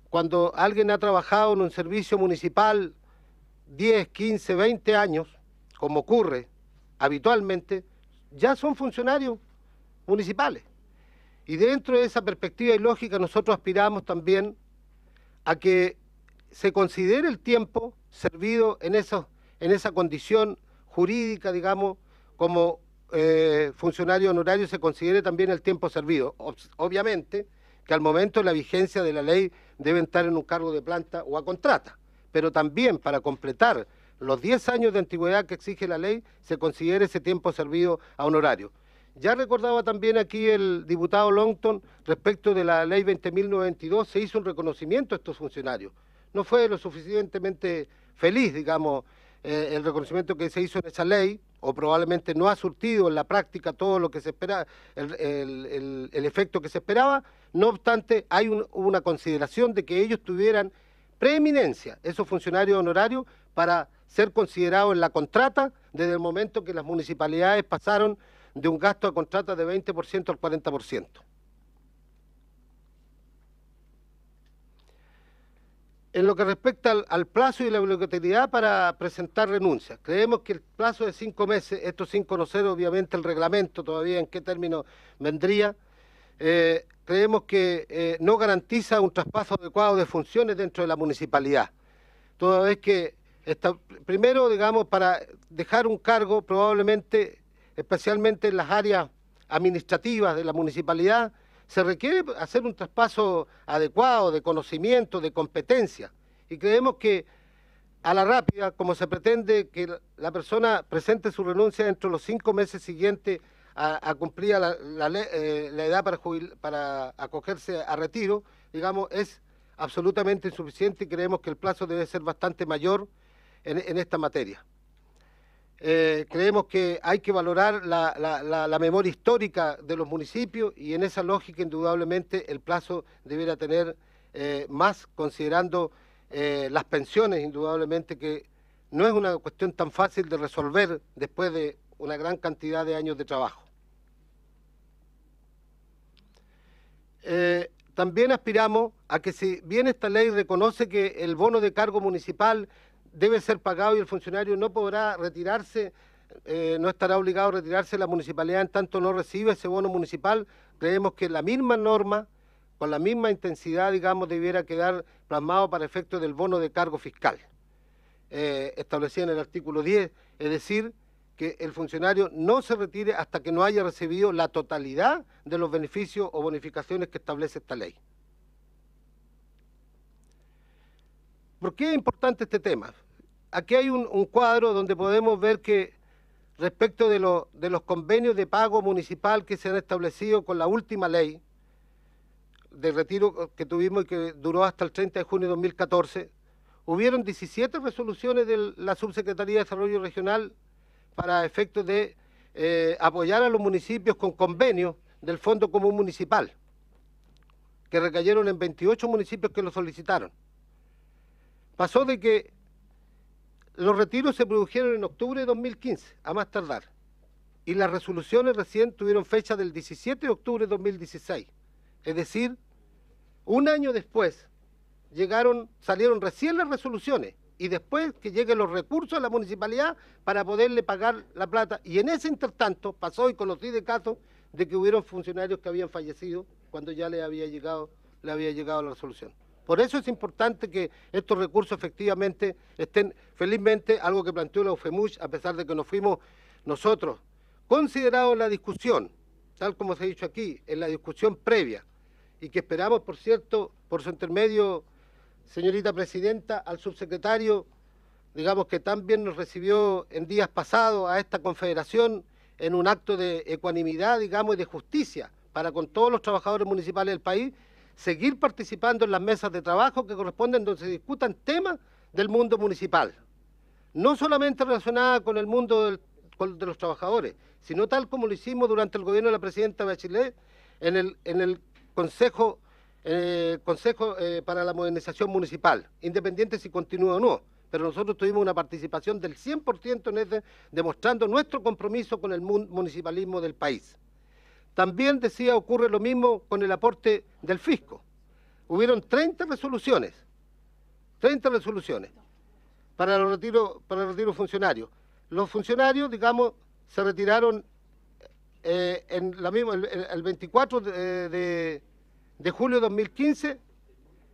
cuando alguien ha trabajado en un servicio municipal 10, 15, 20 años, como ocurre habitualmente ya son funcionarios municipales. Y dentro de esa perspectiva y lógica nosotros aspiramos también a que se considere el tiempo servido en, en esa condición jurídica, digamos, como eh, funcionario honorario, se considere también el tiempo servido. obviamente que al momento de la vigencia de la ley debe estar en un cargo de planta o a contrata, pero también para completar los 10 años de antigüedad que exige la ley, se considere ese tiempo servido a honorario. Ya recordaba también aquí el diputado Longton respecto de la ley 20.092, se hizo un reconocimiento a estos funcionarios. No fue lo suficientemente feliz, digamos, eh, el reconocimiento que se hizo en esa ley, o probablemente no ha surtido en la práctica todo lo que se esperaba, el, efecto que se esperaba. No obstante, hay una consideración de que ellos tuvieran preeminencia, esos funcionarios honorarios, para ser considerado en la contrata desde el momento que las municipalidades pasaron de un gasto de contrata de 20% al 40%. En lo que respecta al, plazo y la obligatoriedad para presentar renuncias, creemos que el plazo de cinco meses, esto sin conocer obviamente el reglamento todavía en qué término vendría, eh, creemos que eh, no garantiza un traspaso adecuado de funciones dentro de la municipalidad, toda vez que primero, digamos, para dejar un cargo probablemente, especialmente en las áreas administrativas de la municipalidad, se requiere hacer un traspaso adecuado de conocimiento, de competencia. Y creemos que a la rápida, como se pretende que la persona presente su renuncia dentro de los cinco meses siguientes a, cumplir la, eh, edad para acogerse a retiro, digamos, es absolutamente insuficiente y creemos que el plazo debe ser bastante mayor en, esta materia. Eh, creemos que hay que valorar la, memoria histórica de los municipios y en esa lógica indudablemente el plazo debiera tener eh, más considerando eh, las pensiones indudablemente que no es una cuestión tan fácil de resolver después de una gran cantidad de años de trabajo. también aspiramos a que si bien esta ley reconoce que el bono de cargo municipal debe ser pagado y el funcionario no podrá retirarse, eh, no estará obligado a retirarse la municipalidad en tanto no recibe ese bono municipal. Creemos que la misma norma, con la misma intensidad, digamos, debiera quedar plasmado para efecto del bono de cargo fiscal, eh, establecido en el artículo 10, es decir, que el funcionario no se retire hasta que no haya recibido la totalidad de los beneficios o bonificaciones que establece esta ley. ¿Por qué es importante este tema? Aquí hay un, cuadro donde podemos ver que respecto de, los convenios de pago municipal que se han establecido con la última ley de retiro que tuvimos y que duró hasta el 30 de junio de 2014, hubieron 17 resoluciones de la Subsecretaría de Desarrollo Regional para efectos de eh, apoyar a los municipios con convenios del Fondo Común Municipal, que recayeron en 28 municipios que lo solicitaron. Pasó de que los retiros se produjeron en octubre de 2015, a más tardar, y las resoluciones recién tuvieron fecha del 17 de octubre de 2016. Es decir, un año después llegaron, salieron recién las resoluciones y después que lleguen los recursos a la municipalidad para poderle pagar la plata. Y en ese intertanto pasó y conocí de caso de que hubieron funcionarios que habían fallecido cuando ya le había llegado, le había llegado la resolución. Por eso es importante que estos recursos efectivamente estén, felizmente, algo que planteó la UFEMUSH, a pesar de que nos fuimos nosotros, Considerado la discusión, tal como se ha dicho aquí, en la discusión previa, y que esperamos, por cierto, por su intermedio, señorita presidenta, al subsecretario, digamos que también nos recibió en días pasados a esta confederación en un acto de ecuanimidad, digamos, y de justicia para con todos los trabajadores municipales del país seguir participando en las mesas de trabajo que corresponden donde se discutan temas del mundo municipal, no solamente relacionada con el mundo de los trabajadores, sino tal como lo hicimos durante el gobierno de la presidenta Bachelet en el, en el Consejo, eh, consejo eh, para la Modernización Municipal, independiente si continúa o no. Pero nosotros tuvimos una participación del 100% en ese, demostrando nuestro compromiso con el municipalismo del país. También decía ocurre lo mismo con el aporte del fisco. Hubieron 30 resoluciones, 30 resoluciones para el retiro para retiro funcionarios. Los funcionarios, digamos, se retiraron eh, en la el, 24 de, de julio de 2015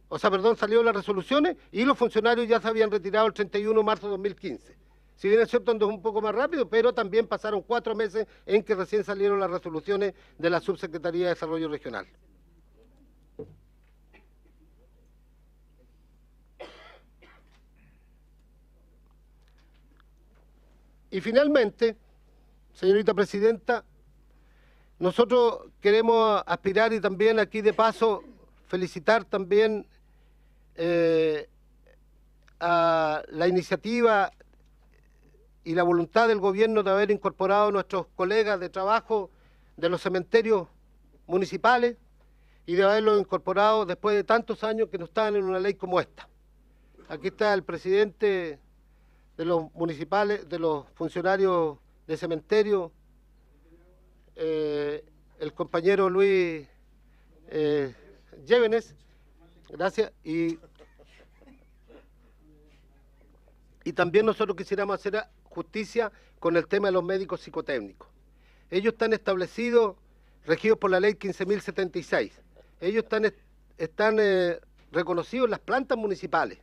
o sea, perdón, salieron las resoluciones y los funcionarios ya se habían retirado el 31 de marzo de 2015. Si bien es un poco más rápido, pero también pasaron cuatro meses en que recién salieron las resoluciones de la Subsecretaría de Desarrollo Regional. Y finalmente, señorita presidenta, nosotros queremos aspirar y también aquí de paso felicitar también eh, a la iniciativa y la voluntad del gobierno de haber incorporado a nuestros colegas de trabajo de los cementerios municipales y de haberlos incorporado después de tantos años que no estaban en una ley como esta. Aquí está el presidente de los municipales, de los funcionarios de cementerio, eh, el compañero Luis eh, Llévenes, gracias, y, y también nosotros quisiéramos hacer justicia con el tema de los médicos psicotécnicos. Ellos están establecidos, regidos por la ley 15.076. Ellos están, están eh, reconocidos en las plantas municipales.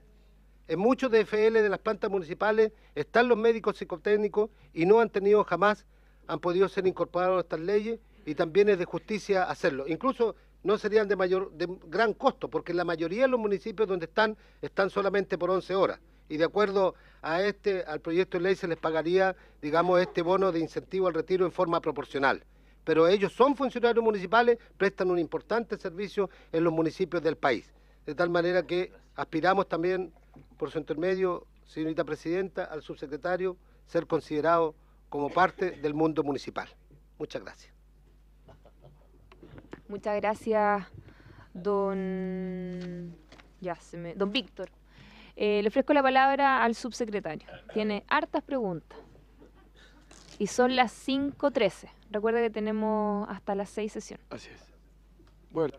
En muchos DFL de las plantas municipales están los médicos psicotécnicos y no han tenido jamás, han podido ser incorporados a estas leyes y también es de justicia hacerlo. Incluso no serían de, mayor, de gran costo, porque la mayoría de los municipios donde están, están solamente por 11 horas y de acuerdo a este, al proyecto de ley se les pagaría, digamos, este bono de incentivo al retiro en forma proporcional. Pero ellos son funcionarios municipales, prestan un importante servicio en los municipios del país. De tal manera que aspiramos también, por su intermedio, señorita presidenta, al subsecretario, ser considerado como parte del mundo municipal. Muchas gracias. Muchas gracias, don, ya se me... don Víctor. Eh, le ofrezco la palabra al subsecretario. Tiene hartas preguntas. Y son las 5.13. Recuerda que tenemos hasta las 6 sesión. Así es. Bueno.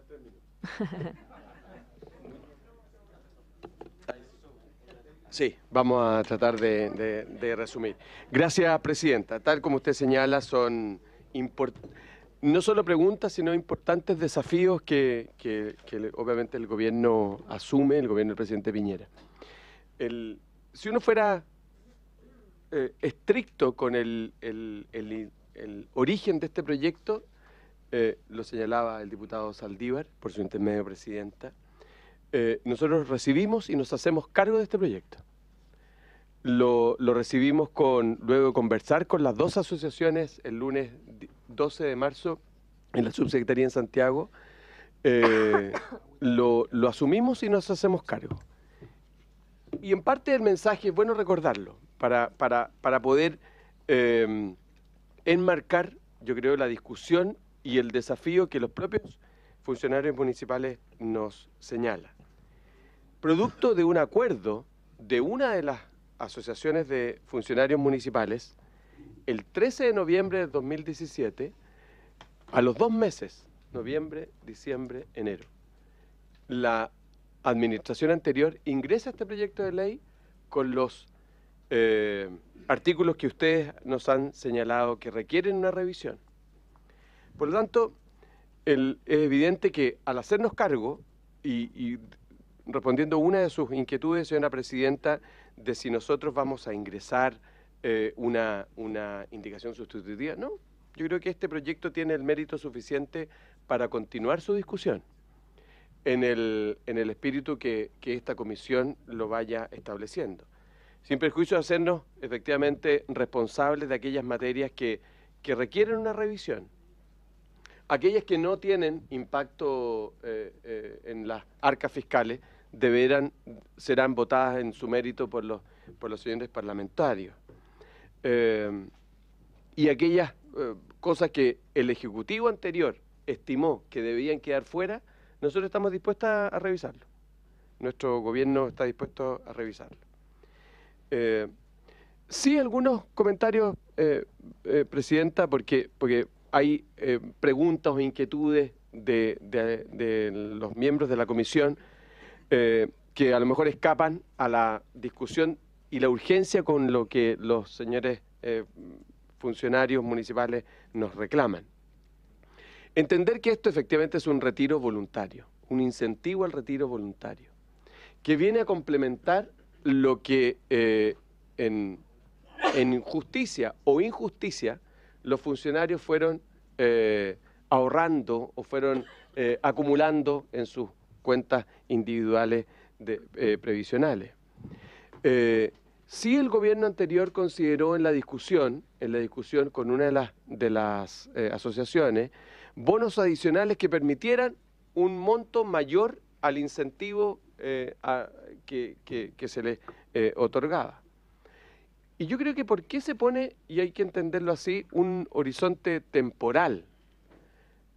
Sí, vamos a tratar de, resumir. Gracias, Presidenta. Tal como usted señala, son no solo preguntas, sino importantes desafíos que obviamente el gobierno asume, el gobierno del presidente Piñera el, si uno fuera eh, estricto con el, origen de este proyecto, eh, lo señalaba el diputado Saldívar por su intermedio presidenta, eh, nosotros recibimos y nos hacemos cargo de este proyecto. Lo, recibimos con, luego de conversar con las dos asociaciones el lunes 12 de marzo en la subsecretaría en Santiago, lo asumimos y nos hacemos cargo y en parte el mensaje es bueno recordarlo para, poder em, enmarcar, yo creo, la discusión y el desafío que los propios funcionarios municipales nos señalan. Producto de un acuerdo de una de las asociaciones de funcionarios municipales, el 13 de noviembre de 2017, a los dos meses, noviembre, diciembre, enero, la administración anterior ingresa este proyecto de ley con los eh, artículos que ustedes nos han señalado que requieren una revisión. Por lo tanto, es evidente que al hacernos cargo y, respondiendo una de sus inquietudes, señora presidenta, de si nosotros vamos a ingresar eh, una, una indicación sustitutiva, no. Yo creo que este proyecto tiene el mérito suficiente para continuar su discusión en el, espíritu que, esta comisión lo vaya estableciendo. Sin perjuicio de hacernos efectivamente responsables de aquellas materias que, requieren una revisión, aquellas que no tienen impacto eh, eh, en las arcas fiscales deberán, serán votadas en su mérito por los, por los señores parlamentarios. Eh, y aquellas cosas que el Ejecutivo anterior estimó que debían quedar fuera, nosotros estamos dispuestos a, revisarlo. Nuestro gobierno está dispuesto a revisarlo. Eh, sí, algunos comentarios, eh, eh, Presidenta, porque, porque hay preguntas o inquietudes de, los miembros de la comisión que a lo mejor escapan a la discusión y la urgencia con lo que los señores funcionarios municipales nos reclaman. Entender que esto efectivamente es un retiro voluntario, un incentivo al retiro voluntario, que viene a complementar lo que eh, en, injusticia o injusticia los funcionarios fueron eh, ahorrando o fueron eh, acumulando en sus cuentas individuales previsionales. Si el gobierno anterior consideró en la discusión, en la discusión con una de las, asociaciones, bonos adicionales que permitieran un monto mayor al incentivo eh, que, se le eh, otorgaba. Y yo creo que por qué se pone, y hay que entenderlo así, un horizonte temporal,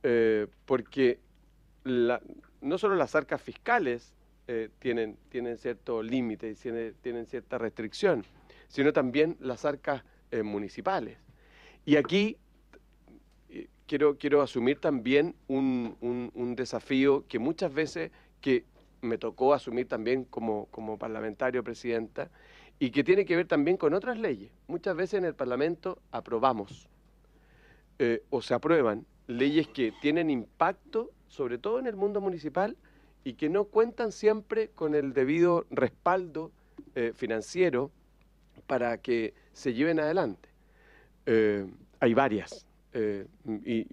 eh, porque no solo las arcas fiscales tienen, tienen cierto límite y tienen, tienen, cierta restricción, sino también las arcas municipales. Y aquí quiero, asumir también un, desafío que muchas veces que me tocó asumir también como, como parlamentario, presidenta, y que tiene que ver también con otras leyes. Muchas veces en el Parlamento aprobamos eh, o se aprueban leyes que tienen impacto, sobre todo en el mundo municipal, y que no cuentan siempre con el debido respaldo eh, financiero para que se lleven adelante. Eh, hay varias. Eh, y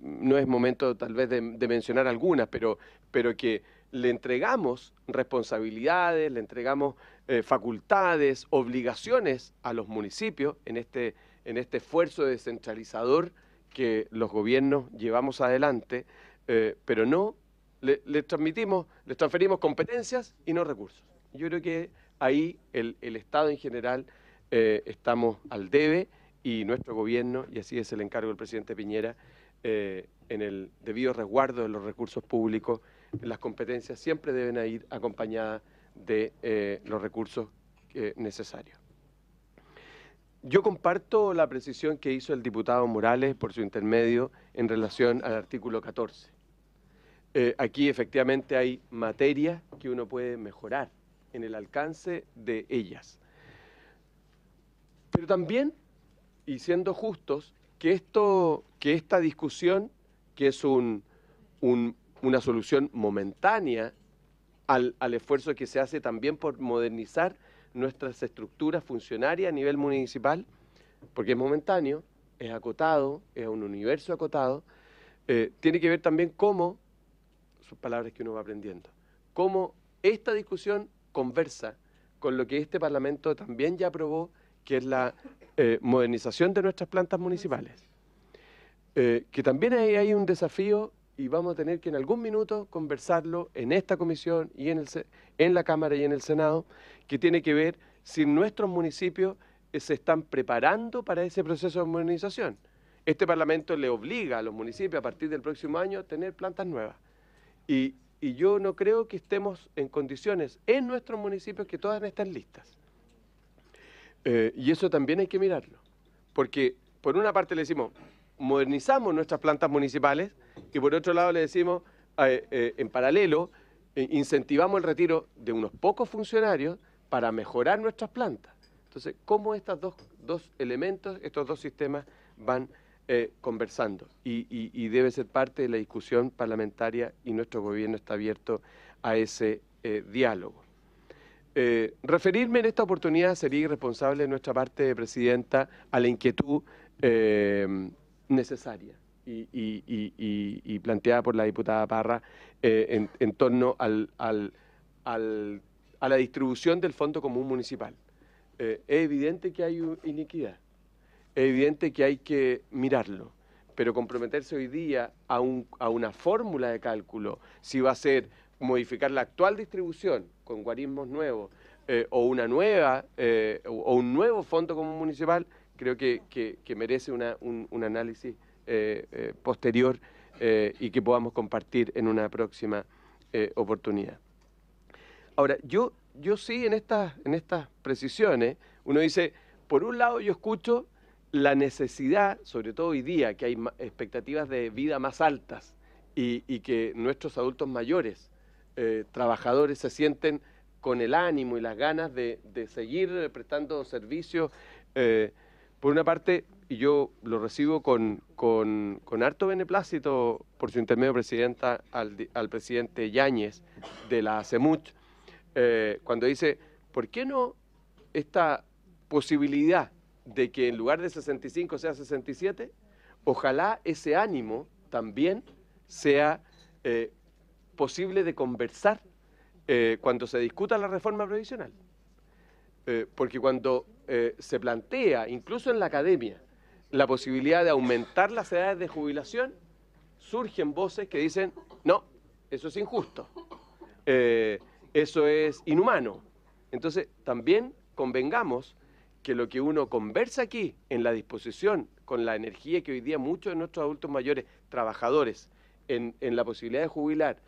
no es momento tal vez de, mencionar algunas, pero, pero que le entregamos responsabilidades, le entregamos eh, facultades, obligaciones a los municipios en este, en este esfuerzo descentralizador que los gobiernos llevamos adelante, eh, pero no le, transmitimos, les transferimos competencias y no recursos. Yo creo que ahí el Estado en general estamos al debe y nuestro gobierno, y así es el encargo del presidente Piñera, eh, en el debido resguardo de los recursos públicos, las competencias siempre deben ir acompañadas de eh, los recursos eh, necesarios. Yo comparto la precisión que hizo el diputado Morales por su intermedio en relación al artículo 14. aquí efectivamente hay materias que uno puede mejorar en el alcance de ellas. Pero también y siendo justos que, esto, que esta discusión, que es una solución momentánea al, esfuerzo que se hace también por modernizar nuestras estructuras funcionarias a nivel municipal, porque es momentáneo, es acotado, es un universo acotado, eh, tiene que ver también cómo, sus palabras que uno va aprendiendo, cómo esta discusión conversa con lo que este Parlamento también ya aprobó, que es la eh, modernización de nuestras plantas municipales, eh, que también hay, un desafío y vamos a tener que en algún minuto conversarlo en esta comisión y en, el, en la Cámara y en el Senado, que tiene que ver si nuestros municipios eh, se están preparando para ese proceso de modernización. Este Parlamento le obliga a los municipios a partir del próximo año a tener plantas nuevas. Y, y yo no creo que estemos en condiciones en nuestros municipios que todas estén listas. Eh, y eso también hay que mirarlo, porque por una parte le decimos, modernizamos nuestras plantas municipales y por otro lado le decimos, eh, eh, en paralelo, incentivamos el retiro de unos pocos funcionarios para mejorar nuestras plantas. Entonces, ¿cómo estos dos, elementos, estos dos sistemas van conversando y, debe ser parte de la discusión parlamentaria y nuestro gobierno está abierto a ese diálogo. Eh, referirme en esta oportunidad sería irresponsable de nuestra parte, Presidenta, a la inquietud eh, necesaria y, planteada por la diputada Parra eh, en, torno a la distribución del Fondo Común Municipal. es evidente que hay iniquidad, es evidente que hay que mirarlo pero comprometerse hoy día a, a una fórmula de cálculo, si va a ser modificar la actual distribución con guarismos nuevos eh, o una nueva eh, o, un nuevo fondo común municipal, creo que, merece un, análisis eh, posterior y que podamos compartir en una próxima oportunidad. Ahora, yo, yo sí en estas, en estas precisiones, uno dice, por un lado yo escucho la necesidad, sobre todo hoy día, que hay expectativas de vida más altas y, y que nuestros adultos mayores eh, trabajadores se sienten con el ánimo y las ganas de, seguir prestando servicios. Eh, por una parte, y yo lo recibo con, harto beneplácito por su intermedio, Presidenta, al, presidente Yáñez de la CEMUCH, eh, cuando dice, ¿por qué no esta posibilidad de que en lugar de 65 sea 67? Ojalá ese ánimo también sea posible de conversar eh, cuando se discuta la reforma previsional. Eh, porque cuando eh, se plantea, incluso en la academia, la posibilidad de aumentar las edades de jubilación, surgen voces que dicen, no, eso es injusto, eso es inhumano. Entonces, también convengamos que lo que uno conversa aquí, en la disposición, con la energía que hoy día muchos de nuestros adultos mayores, trabajadores, en la posibilidad de jubilar,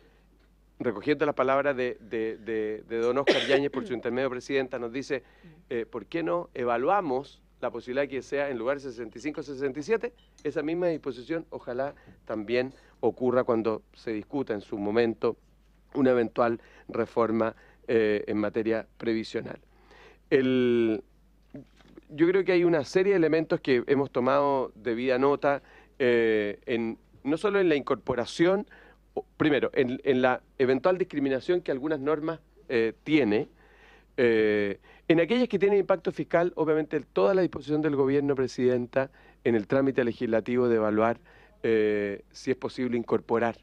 recogiendo la palabra de, don Oscar Yáñez por su intermedio presidenta, nos dice, eh, ¿por qué no evaluamos la posibilidad de que sea en lugar de 65-67? Esa misma disposición ojalá también ocurra cuando se discuta en su momento una eventual reforma eh, en materia previsional. yo creo que hay una serie de elementos que hemos tomado debida nota, eh, en, no solo en la incorporación, primero, en, la eventual discriminación que algunas normas eh, tiene, eh, en aquellas que tienen impacto fiscal, obviamente toda la disposición del gobierno, Presidenta, en el trámite legislativo de evaluar eh, si es posible incorporar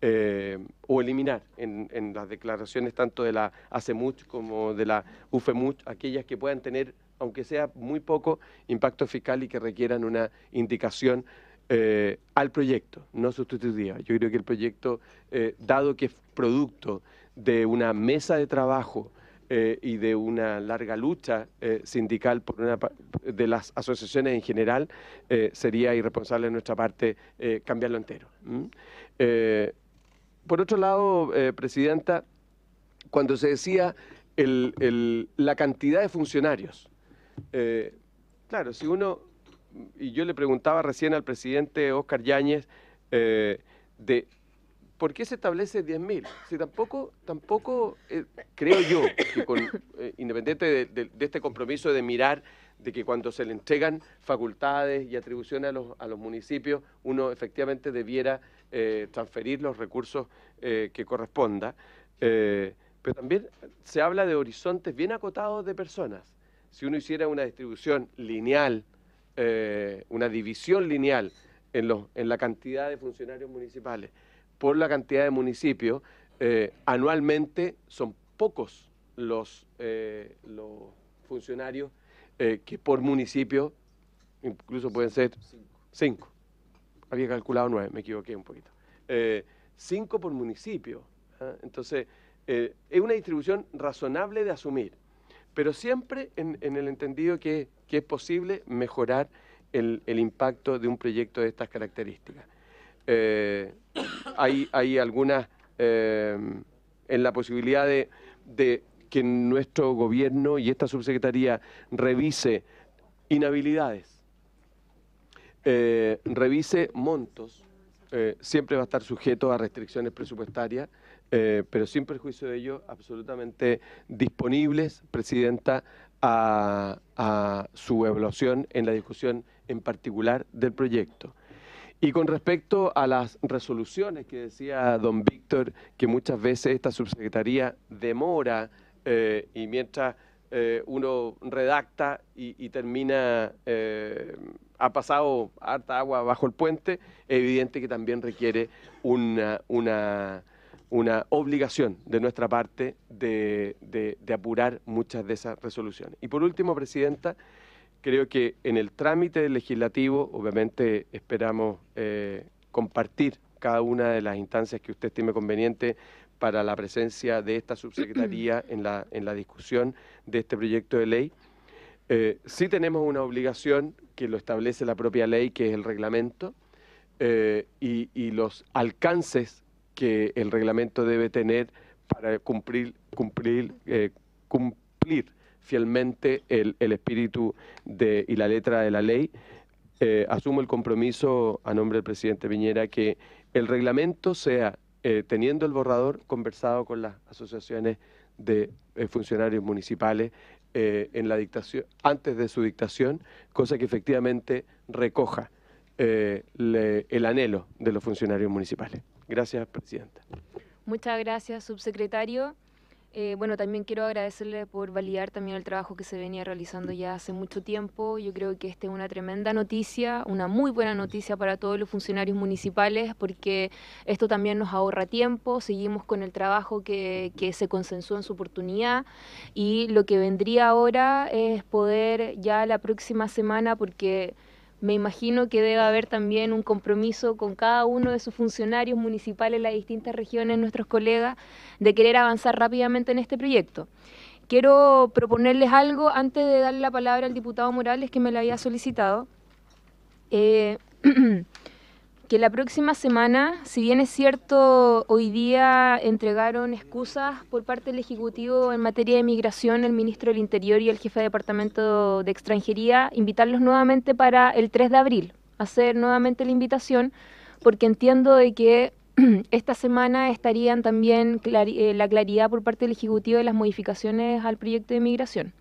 eh, o eliminar en, las declaraciones tanto de la ACEMUCH como de la UFEMUCH, aquellas que puedan tener, aunque sea muy poco, impacto fiscal y que requieran una indicación eh, al proyecto, no sustitutiva. Yo creo que el proyecto, eh, dado que es producto de una mesa de trabajo eh, y de una larga lucha sindical por una, de las asociaciones en general, sería irresponsable de nuestra parte cambiarlo entero. por otro lado, Presidenta, cuando se decía la cantidad de funcionarios, claro, si uno y yo le preguntaba recién al presidente Oscar Yáñez eh, de por qué se establece 10.000. Si tampoco, tampoco eh, creo yo que eh, independiente de, este compromiso de mirar de que cuando se le entregan facultades y atribuciones a los, a los municipios, uno efectivamente debiera transferir los recursos que corresponda. pero también se habla de horizontes bien acotados de personas. Si uno hiciera una distribución lineal, eh, una división lineal en, en la cantidad de funcionarios municipales por la cantidad de municipios, eh, anualmente son pocos los, eh, los funcionarios que por municipio, incluso pueden ser cinco. Había calculado nueve, me equivoqué un poquito. cinco por municipio. ¿ah? Entonces, es una distribución razonable de asumir pero siempre en, el entendido que, es posible mejorar el, impacto de un proyecto de estas características. Eh, hay, algunas eh, en la posibilidad de, que nuestro gobierno y esta subsecretaría revise inhabilidades, eh, revise montos, siempre va a estar sujeto a restricciones presupuestarias, eh, pero sin perjuicio de ello, absolutamente disponibles, Presidenta, a, su evaluación en la discusión en particular del proyecto. Y con respecto a las resoluciones que decía don Víctor, que muchas veces esta subsecretaría demora eh, y mientras eh, uno redacta y, termina, ha pasado harta agua bajo el puente, es evidente que también requiere una una obligación de nuestra parte de, apurar muchas de esas resoluciones. Y por último, Presidenta, creo que en el trámite legislativo, obviamente esperamos eh, compartir cada una de las instancias que usted estime conveniente para la presencia de esta subsecretaría en la, en la discusión de este proyecto de ley. Eh, sí tenemos una obligación que lo establece la propia ley, que es el reglamento, eh, y los alcances que el reglamento debe tener para cumplir, cumplir, eh, cumplir fielmente el, espíritu de, y la letra de la ley. Eh, asumo el compromiso a nombre del presidente Viñera que el reglamento sea, eh, teniendo el borrador, conversado con las asociaciones de funcionarios municipales en la dictación, antes de su dictación, cosa que efectivamente recoja el anhelo de los funcionarios municipales. Gracias, Presidenta. Muchas gracias, subsecretario. Eh, bueno, también quiero agradecerle por validar también el trabajo que se venía realizando ya hace mucho tiempo. Yo creo que esta es una tremenda noticia, una muy buena noticia para todos los funcionarios municipales, porque esto también nos ahorra tiempo, seguimos con el trabajo que, que se consensuó en su oportunidad y lo que vendría ahora es poder ya la próxima semana, porque me imagino que debe haber también un compromiso con cada uno de sus funcionarios municipales, las distintas regiones, nuestros colegas, de querer avanzar rápidamente en este proyecto. Quiero proponerles algo antes de darle la palabra al diputado Morales que me lo había solicitado. Eh, que la próxima semana, si bien es cierto, hoy día entregaron excusas por parte del Ejecutivo en materia de migración, el ministro del Interior y el jefe de Departamento de Extranjería, invitarlos nuevamente para el 3 de abril, hacer nuevamente la invitación, porque entiendo de que esta semana estarían también eh, la claridad por parte del Ejecutivo de las modificaciones al proyecto de migración.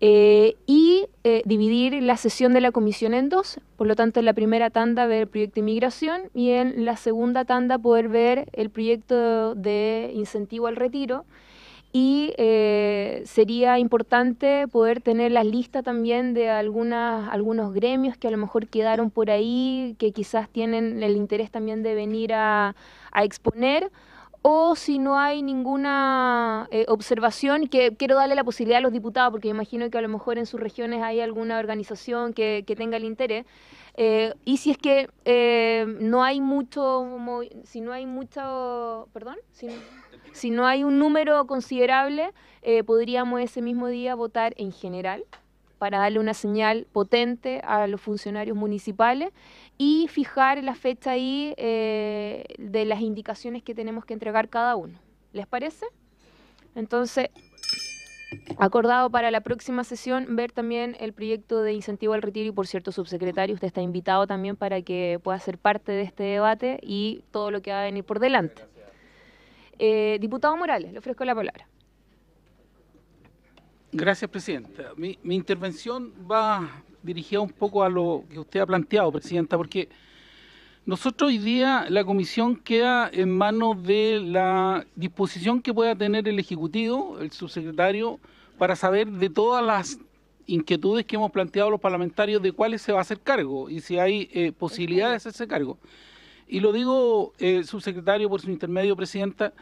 Eh, y eh, dividir la sesión de la comisión en dos. Por lo tanto, en la primera tanda ver el proyecto de inmigración y en la segunda tanda poder ver el proyecto de incentivo al retiro. Y eh, sería importante poder tener la lista también de algunos gremios que a lo mejor quedaron por ahí, que quizás tienen el interés también de venir a exponer o si no hay ninguna eh, observación, que quiero darle la posibilidad a los diputados, porque imagino que a lo mejor en sus regiones hay alguna organización que, tenga el interés, eh, y si es que eh, no hay mucho, si no hay mucho, perdón, si no hay un número considerable, podríamos ese mismo día votar en general para darle una señal potente a los funcionarios municipales y fijar la fecha ahí eh, de las indicaciones que tenemos que entregar cada uno. ¿Les parece? Entonces, acordado para la próxima sesión ver también el proyecto de incentivo al retiro y por cierto, subsecretario, usted está invitado también para que pueda ser parte de este debate y todo lo que va a venir por delante. Eh, diputado Morales, le ofrezco la palabra. Gracias, Presidenta. Mi, intervención va dirigida un poco a lo que usted ha planteado, Presidenta, porque nosotros hoy día la comisión queda en manos de la disposición que pueda tener el Ejecutivo, el subsecretario, para saber de todas las inquietudes que hemos planteado los parlamentarios de cuáles se va a hacer cargo y si hay eh, posibilidad de hacerse cargo. Y lo digo, eh, subsecretario, por su intermedio, Presidenta,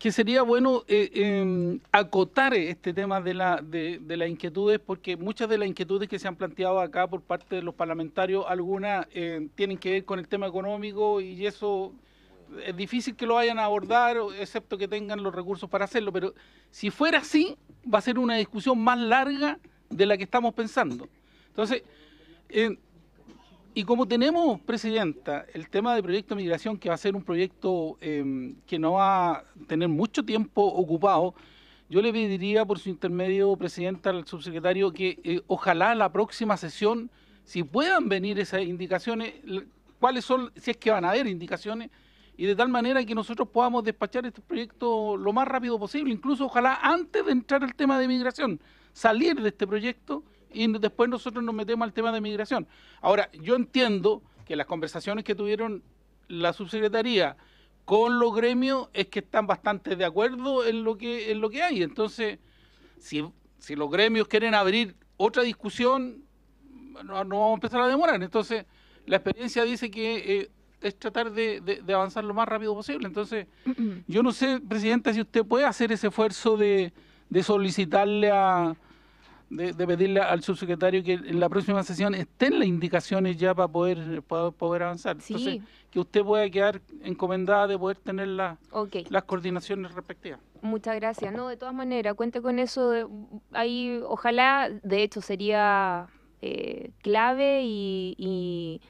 que sería bueno eh, em, acotar este tema de, la, de, de, las inquietudes, porque muchas de las inquietudes que se han planteado acá por parte de los parlamentarios, algunas eh, tienen que ver con el tema económico y eso es difícil que lo vayan a abordar, excepto que tengan los recursos para hacerlo, pero si fuera así, va a ser una discusión más larga de la que estamos pensando. Entonces, y como tenemos, Presidenta, el tema del proyecto de migración, que va a ser un proyecto em, que no va a tener mucho tiempo ocupado, yo le pediría por su intermedio, Presidenta, al subsecretario, que eh, ojalá la próxima sesión, si puedan venir esas indicaciones, cuáles son, si es que van a haber indicaciones, y de tal manera que nosotros podamos despachar este proyecto lo más rápido posible, incluso ojalá antes de entrar el tema de migración, salir de este proyecto y después nosotros nos metemos al tema de migración. Ahora, yo entiendo que las conversaciones que tuvieron la subsecretaría con los gremios es que están bastante de acuerdo en lo que, en lo que hay. Entonces, si, los gremios quieren abrir otra discusión, no, vamos a empezar a demorar. Entonces, la experiencia dice que eh, es tratar de, avanzar lo más rápido posible. Entonces, yo no sé, Presidenta, si usted puede hacer ese esfuerzo de solicitarle a, de, de, pedirle al subsecretario que en la próxima sesión estén las indicaciones ya para poder, poder avanzar. Entonces, que usted pueda quedar encomendada de poder tener las coordinaciones respectivas. Muchas gracias. No, de todas maneras, cuente con eso. ahí, ojalá, de hecho, sería eh, clave y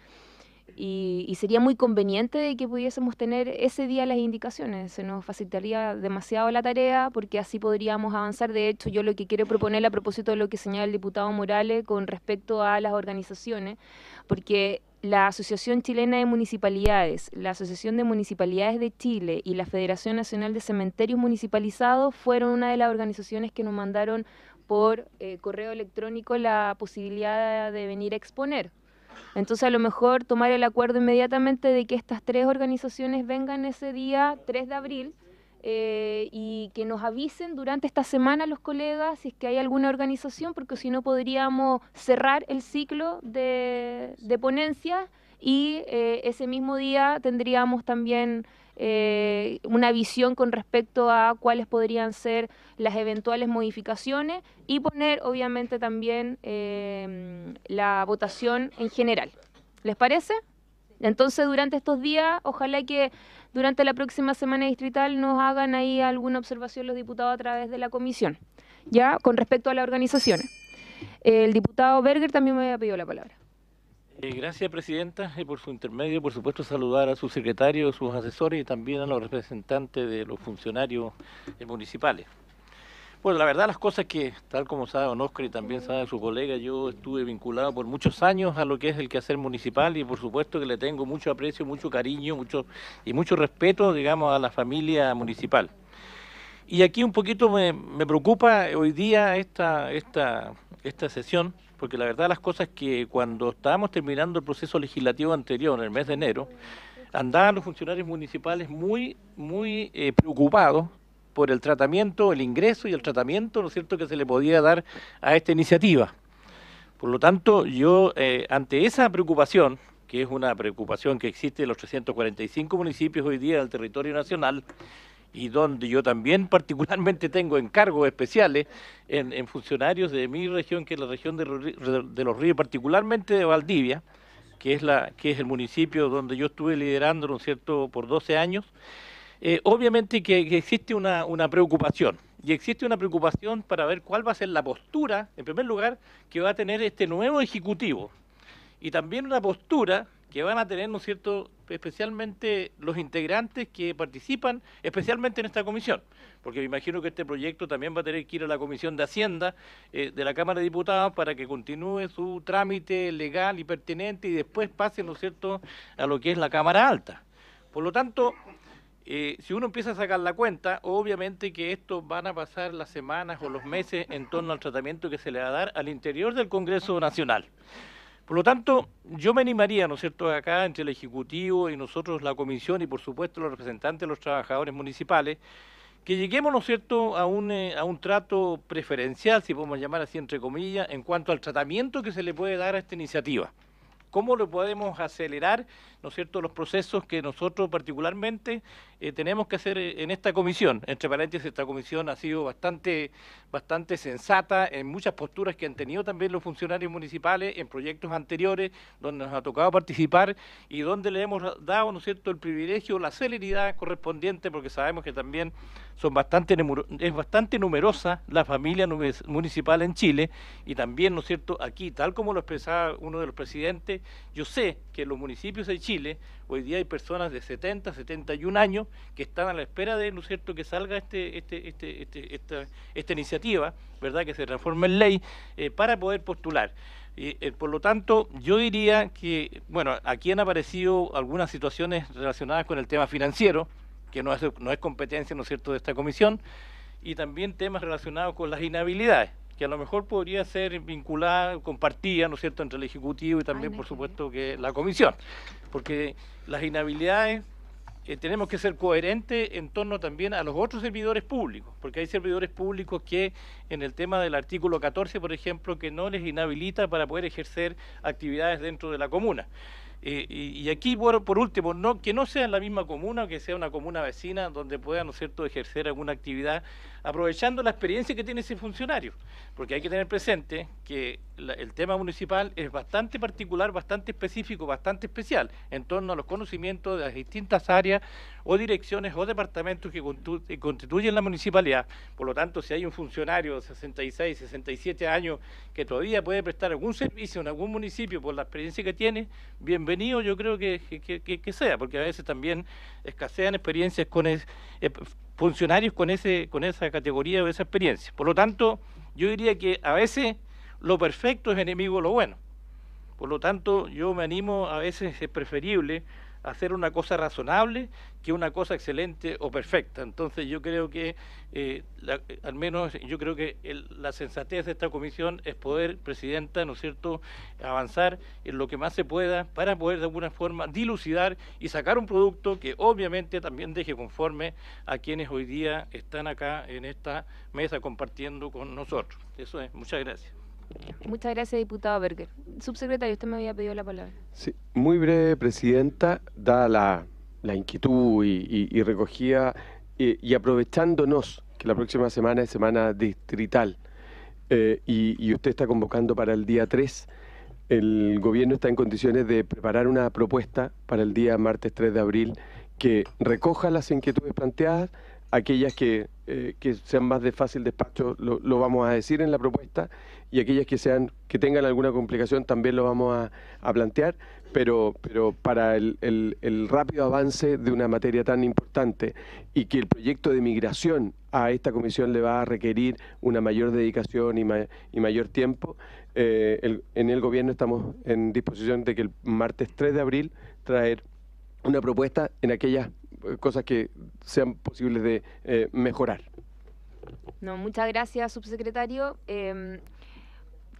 y, sería muy conveniente de que pudiésemos tener ese día las indicaciones. Se nos facilitaría demasiado la tarea porque así podríamos avanzar. De hecho, yo lo que quiero proponer a propósito de lo que señala el diputado Morales con respecto a las organizaciones, porque la Asociación Chilena de Municipalidades, la Asociación de Municipalidades de Chile y la Federación Nacional de Cementerios Municipalizados fueron una de las organizaciones que nos mandaron por eh, correo electrónico la posibilidad de venir a exponer entonces a lo mejor tomar el acuerdo inmediatamente de que estas tres organizaciones vengan ese día 3 de abril eh, y que nos avisen durante esta semana los colegas si es que hay alguna organización, porque si no podríamos cerrar el ciclo de, de ponencias y eh, ese mismo día tendríamos también eh, una visión con respecto a cuáles podrían ser las eventuales modificaciones y poner obviamente también eh, la votación en general. ¿Les parece? Entonces, durante estos días, ojalá que durante la próxima semana distrital nos hagan ahí alguna observación los diputados a través de la comisión, ya con respecto a la organización El diputado Berger también me había pedido la palabra. Eh, gracias, Presidenta, y eh, por su intermedio, por supuesto, saludar a sus secretarios, sus asesores y también a los representantes de los funcionarios eh, municipales. Bueno, la verdad las cosas que, tal como sabe Don Oscar y también sabe su colega, yo estuve vinculado por muchos años a lo que es el quehacer municipal y por supuesto que le tengo mucho aprecio, mucho cariño mucho y mucho respeto, digamos, a la familia municipal. Y aquí un poquito me, me preocupa hoy día esta, esta, esta sesión, porque la verdad las cosas es que cuando estábamos terminando el proceso legislativo anterior, en el mes de enero, andaban los funcionarios municipales muy, muy eh, preocupados por el tratamiento, el ingreso y el tratamiento, ¿no es cierto?, que se le podía dar a esta iniciativa. Por lo tanto, yo, eh, ante esa preocupación, que es una preocupación que existe en los 345 municipios hoy día del territorio nacional, y donde yo también particularmente tengo encargos especiales en, funcionarios de mi región, que es la región de, los ríos, particularmente de Valdivia, que es, la, que es el municipio donde yo estuve liderando, cierto?, por 12 años. Eh, obviamente que, existe una, una, preocupación, y existe una preocupación para ver cuál va a ser la postura, en primer lugar, que va a tener este nuevo Ejecutivo, y también una postura que van a tener, ¿no es cierto?, especialmente los integrantes que participan, especialmente en esta comisión, porque me imagino que este proyecto también va a tener que ir a la Comisión de Hacienda eh, de la Cámara de Diputados para que continúe su trámite legal y pertinente y después pase, ¿no es cierto?, a lo que es la Cámara Alta. Por lo tanto, eh, si uno empieza a sacar la cuenta, obviamente que esto van a pasar las semanas o los meses en torno al tratamiento que se le va a dar al interior del Congreso Nacional. Por lo tanto, yo me animaría, ¿no es cierto?, acá entre el Ejecutivo y nosotros, la Comisión y por supuesto los representantes de los trabajadores municipales, que lleguemos, ¿no es cierto?, eh, a un, trato preferencial, si podemos llamar así entre comillas, en cuanto al tratamiento que se le puede dar a esta iniciativa. ¿Cómo lo podemos acelerar, ¿no es cierto?, los procesos que nosotros particularmente eh, tenemos que hacer eh, en esta comisión. Entre paréntesis, esta comisión ha sido bastante, bastante sensata en muchas posturas que han tenido también los funcionarios municipales en proyectos anteriores donde nos ha tocado participar y donde le hemos dado, ¿no es cierto?, el privilegio, la celeridad correspondiente, porque sabemos que también son bastante, es bastante numerosa la familia municipal en Chile y también, ¿no es cierto?, aquí, tal como lo expresaba uno de los presidentes, yo sé que los municipios de Chile Hoy día hay personas de 70, 71 años que están a la espera de, ¿no cierto?, que salga este, este, este, este esta, iniciativa, ¿verdad?, que se transforme en ley eh, para poder postular. y eh, por lo tanto, yo diría que, bueno, aquí han aparecido algunas situaciones relacionadas con el tema financiero, que no es, no es competencia, ¿no es cierto?, de esta comisión, y también temas relacionados con las inhabilidades que a lo mejor podría ser vinculada, compartida, ¿no es cierto?, entre el Ejecutivo y también, por supuesto, que la Comisión. Porque las inhabilidades eh, tenemos que ser coherentes en torno también a los otros servidores públicos, porque hay servidores públicos que en el tema del artículo 14, por ejemplo, que no les inhabilita para poder ejercer actividades dentro de la comuna. Eh, y, aquí, por, último, que no sea en la misma comuna, que sea una comuna vecina donde pueda, ¿no es cierto?, ejercer alguna actividad aprovechando la experiencia que tiene ese funcionario, porque hay que tener presente que el tema municipal es bastante particular, bastante específico, bastante especial en torno a los conocimientos de las distintas áreas o direcciones o departamentos que constituyen la municipalidad. Por lo tanto, si hay un funcionario de 66, 67 años que todavía puede prestar algún servicio en algún municipio por la experiencia que tiene, bienvenido yo creo que, sea, porque a veces también escasean experiencias con... el funcionarios con, ese, con esa categoría o esa experiencia. Por lo tanto, yo diría que a veces lo perfecto es enemigo de lo bueno. Por lo tanto, yo me animo, a veces es preferible hacer una cosa razonable que una cosa excelente o perfecta. Entonces yo creo que, eh, al menos yo creo que la sensatez de esta comisión es poder, Presidenta, ¿no es cierto?, avanzar en lo que más se pueda para poder de alguna forma dilucidar y sacar un producto que obviamente también deje conforme a quienes hoy día están acá en esta mesa compartiendo con nosotros. Eso es, muchas gracias. Muchas gracias, diputado Berger. Subsecretario, usted me había pedido la palabra. Sí, muy breve, Presidenta, dada la, inquietud y, recogía y eh, recogida y aprovechándonos que la próxima semana es semana distrital eh, y, usted está convocando para el día 3, el gobierno está en condiciones de preparar una propuesta para el día martes 3 de abril que recoja las inquietudes planteadas, aquellas que, eh, que sean más de fácil despacho lo, lo, vamos a decir en la propuesta y aquellas que sean que tengan alguna complicación también lo vamos a, plantear, pero, pero para el, rápido avance de una materia tan importante y que el proyecto de migración a esta comisión le va a requerir una mayor dedicación y, y mayor tiempo, eh, en el gobierno estamos en disposición de que el martes 3 de abril traer una propuesta en aquellas eh, cosas que sean posibles de eh, mejorar. No, muchas gracias, subsecretario. Em,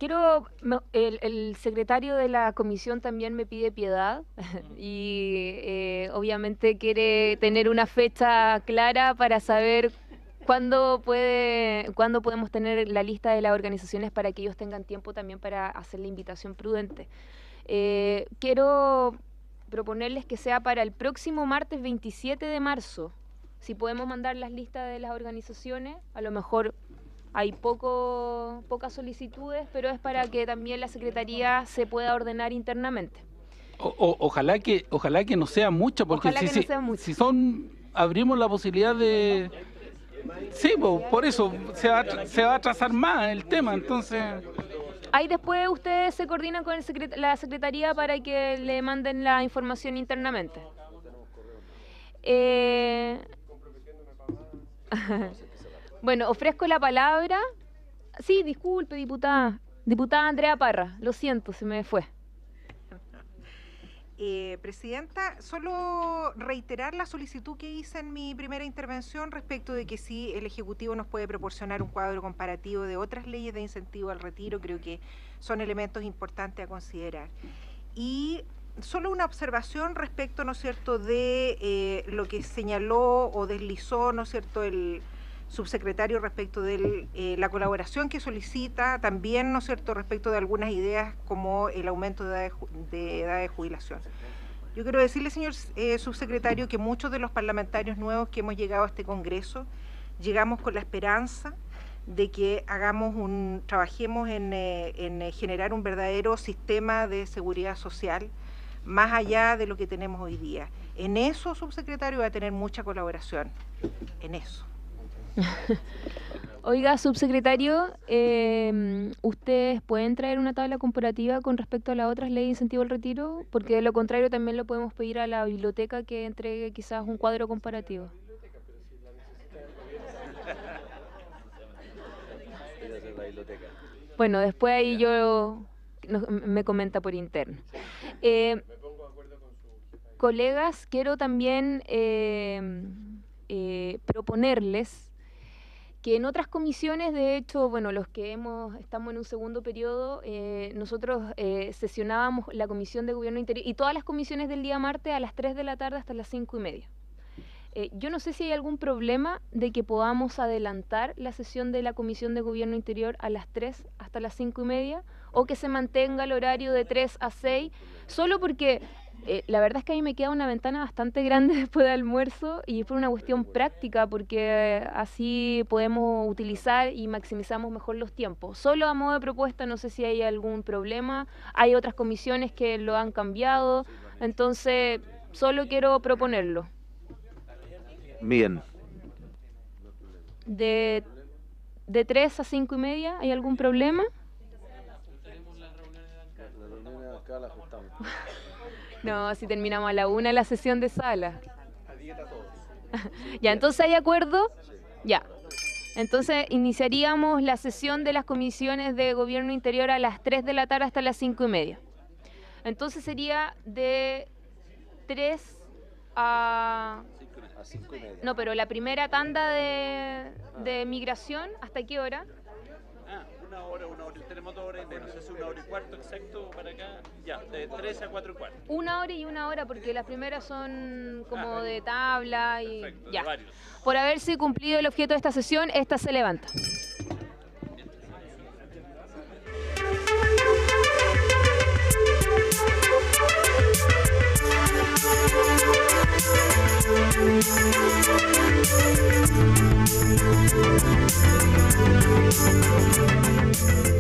quiero, el, secretario de la comisión también me pide piedad y eh, obviamente quiere tener una fecha clara para saber cuándo, puede, cuándo podemos tener la lista de las organizaciones para que ellos tengan tiempo también para hacer la invitación prudente. Eh, quiero proponerles que sea para el próximo martes 27 de marzo. Si podemos mandar las listas de las organizaciones, a lo mejor hay poco, pocas solicitudes, pero es para que también la Secretaría se pueda ordenar internamente. ojalá que ojalá que no sea mucho, porque si, son, abrimos la posibilidad de... Sí, por eso se va, se va a trazar más el tema, entonces... Ahí después ustedes se coordinan con la Secretaría para que le manden la información internamente. Eh... Bueno, ofrezco la palabra. Sí, disculpe, diputada. Diputada Andrea Parra, lo siento, se me fue. Eh, presidenta, solo reiterar la solicitud que hice en mi primera intervención respecto de que si el Ejecutivo nos puede proporcionar un cuadro comparativo de otras leyes de incentivo al retiro, creo que son elementos importantes a considerar. Y solo una observación respecto, ¿no es cierto?, de eh, lo que señaló o deslizó, ¿no es cierto?, el subsecretario respecto de eh, la colaboración que solicita, también, ¿no cierto?, respecto de algunas ideas como el aumento de edad de, jubilación. Yo quiero decirle, señor eh, subsecretario, que muchos de los parlamentarios nuevos que hemos llegado a este Congreso, llegamos con la esperanza de que hagamos un, trabajemos en, eh, en generar un verdadero sistema de seguridad social más allá de lo que tenemos hoy día. En eso, subsecretario, va a tener mucha colaboración, en eso. Oiga, subsecretario, em, ¿ustedes pueden traer una tabla comparativa con respecto a las otras leyes de incentivo al retiro? Porque de lo contrario también lo podemos pedir a la biblioteca que entregue quizás un cuadro comparativo. Bueno, después ahí yo me comenta por interno. Eh, colegas, quiero también em, eh, proponerles que en otras comisiones, de hecho, bueno, los que hemos, estamos en un segundo periodo, eh, nosotros eh, sesionábamos la Comisión de Gobierno Interior y todas las comisiones del día martes a las 3 de la tarde hasta las 5 y media. Eh, yo no sé si hay algún problema de que podamos adelantar la sesión de la Comisión de Gobierno Interior a las 3 hasta las 5 y media o que se mantenga el horario de 3 a 6, solo porque eh, la verdad es que ahí me queda una ventana bastante grande después de almuerzo y es por una cuestión práctica porque eh, así podemos utilizar y maximizamos mejor los tiempos. Solo a modo de propuesta, no sé si hay algún problema, hay otras comisiones que lo han cambiado, entonces solo quiero proponerlo. Bien. De, de 3 a 5 y media, ¿hay algún problema? No, si terminamos a la una la sesión de sala. A todos. ya, entonces hay acuerdo. Ya. Entonces iniciaríamos la sesión de las comisiones de gobierno interior a las 3 de la tarde hasta las 5 y media. Entonces sería de 3 a... No, pero la primera tanda de, de migración, ¿hasta qué hora? una hora, una hora, tenemos dos horas, de, no sé si una hora y cuarto exacto para acá, ya, de 3 a 4 y cuarto. Una hora y una hora, porque las primeras son como ah, de tabla y ya. Por haberse cumplido el objeto de esta sesión, esta se levanta. Música